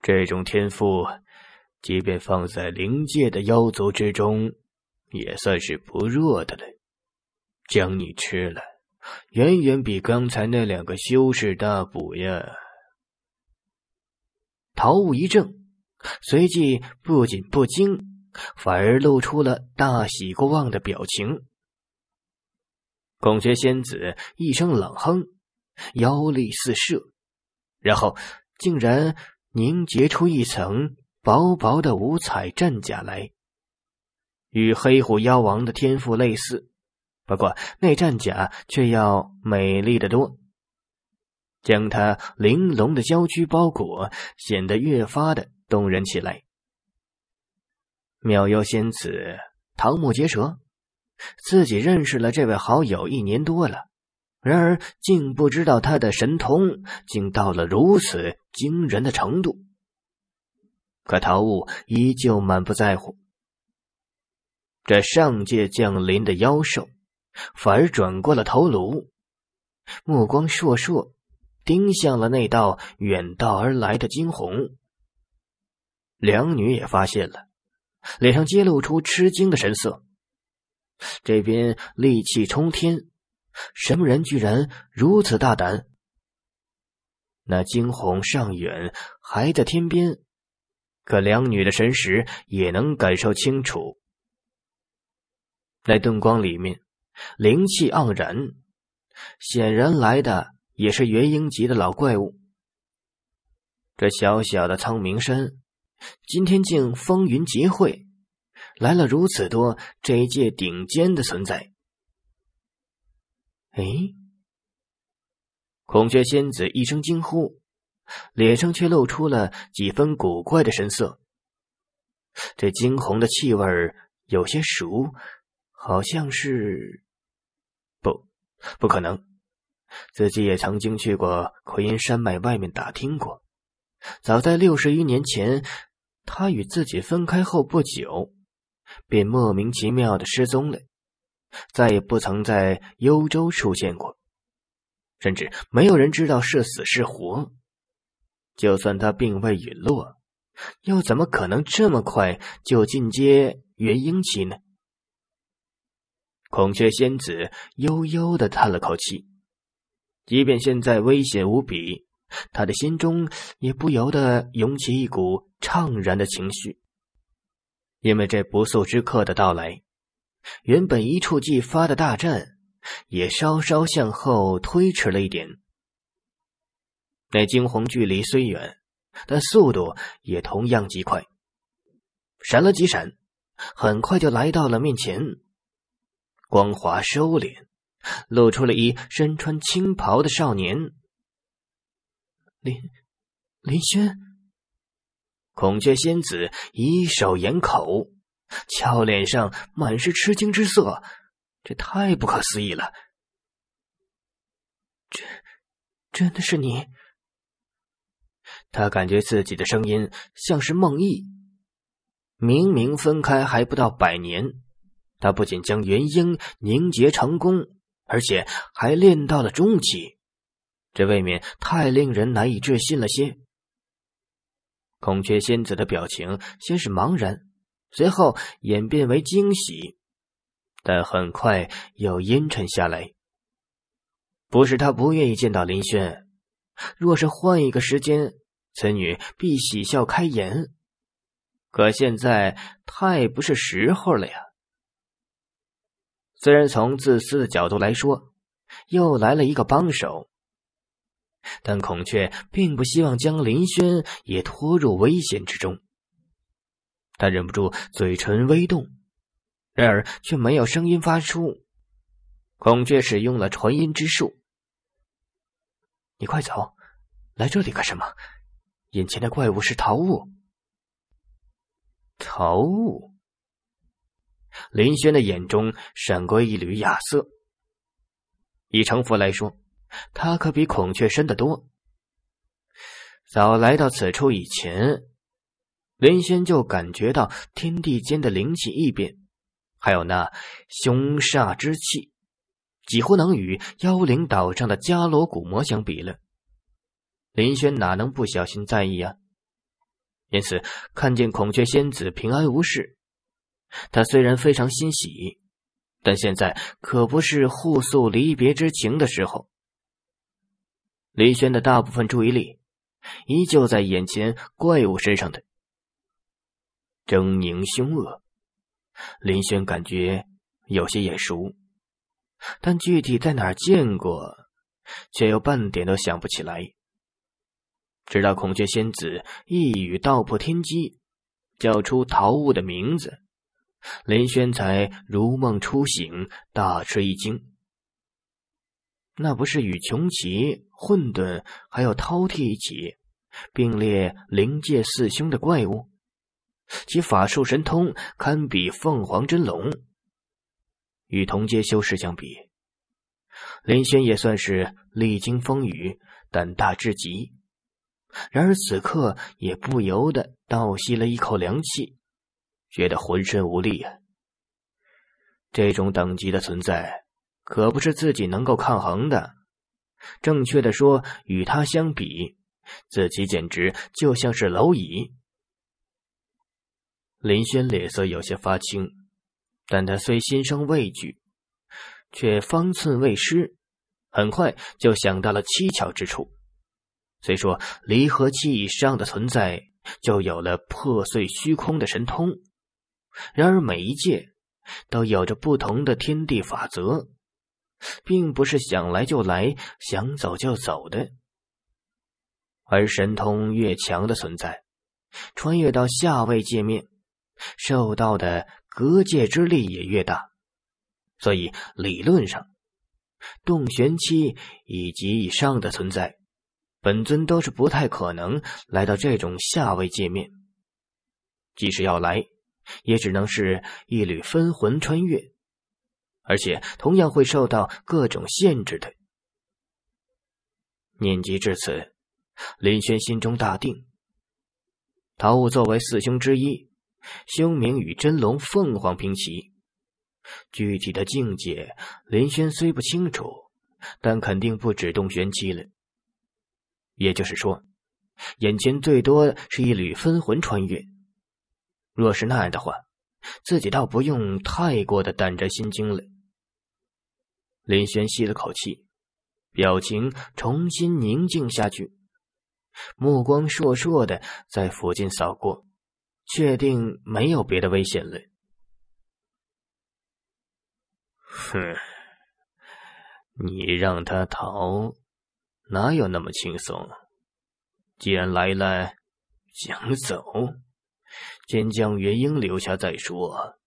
这种天赋，即便放在灵界的妖族之中，也算是不弱的了。将你吃了。远远比刚才那两个修士大补呀！陶悟一怔，随即不仅不惊，反而露出了大喜过望的表情。孔雀仙子一声冷哼，妖力四射，然后竟然凝结出一层薄薄的五彩战甲来，与黑虎妖王的天赋类似。不过，那战甲却要美丽的多，将他玲珑的娇躯包裹，显得越发的动人起来。妙优仙子瞠目结舌，自己认识了这位好友一年多了，然而竟不知道他的神通竟到了如此惊人的程度。可桃雾依旧满不在乎，这上界降临的妖兽。反而转过了头颅，目光烁烁，盯向了那道远道而来的惊鸿。两女也发现了，脸上揭露出吃惊的神色。这边戾气冲天，什么人居然如此大胆？那惊鸿尚远，还在天边，可两女的神识也能感受清楚。那遁光里面。灵气盎然，显然来的也是元婴级的老怪物。这小小的苍明山，今天竟风云集会，来了如此多这一届顶尖的存在。哎，孔雀仙子一声惊呼，脸上却露出了几分古怪的神色。这惊鸿的气味有些熟，好像是……不可能，自己也曾经去过奎因山脉外面打听过。早在六十余年前，他与自己分开后不久，便莫名其妙的失踪了，再也不曾在幽州出现过，甚至没有人知道是死是活。就算他并未陨落，又怎么可能这么快就进阶元婴期呢？孔雀仙子悠悠的叹了口气，即便现在危险无比，他的心中也不由得涌起一股怅然的情绪。因为这不速之客的到来，原本一触即发的大战也稍稍向后推迟了一点。那惊鸿距离虽远，但速度也同样极快，闪了几闪，很快就来到了面前。光滑收敛，露出了一身穿青袍的少年。林林轩，孔雀仙子以手掩口，俏脸上满是吃惊之色。这太不可思议了！真真的是你？他感觉自己的声音像是梦呓，明明分开还不到百年。他不仅将元婴凝结成功，而且还练到了中期，这未免太令人难以置信了些。孔雀仙子的表情先是茫然，随后演变为惊喜，但很快又阴沉下来。不是他不愿意见到林轩，若是换一个时间，此女必喜笑开颜，可现在太不是时候了呀。虽然从自私的角度来说，又来了一个帮手，但孔雀并不希望将林轩也拖入危险之中。他忍不住嘴唇微动，然而却没有声音发出。孔雀使用了传音之术：“你快走，来这里干什么？眼前的怪物是桃雾。”桃雾。林轩的眼中闪过一缕亚色。以城府来说，他可比孔雀深得多。早来到此处以前，林轩就感觉到天地间的灵气异变，还有那凶煞之气，几乎能与妖灵岛上的伽罗古魔相比了。林轩哪能不小心在意啊？因此，看见孔雀仙子平安无事。他虽然非常欣喜，但现在可不是互诉离别之情的时候。林轩的大部分注意力依旧在眼前怪物身上的狰狞凶恶。林轩感觉有些眼熟，但具体在哪儿见过，却又半点都想不起来。直到孔雀仙子一语道破天机，叫出桃物的名字。林轩才如梦初醒，大吃一惊。那不是与穷奇、混沌还有饕餮一起并列灵界四凶的怪物，其法术神通堪比凤凰真龙。与同阶修士相比，林轩也算是历经风雨，胆大至极。然而此刻也不由得倒吸了一口凉气。觉得浑身无力呀！这种等级的存在，可不是自己能够抗衡的。正确的说，与他相比，自己简直就像是蝼蚁。林轩脸色有些发青，但他虽心生畏惧，却方寸未失，很快就想到了蹊跷之处。虽说离合器以上的存在，就有了破碎虚空的神通。然而每一界都有着不同的天地法则，并不是想来就来、想走就走的。而神通越强的存在，穿越到下位界面，受到的隔界之力也越大。所以理论上，洞玄期以及以上的存在，本尊都是不太可能来到这种下位界面。即使要来，也只能是一缕分魂穿越，而且同样会受到各种限制的。念及至此，林轩心中大定。桃武作为四兄之一，凶名与真龙、凤凰平齐。具体的境界，林轩虽不清楚，但肯定不止洞玄期了。也就是说，眼前最多是一缕分魂穿越。若是那样的话，自己倒不用太过的胆战心惊了。林轩吸了口气，表情重新宁静下去，目光烁烁的在附近扫过，确定没有别的危险了。哼，你让他逃，哪有那么轻松？既然来了，想走？先将元婴留下再说。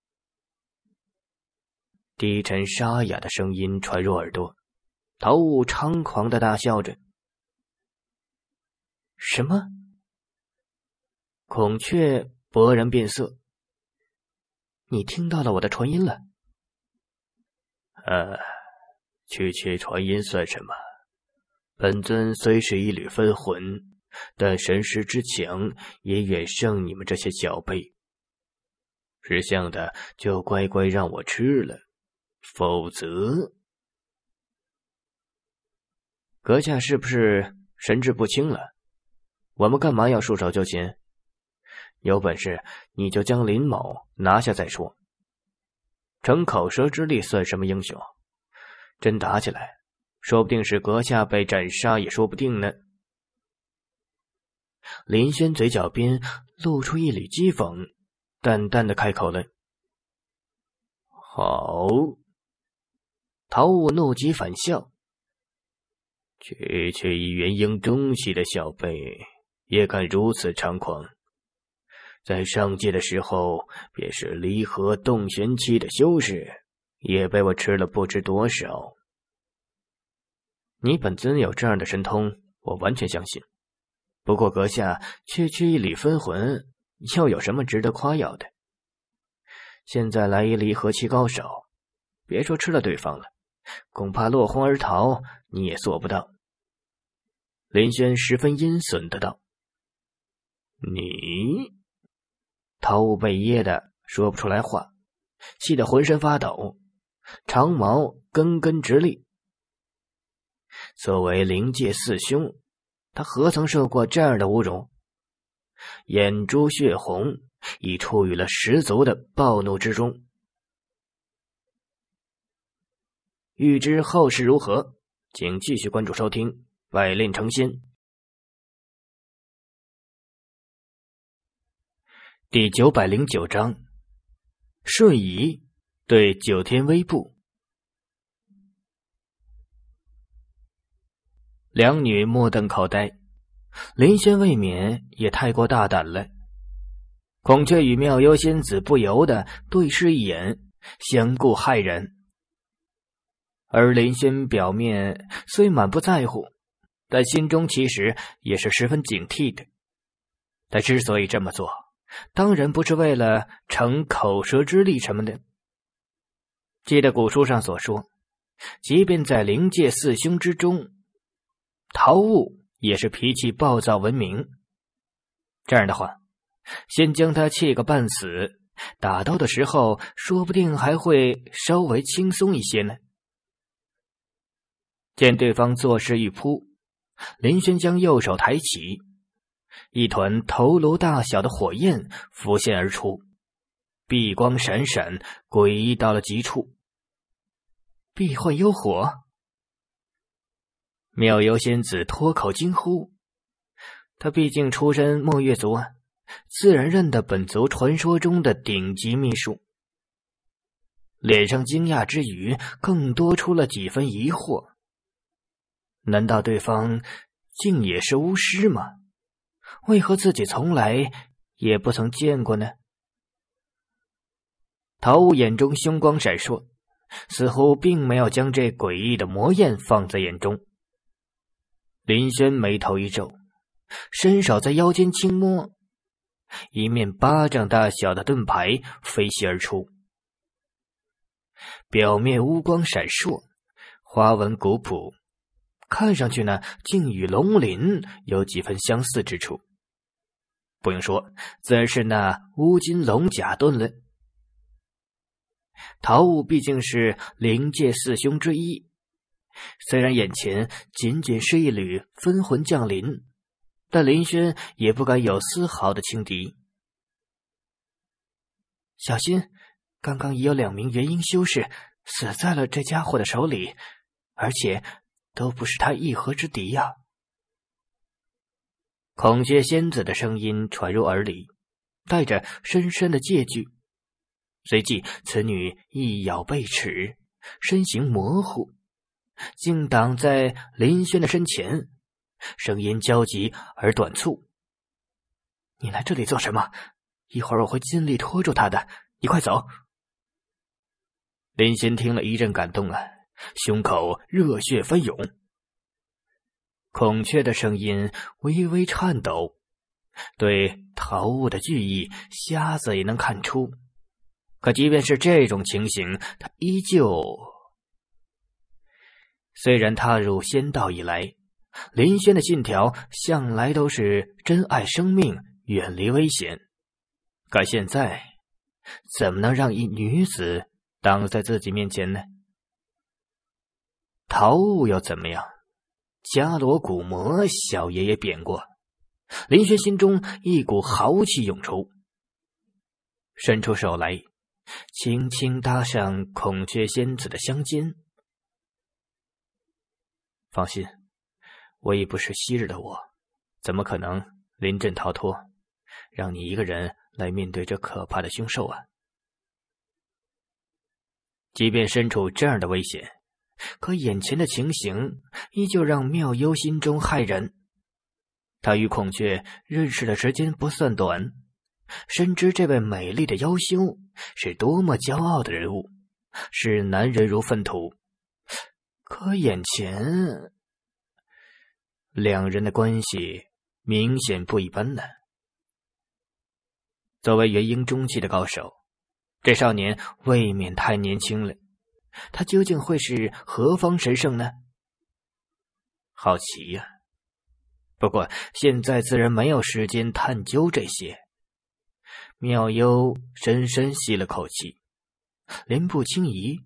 低沉沙哑的声音传入耳朵，陶悟猖狂的大笑着。什么？孔雀勃然变色。你听到了我的传音了？呃，区区传音算什么？本尊虽是一缕分魂。但神识之强也远胜你们这些小辈。识相的就乖乖让我吃了，否则，阁下是不是神志不清了？我们干嘛要束手就擒？有本事你就将林某拿下再说。逞口舌之力算什么英雄？真打起来，说不定是阁下被斩杀，也说不定呢。林轩嘴角边露出一缕讥讽，淡淡的开口了：“好。”陶武怒极反笑：“区区一元婴中期的小辈，也敢如此猖狂？在上界的时候，便是离合洞玄期的修士，也被我吃了不知多少。你本尊有这样的神通，我完全相信。”不过阁下区区一缕分魂，又有什么值得夸耀的？现在来一离合期高手，别说吃了对方了，恐怕落荒而逃你也做不到。”林轩十分阴损的道。你，陶雾被噎的说不出来话，气得浑身发抖，长毛根根直立。作为灵界四凶。他何曾受过这样的侮辱？眼珠血红，已处于了十足的暴怒之中。欲知后事如何，请继续关注收听《百炼成仙》第九百零九章：瞬移对九天微步。两女目瞪口呆，林轩未免也太过大胆了。孔雀与妙幽仙子不由得对视一眼，相顾骇人。而林轩表面虽满不在乎，但心中其实也是十分警惕的。他之所以这么做，当然不是为了逞口舌之力什么的。记得古书上所说，即便在灵界四凶之中。陶雾也是脾气暴躁闻名。这样的话，先将他气个半死，打斗的时候说不定还会稍微轻松一些呢。见对方作势欲扑，林轩将右手抬起，一团头颅大小的火焰浮现而出，碧光闪闪，诡异到了极处。避幻幽火。妙游仙子脱口惊呼：“他毕竟出身梦月族啊，自然认得本族传说中的顶级秘术。”脸上惊讶之余，更多出了几分疑惑：“难道对方竟也是巫师吗？为何自己从来也不曾见过呢？”桃武眼中凶光闪烁，似乎并没有将这诡异的魔焰放在眼中。林轩眉头一皱，伸手在腰间轻摸，一面巴掌大小的盾牌飞袭而出，表面乌光闪烁，花纹古朴，看上去呢，竟与龙鳞有几分相似之处。不用说，自然是那乌金龙甲盾了。桃武毕竟是灵界四凶之一。虽然眼前仅仅是一缕分魂降临，但林轩也不敢有丝毫的轻敌。小心，刚刚已有两名元婴修士死在了这家伙的手里，而且都不是他一合之敌呀！孔雀仙子的声音传入耳里，带着深深的戒惧。随即，此女一咬背齿，身形模糊。竟挡在林轩的身前，声音焦急而短促。“你来这里做什么？一会儿我会尽力拖住他的，你快走。”林轩听了一阵感动啊，胸口热血翻涌。孔雀的声音微微颤抖，对桃雾的惧意，瞎子也能看出。可即便是这种情形，他依旧。虽然踏入仙道以来，林轩的信条向来都是珍爱生命，远离危险。可现在，怎么能让一女子挡在自己面前呢？桃物又怎么样？伽罗古魔，小爷爷贬过。林轩心中一股豪气涌出，伸出手来，轻轻搭上孔雀仙子的香肩。放心，我已不是昔日的我，怎么可能临阵逃脱？让你一个人来面对这可怕的凶兽啊！即便身处这样的危险，可眼前的情形依旧让妙幽心中骇人。他与孔雀认识的时间不算短，深知这位美丽的妖修是多么骄傲的人物，视男人如粪土。可眼前两人的关系明显不一般呢。作为元婴中期的高手，这少年未免太年轻了。他究竟会是何方神圣呢？好奇呀！不过现在自然没有时间探究这些。妙幽深深吸了口气，莲步轻移，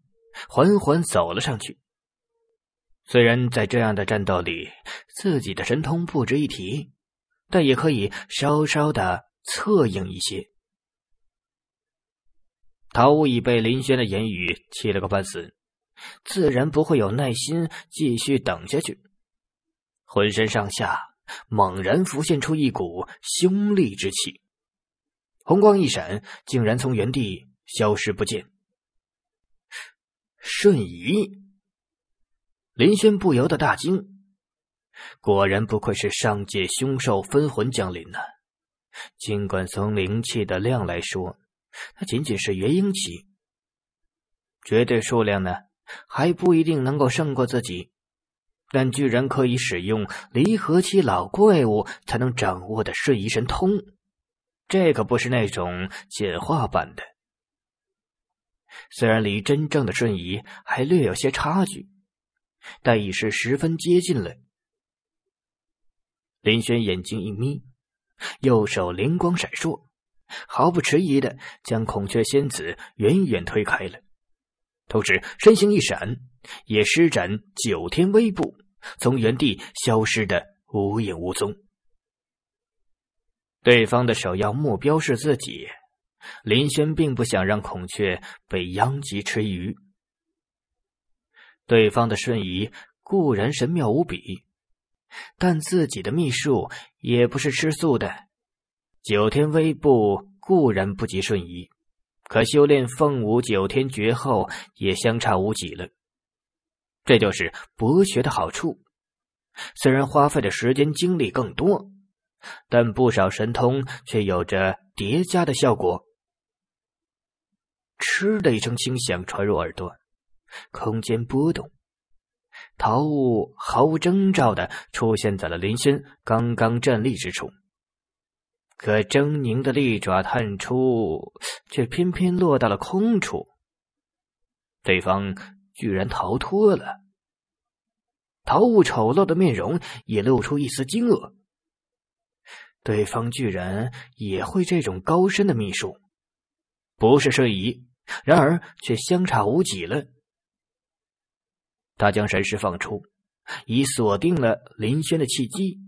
缓缓走了上去。虽然在这样的战斗里，自己的神通不值一提，但也可以稍稍的策应一些。陶武已被林轩的言语气了个半死，自然不会有耐心继续等下去，浑身上下猛然浮现出一股凶戾之气，红光一闪，竟然从原地消失不见，瞬移。林轩不由得大惊，果然不愧是上界凶兽分魂降临呢。尽管从灵气的量来说，他仅仅是元婴期，绝对数量呢还不一定能够胜过自己。但居然可以使用离合期老怪物才能掌握的瞬移神通，这可不是那种简化版的，虽然离真正的瞬移还略有些差距。但已是十分接近了。林轩眼睛一眯，右手灵光闪烁，毫不迟疑的将孔雀仙子远远推开了，同时身形一闪，也施展九天微步，从原地消失的无影无踪。对方的首要目标是自己，林轩并不想让孔雀被殃及池鱼。对方的瞬移固然神妙无比，但自己的秘术也不是吃素的。九天微步固然不及瞬移，可修炼凤舞九天诀后也相差无几了。这就是博学的好处，虽然花费的时间精力更多，但不少神通却有着叠加的效果。嗤的一声轻响传入耳朵。空间波动，桃雾毫无征兆的出现在了林轩刚刚站立之处，可狰狞的利爪探出，却偏偏落到了空处。对方居然逃脱了！桃雾丑陋的面容也露出一丝惊愕，对方居然也会这种高深的秘术，不是瞬移，然而却相差无几了。他将神识放出，已锁定了林轩的契机。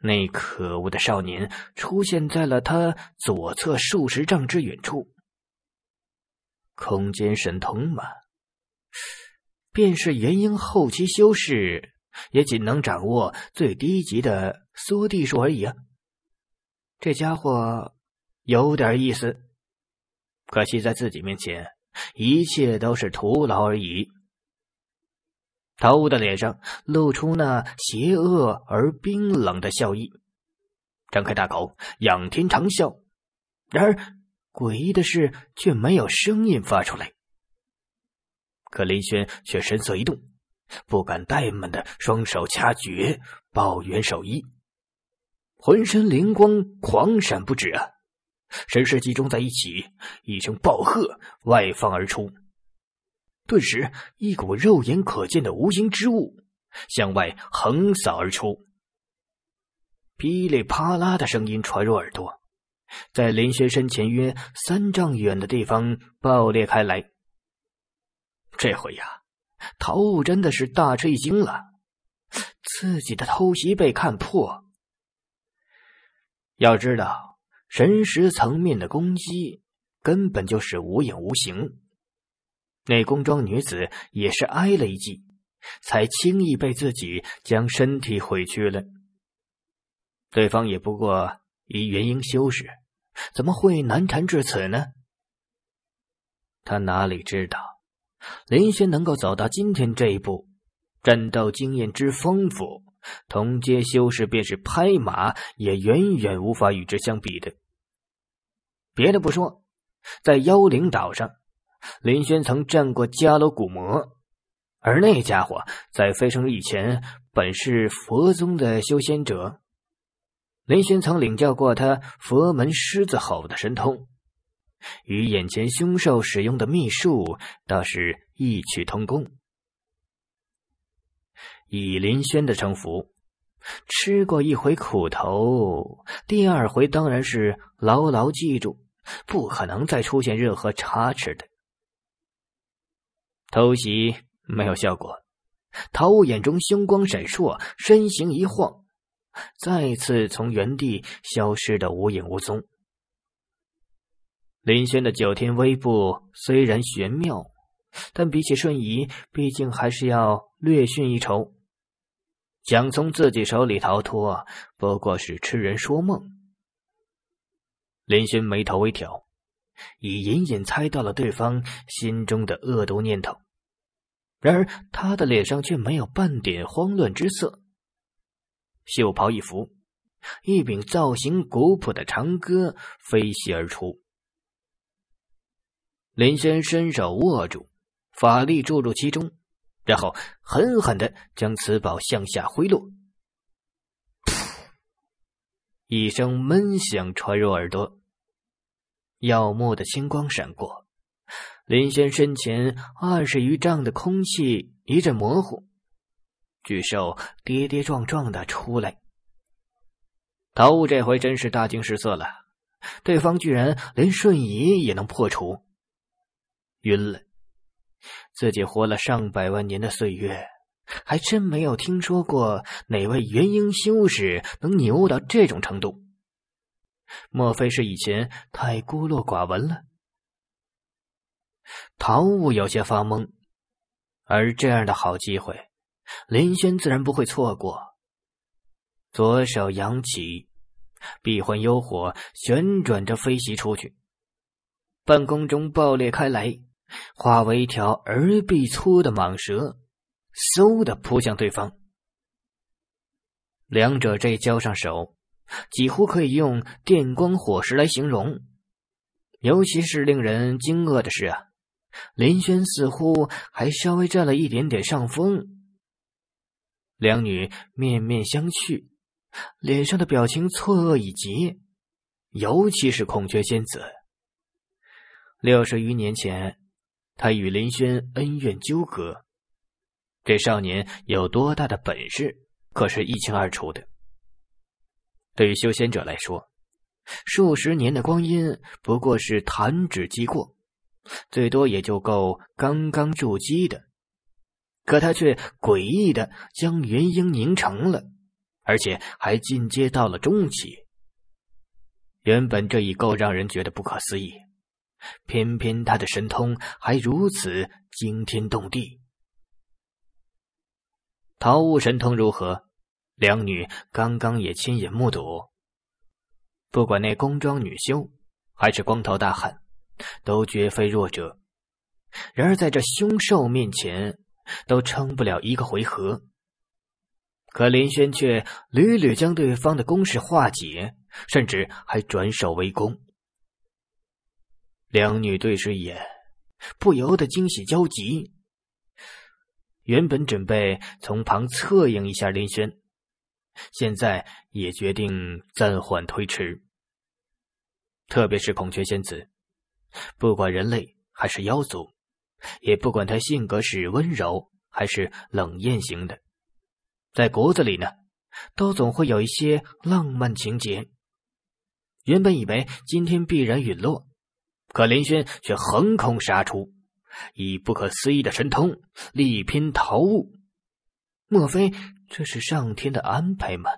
那可恶的少年出现在了他左侧数十丈之远处。空间神通嘛，便是元婴后期修士，也仅能掌握最低级的缩地术而已啊！这家伙有点意思，可惜在自己面前，一切都是徒劳而已。陶武的脸上露出那邪恶而冰冷的笑意，张开大口，仰天长啸。然而，诡异的是却没有声音发出来。可林轩却神色一动，不敢怠慢的双手掐诀，抱元守一，浑身灵光狂闪不止啊！神识集中在一起，一声暴喝外放而出。顿时，一股肉眼可见的无形之物向外横扫而出，噼里啪啦的声音传入耳朵，在林轩身前约三丈远的地方爆裂开来。这回呀，陶雾真的是大吃一惊了，自己的偷袭被看破。要知道，神识层面的攻击根本就是无影无形。那工装女子也是挨了一击，才轻易被自己将身体毁去了。对方也不过一元婴修士，怎么会难缠至此呢？他哪里知道，林轩能够走到今天这一步，战斗经验之丰富，同阶修士便是拍马也远远无法与之相比的。别的不说，在妖灵岛上。林轩曾战过迦罗古魔，而那家伙在飞升以前本是佛宗的修仙者。林轩曾领教过他佛门狮子吼的神通，与眼前凶兽使用的秘术倒是异曲同工。以林轩的城府，吃过一回苦头，第二回当然是牢牢记住，不可能再出现任何差池的。偷袭没有效果，陶雾眼中星光闪烁，身形一晃，再次从原地消失的无影无踪。林轩的九天微步虽然玄妙，但比起瞬移，毕竟还是要略逊一筹。想从自己手里逃脱，不过是痴人说梦。林轩眉头微挑。已隐隐猜到了对方心中的恶毒念头，然而他的脸上却没有半点慌乱之色。袖袍一拂，一柄造型古朴的长戈飞袭而出。林轩伸手握住，法力注入其中，然后狠狠的将此宝向下挥落。噗！一声闷响传入耳朵。耀目的星光闪过，林轩身前二十余丈的空气一阵模糊，巨兽跌跌撞撞的出来。陶雾这回真是大惊失色了，对方居然连瞬移也能破除，晕了！自己活了上百万年的岁月，还真没有听说过哪位元婴修士能牛到这种程度。莫非是以前太孤陋寡闻了？唐雾有些发懵，而这样的好机会，林轩自然不会错过。左手扬起，闭魂幽火旋转着飞袭出去，半空中爆裂开来，化为一条儿臂粗的蟒蛇，嗖的扑向对方。两者这交上手。几乎可以用电光火石来形容。尤其是令人惊愕的是啊，林轩似乎还稍微占了一点点上风。两女面面相觑，脸上的表情错愕以及，尤其是孔雀仙子，六十余年前，他与林轩恩怨纠葛，这少年有多大的本事，可是一清二楚的。对于修仙者来说，数十年的光阴不过是弹指即过，最多也就够刚刚筑基的。可他却诡异的将元婴凝成了，而且还进阶到了中期。原本这已够让人觉得不可思议，偏偏他的神通还如此惊天动地。桃悟神通如何？两女刚刚也亲眼目睹，不管那工装女修还是光头大汉，都绝非弱者。然而在这凶兽面前，都撑不了一个回合。可林轩却屡屡将对方的攻势化解，甚至还转守为攻。两女对视一眼，不由得惊喜交集。原本准备从旁策应一下林轩。现在也决定暂缓推迟。特别是孔雀仙子，不管人类还是妖族，也不管他性格是温柔还是冷艳型的，在骨子里呢，都总会有一些浪漫情节。原本以为今天必然陨落，可林轩却横空杀出，以不可思议的神通力拼桃物，莫非？这是上天的安排吗？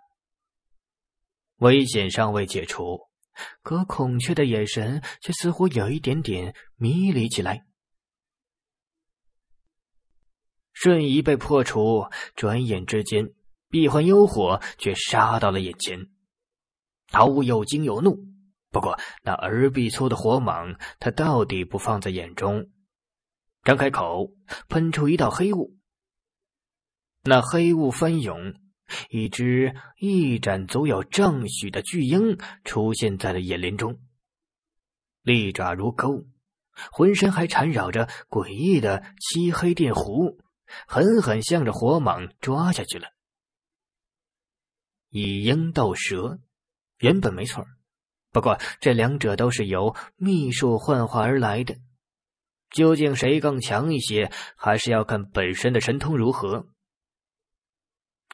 危险尚未解除，可孔雀的眼神却似乎有一点点迷离起来。瞬移被破除，转眼之间，闭环幽火却杀到了眼前。桃物又惊又怒，不过那儿臂粗的火蟒，他到底不放在眼中，张开口喷出一道黑雾。那黑雾翻涌，一只一展足有丈许的巨鹰出现在了眼帘中，利爪如钩，浑身还缠绕着诡异的漆黑电弧，狠狠向着火蟒抓下去了。以鹰斗蛇，原本没错不过这两者都是由秘术幻化而来的，究竟谁更强一些，还是要看本身的神通如何。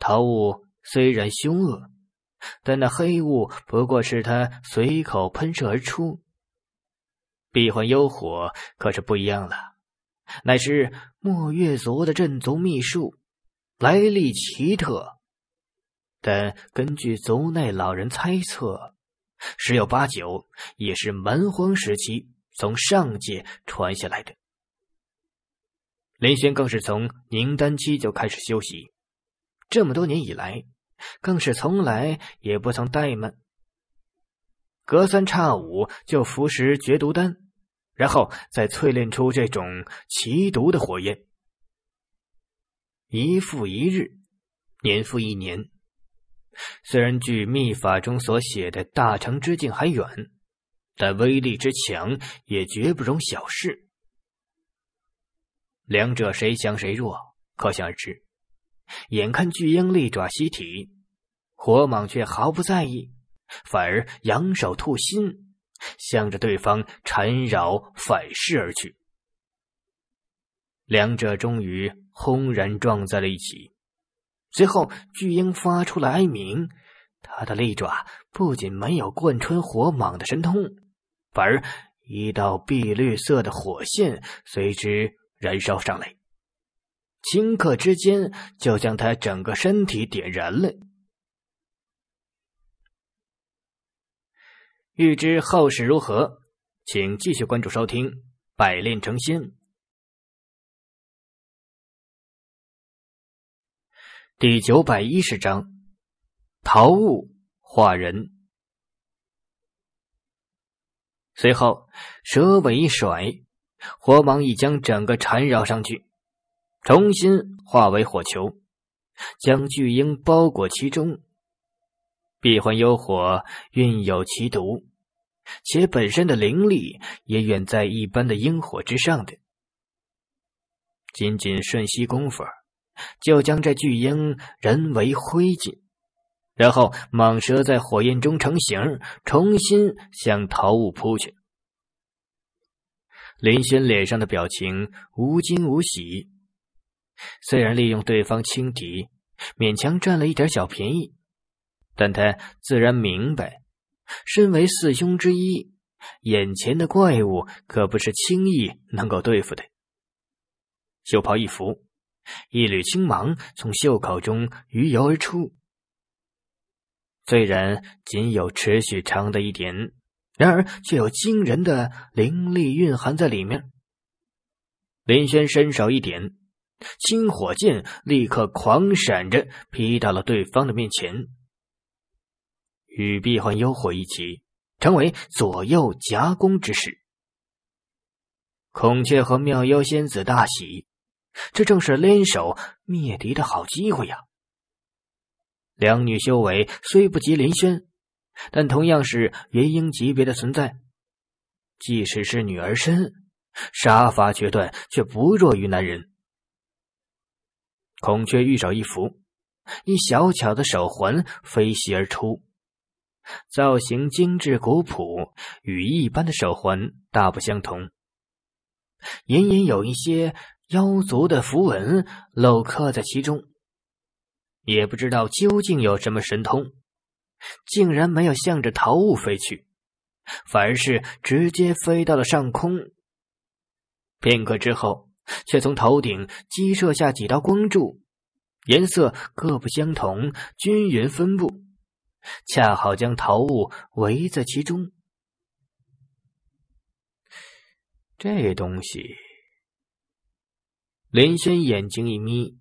桃雾虽然凶恶，但那黑雾不过是他随口喷射而出。避环幽火可是不一样了，乃是墨月族的镇族秘术，来历奇特。但根据族内老人猜测，十有八九也是蛮荒时期从上界传下来的。林轩更是从凝丹期就开始修习。这么多年以来，更是从来也不曾怠慢，隔三差五就服食绝毒丹，然后再淬炼出这种奇毒的火焰。一复一日，年复一年，虽然距秘法中所写的大成之境还远，但威力之强也绝不容小视。两者谁强谁弱，可想而知。眼看巨鹰利爪吸体，火蟒却毫不在意，反而扬手吐心，向着对方缠绕反噬而去。两者终于轰然撞在了一起，随后巨鹰发出了哀鸣。它的利爪不仅没有贯穿火蟒的神通，反而一道碧绿色的火线随之燃烧上来。顷刻之间，就将他整个身体点燃了。欲知后事如何，请继续关注收听《百炼成仙》第九百一十章《桃雾化人》。随后，蛇尾一甩，火芒已将整个缠绕上去。重新化为火球，将巨婴包裹其中。闭环幽火蕴有其毒，且本身的灵力也远在一般的阴火之上的。仅仅瞬息功夫，就将这巨婴人为灰烬。然后蟒蛇在火焰中成型，重新向桃雾扑去。林轩脸上的表情无惊无喜。虽然利用对方轻敌，勉强占了一点小便宜，但他自然明白，身为四兄之一，眼前的怪物可不是轻易能够对付的。袖袍一拂，一缕青芒从袖口中鱼游而出。虽然仅有持续长的一点，然而却有惊人的灵力蕴含在里面。林轩伸手一点。青火剑立刻狂闪着劈到了对方的面前，与闭环幽火一起成为左右夹攻之势。孔雀和妙妖仙子大喜，这正是联手灭敌的好机会呀！两女修为虽不及林轩，但同样是元婴级别的存在，即使是女儿身，杀伐决断却不弱于男人。孔雀玉手一拂，一小巧的手环飞袭而出，造型精致古朴，与一般的手环大不相同，隐隐有一些妖族的符文镂刻在其中，也不知道究竟有什么神通，竟然没有向着桃雾飞去，反而是直接飞到了上空。片刻之后。却从头顶击射下几道光柱，颜色各不相同，均匀分布，恰好将桃物围在其中。这东西，林轩眼睛一眯，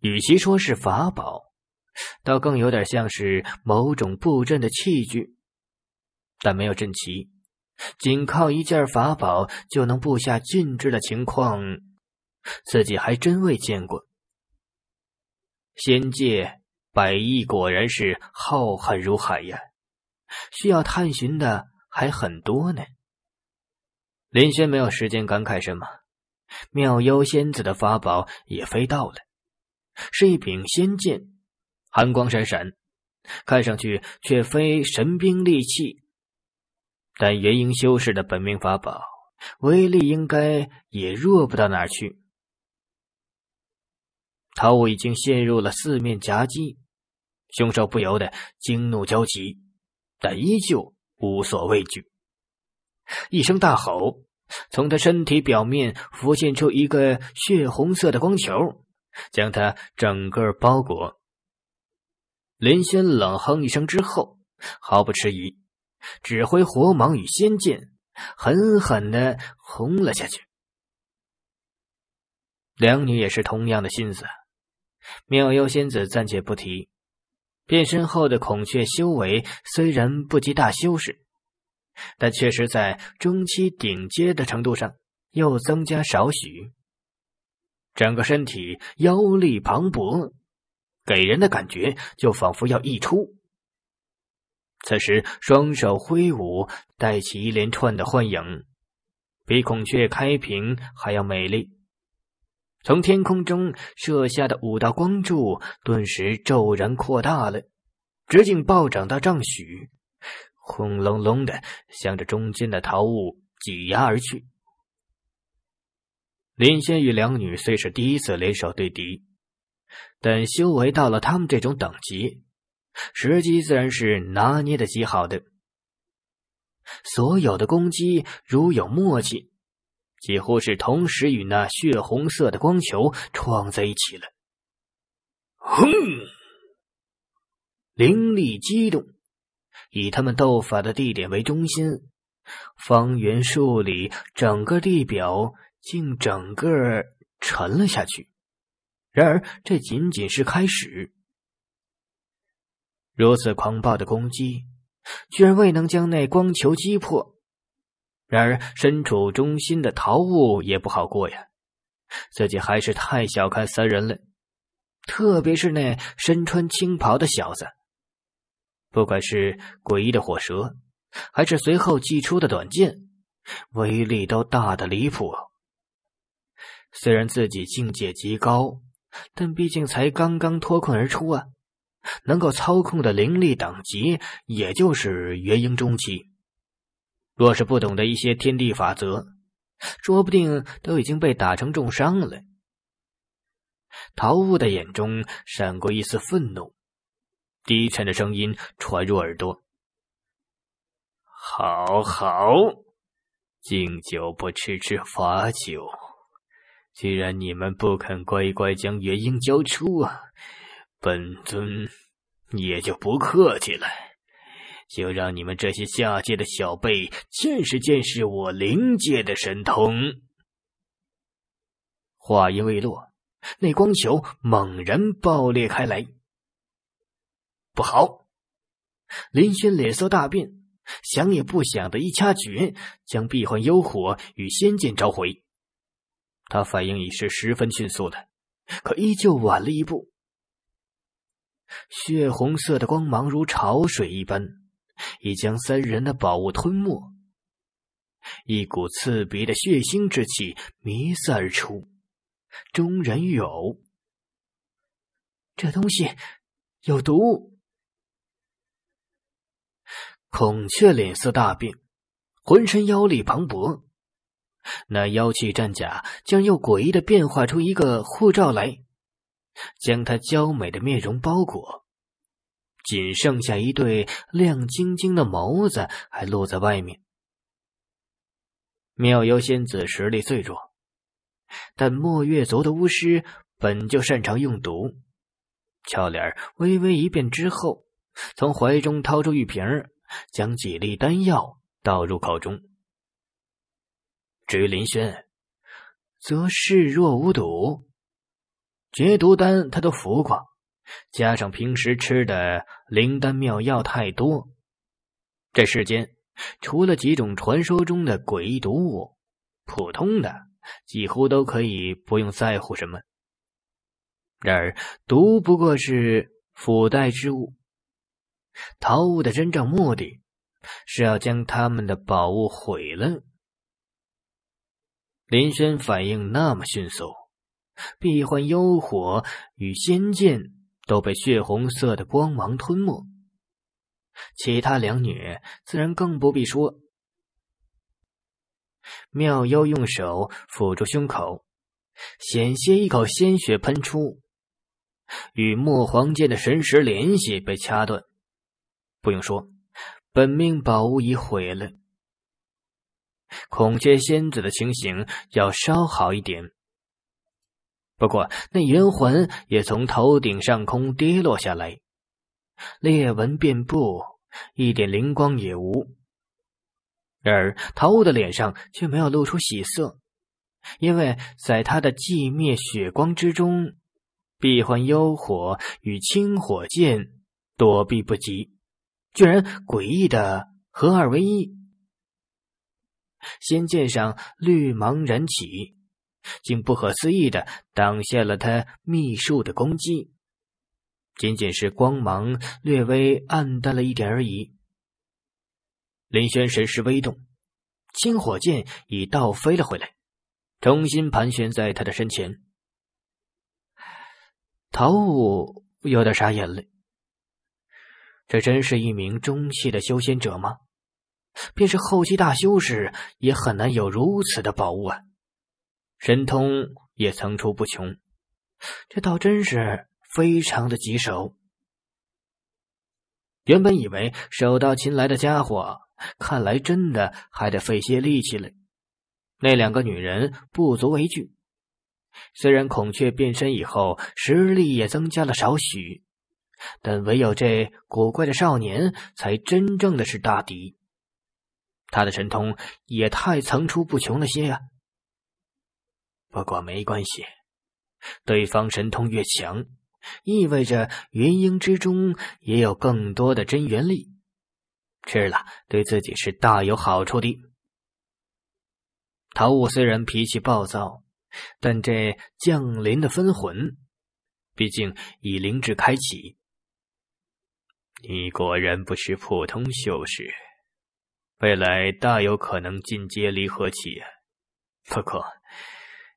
与其说是法宝，倒更有点像是某种布阵的器具，但没有阵旗。仅靠一件法宝就能布下禁制的情况，自己还真未见过。仙界百亿果然是浩瀚如海呀，需要探寻的还很多呢。林轩没有时间感慨什么，妙幽仙子的法宝也飞到了，是一柄仙剑，寒光闪闪，看上去却非神兵利器。但元婴修士的本命法宝威力应该也弱不到哪去。桃武已经陷入了四面夹击，凶手不由得惊怒交集，但依旧无所畏惧。一声大吼，从他身体表面浮现出一个血红色的光球，将他整个包裹。林轩冷哼一声之后，毫不迟疑。指挥火蟒与仙剑，狠狠的轰了下去。两女也是同样的心思。妙幽仙子暂且不提，变身后的孔雀修为虽然不及大修士，但确实在中期顶阶的程度上又增加少许。整个身体妖力磅礴，给人的感觉就仿佛要溢出。此时，双手挥舞，带起一连串的幻影，比孔雀开屏还要美丽。从天空中射下的五道光柱，顿时骤然扩大了，直径暴涨到丈许，轰隆隆的向着中间的桃物挤压而去。林仙与两女虽是第一次联手对敌，但修为到了他们这种等级。时机自然是拿捏的极好的，所有的攻击如有默契，几乎是同时与那血红色的光球撞在一起了。轰！灵力激动，以他们斗法的地点为中心，方圆数里整个地表竟整个沉了下去。然而，这仅仅是开始。如此狂暴的攻击，居然未能将那光球击破。然而，身处中心的桃雾也不好过呀。自己还是太小看三人了，特别是那身穿青袍的小子。不管是诡异的火蛇，还是随后祭出的短剑，威力都大得离谱。虽然自己境界极高，但毕竟才刚刚脱困而出啊。能够操控的灵力等级，也就是元婴中期。若是不懂得一些天地法则，说不定都已经被打成重伤了。桃雾的眼中闪过一丝愤怒，低沉的声音传入耳朵：“好好，敬酒不吃吃罚酒。既然你们不肯乖乖将元婴交出啊！”本尊也就不客气了，就让你们这些下界的小辈见识见识我灵界的神通。话音未落，那光球猛然爆裂开来。不好！林轩脸色大变，想也不想的一掐诀，将闭环幽火与仙剑召回。他反应已是十分迅速的，可依旧晚了一步。血红色的光芒如潮水一般，已将三人的宝物吞没。一股刺鼻的血腥之气弥散而出，中人欲呕。这东西有毒！孔雀脸色大变，浑身妖力磅礴，那妖气战甲将又诡异的变化出一个护罩来。将她娇美的面容包裹，仅剩下一对亮晶晶的眸子还露在外面。妙幽仙子实力最弱，但墨月族的巫师本就擅长用毒。俏脸微微一变之后，从怀中掏出玉瓶将几粒丹药倒入口中。至于林轩，则视若无睹。绝毒丹他都服过，加上平时吃的灵丹妙药太多，这世间除了几种传说中的诡异毒物，普通的几乎都可以不用在乎什么。然而毒不过是附带之物，逃物的真正目的，是要将他们的宝物毁了。林轩反应那么迅速。碧幻幽火与仙剑都被血红色的光芒吞没，其他两女自然更不必说。妙妖用手抚住胸口，险些一口鲜血喷出，与墨皇剑的神识联系被掐断。不用说，本命宝物已毁了。孔雀仙子的情形要稍好一点。不过，那银魂也从头顶上空跌落下来，裂纹遍布，一点灵光也无。然而，陶雾的脸上却没有露出喜色，因为在他的寂灭血光之中，碧幻幽火与青火剑躲避不及，居然诡异的合二为一，仙剑上绿芒燃起。竟不可思议地挡下了他秘术的攻击，仅仅是光芒略微暗淡了一点而已。林轩神识微动，青火剑已倒飞了回来，重新盘旋在他的身前。桃武有点傻眼了，这真是一名中期的修仙者吗？便是后期大修士，也很难有如此的宝物啊！神通也层出不穷，这倒真是非常的棘手。原本以为手到擒来的家伙，看来真的还得费些力气了。那两个女人不足为惧，虽然孔雀变身以后实力也增加了少许，但唯有这古怪的少年才真正的是大敌。他的神通也太层出不穷了些呀。不过没关系，对方神通越强，意味着元婴之中也有更多的真元力，吃了对自己是大有好处的。桃雾虽然脾气暴躁，但这降临的分魂，毕竟以灵智开启。你果然不是普通修士，未来大有可能进阶离合期啊！不过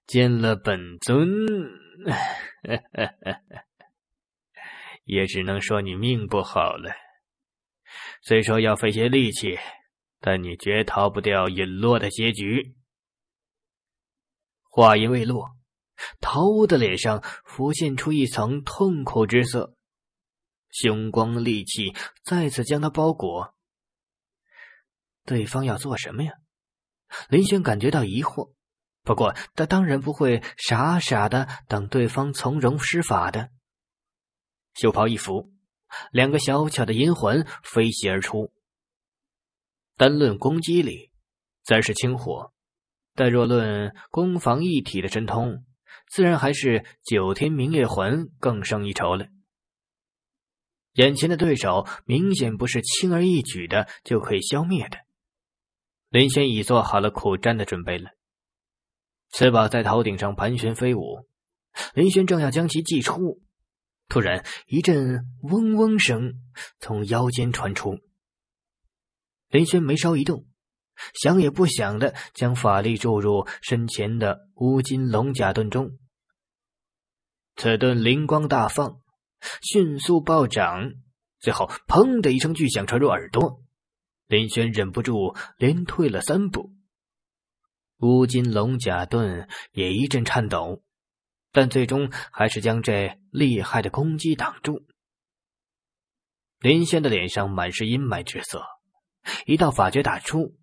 见了本尊，也只能说你命不好了。虽说要费些力气，但你绝逃不掉陨落的结局。话音未落，陶屋的脸上浮现出一层痛苦之色，凶光戾气再次将他包裹。对方要做什么呀？林轩感觉到疑惑。不过，他当然不会傻傻的等对方从容施法的。袖袍一拂，两个小巧的银环飞袭而出。单论攻击力，自然是清火；但若论攻防一体的神通，自然还是九天明月环更胜一筹了。眼前的对手明显不是轻而易举的就可以消灭的，林轩已做好了苦战的准备了。此宝在头顶上盘旋飞舞，林轩正要将其祭出，突然一阵嗡嗡声从腰间传出。林轩眉梢一动，想也不想的将法力注入身前的乌金龙甲盾中。此盾灵光大放，迅速暴涨，最后“砰”的一声巨响传入耳朵，林轩忍不住连退了三步。乌金龙甲盾也一阵颤抖，但最终还是将这厉害的攻击挡住。林轩的脸上满是阴霾之色，一道法诀打出，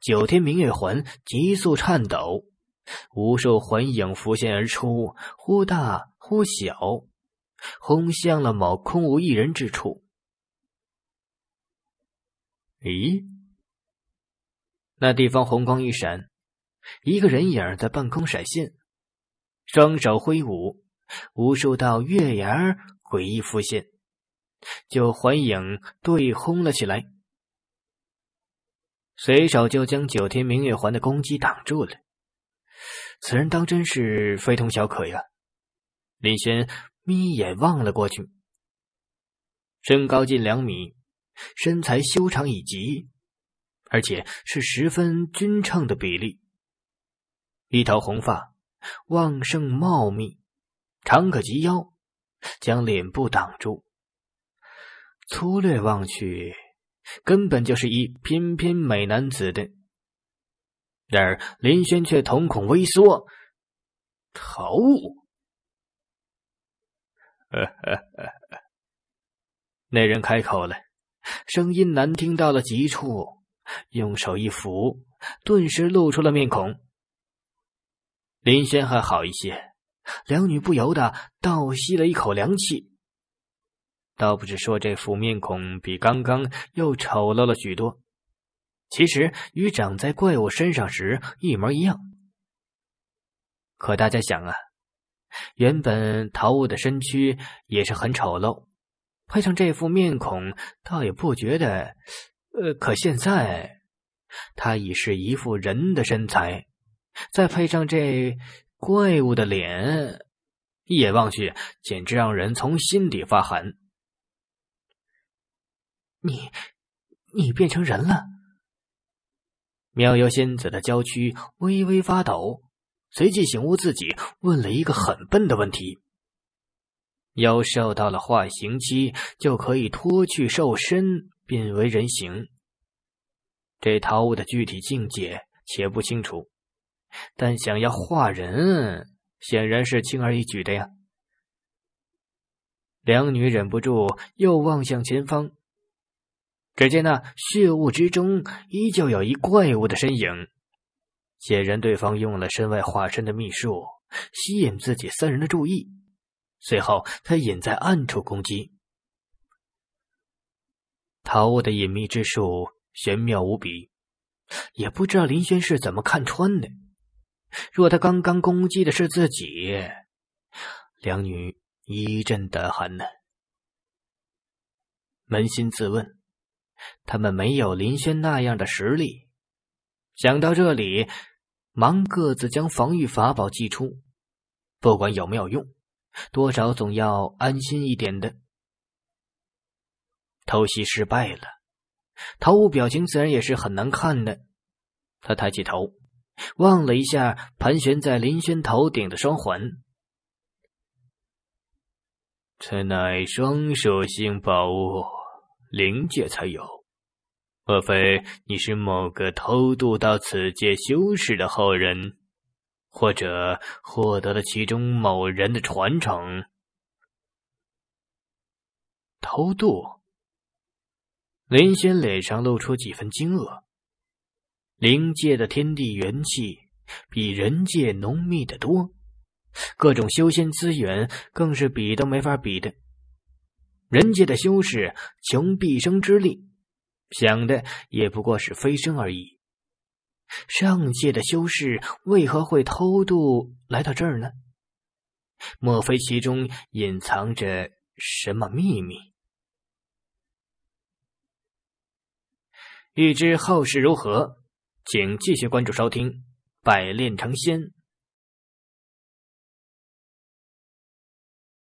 九天明月环急速颤抖，无数魂影浮现而出，忽大忽小，轰向了某空无一人之处。咦？那地方红光一闪。一个人影在半空闪现，双手挥舞，无数道月牙诡异浮现，就环影对轰了起来，随手就将九天明月环的攻击挡住了。此人当真是非同小可呀！林轩眯眼望了过去，身高近两米，身材修长以及，而且是十分匀称的比例。一头红发旺盛茂密，长可及腰，将脸部挡住。粗略望去，根本就是一翩翩美男子的。然而林轩却瞳孔微缩，头。那人开口了，声音难听到了极处，用手一扶，顿时露出了面孔。林轩还好一些，两女不由得倒吸了一口凉气。倒不是说这副面孔比刚刚又丑陋了许多，其实与长在怪物身上时一模一样。可大家想啊，原本桃物的身躯也是很丑陋，配上这副面孔，倒也不觉得……呃，可现在，他已是一副人的身材。再配上这怪物的脸，一眼望去，简直让人从心底发寒。你，你变成人了？妙游仙子的娇躯微微发抖，随即醒悟自己问了一个很笨的问题。妖兽到了化形期，就可以脱去兽身，变为人形。这桃物的具体境界，且不清楚。但想要化人，显然是轻而易举的呀。两女忍不住又望向前方，只见那血雾之中依旧有一怪物的身影，显然对方用了身外化身的秘术，吸引自己三人的注意。随后，他隐在暗处攻击。桃物的隐秘之术玄妙无比，也不知道林轩是怎么看穿的。若他刚刚攻击的是自己，两女一阵的寒呢。扪心自问，他们没有林轩那样的实力。想到这里，忙各自将防御法宝祭出，不管有没有用，多少总要安心一点的。偷袭失败了，陶雾表情，自然也是很难看的。他抬起头。望了一下盘旋在林轩头顶的双环，这乃双属性宝物，灵界才有。莫非你是某个偷渡到此界修士的后人，或者获得了其中某人的传承？偷渡？林轩脸上露出几分惊愕。灵界的天地元气比人界浓密的多，各种修仙资源更是比都没法比的。人界的修士穷毕生之力，想的也不过是飞升而已。上界的修士为何会偷渡来到这儿呢？莫非其中隐藏着什么秘密？欲知后事如何？请继续关注、收听《百炼成仙》。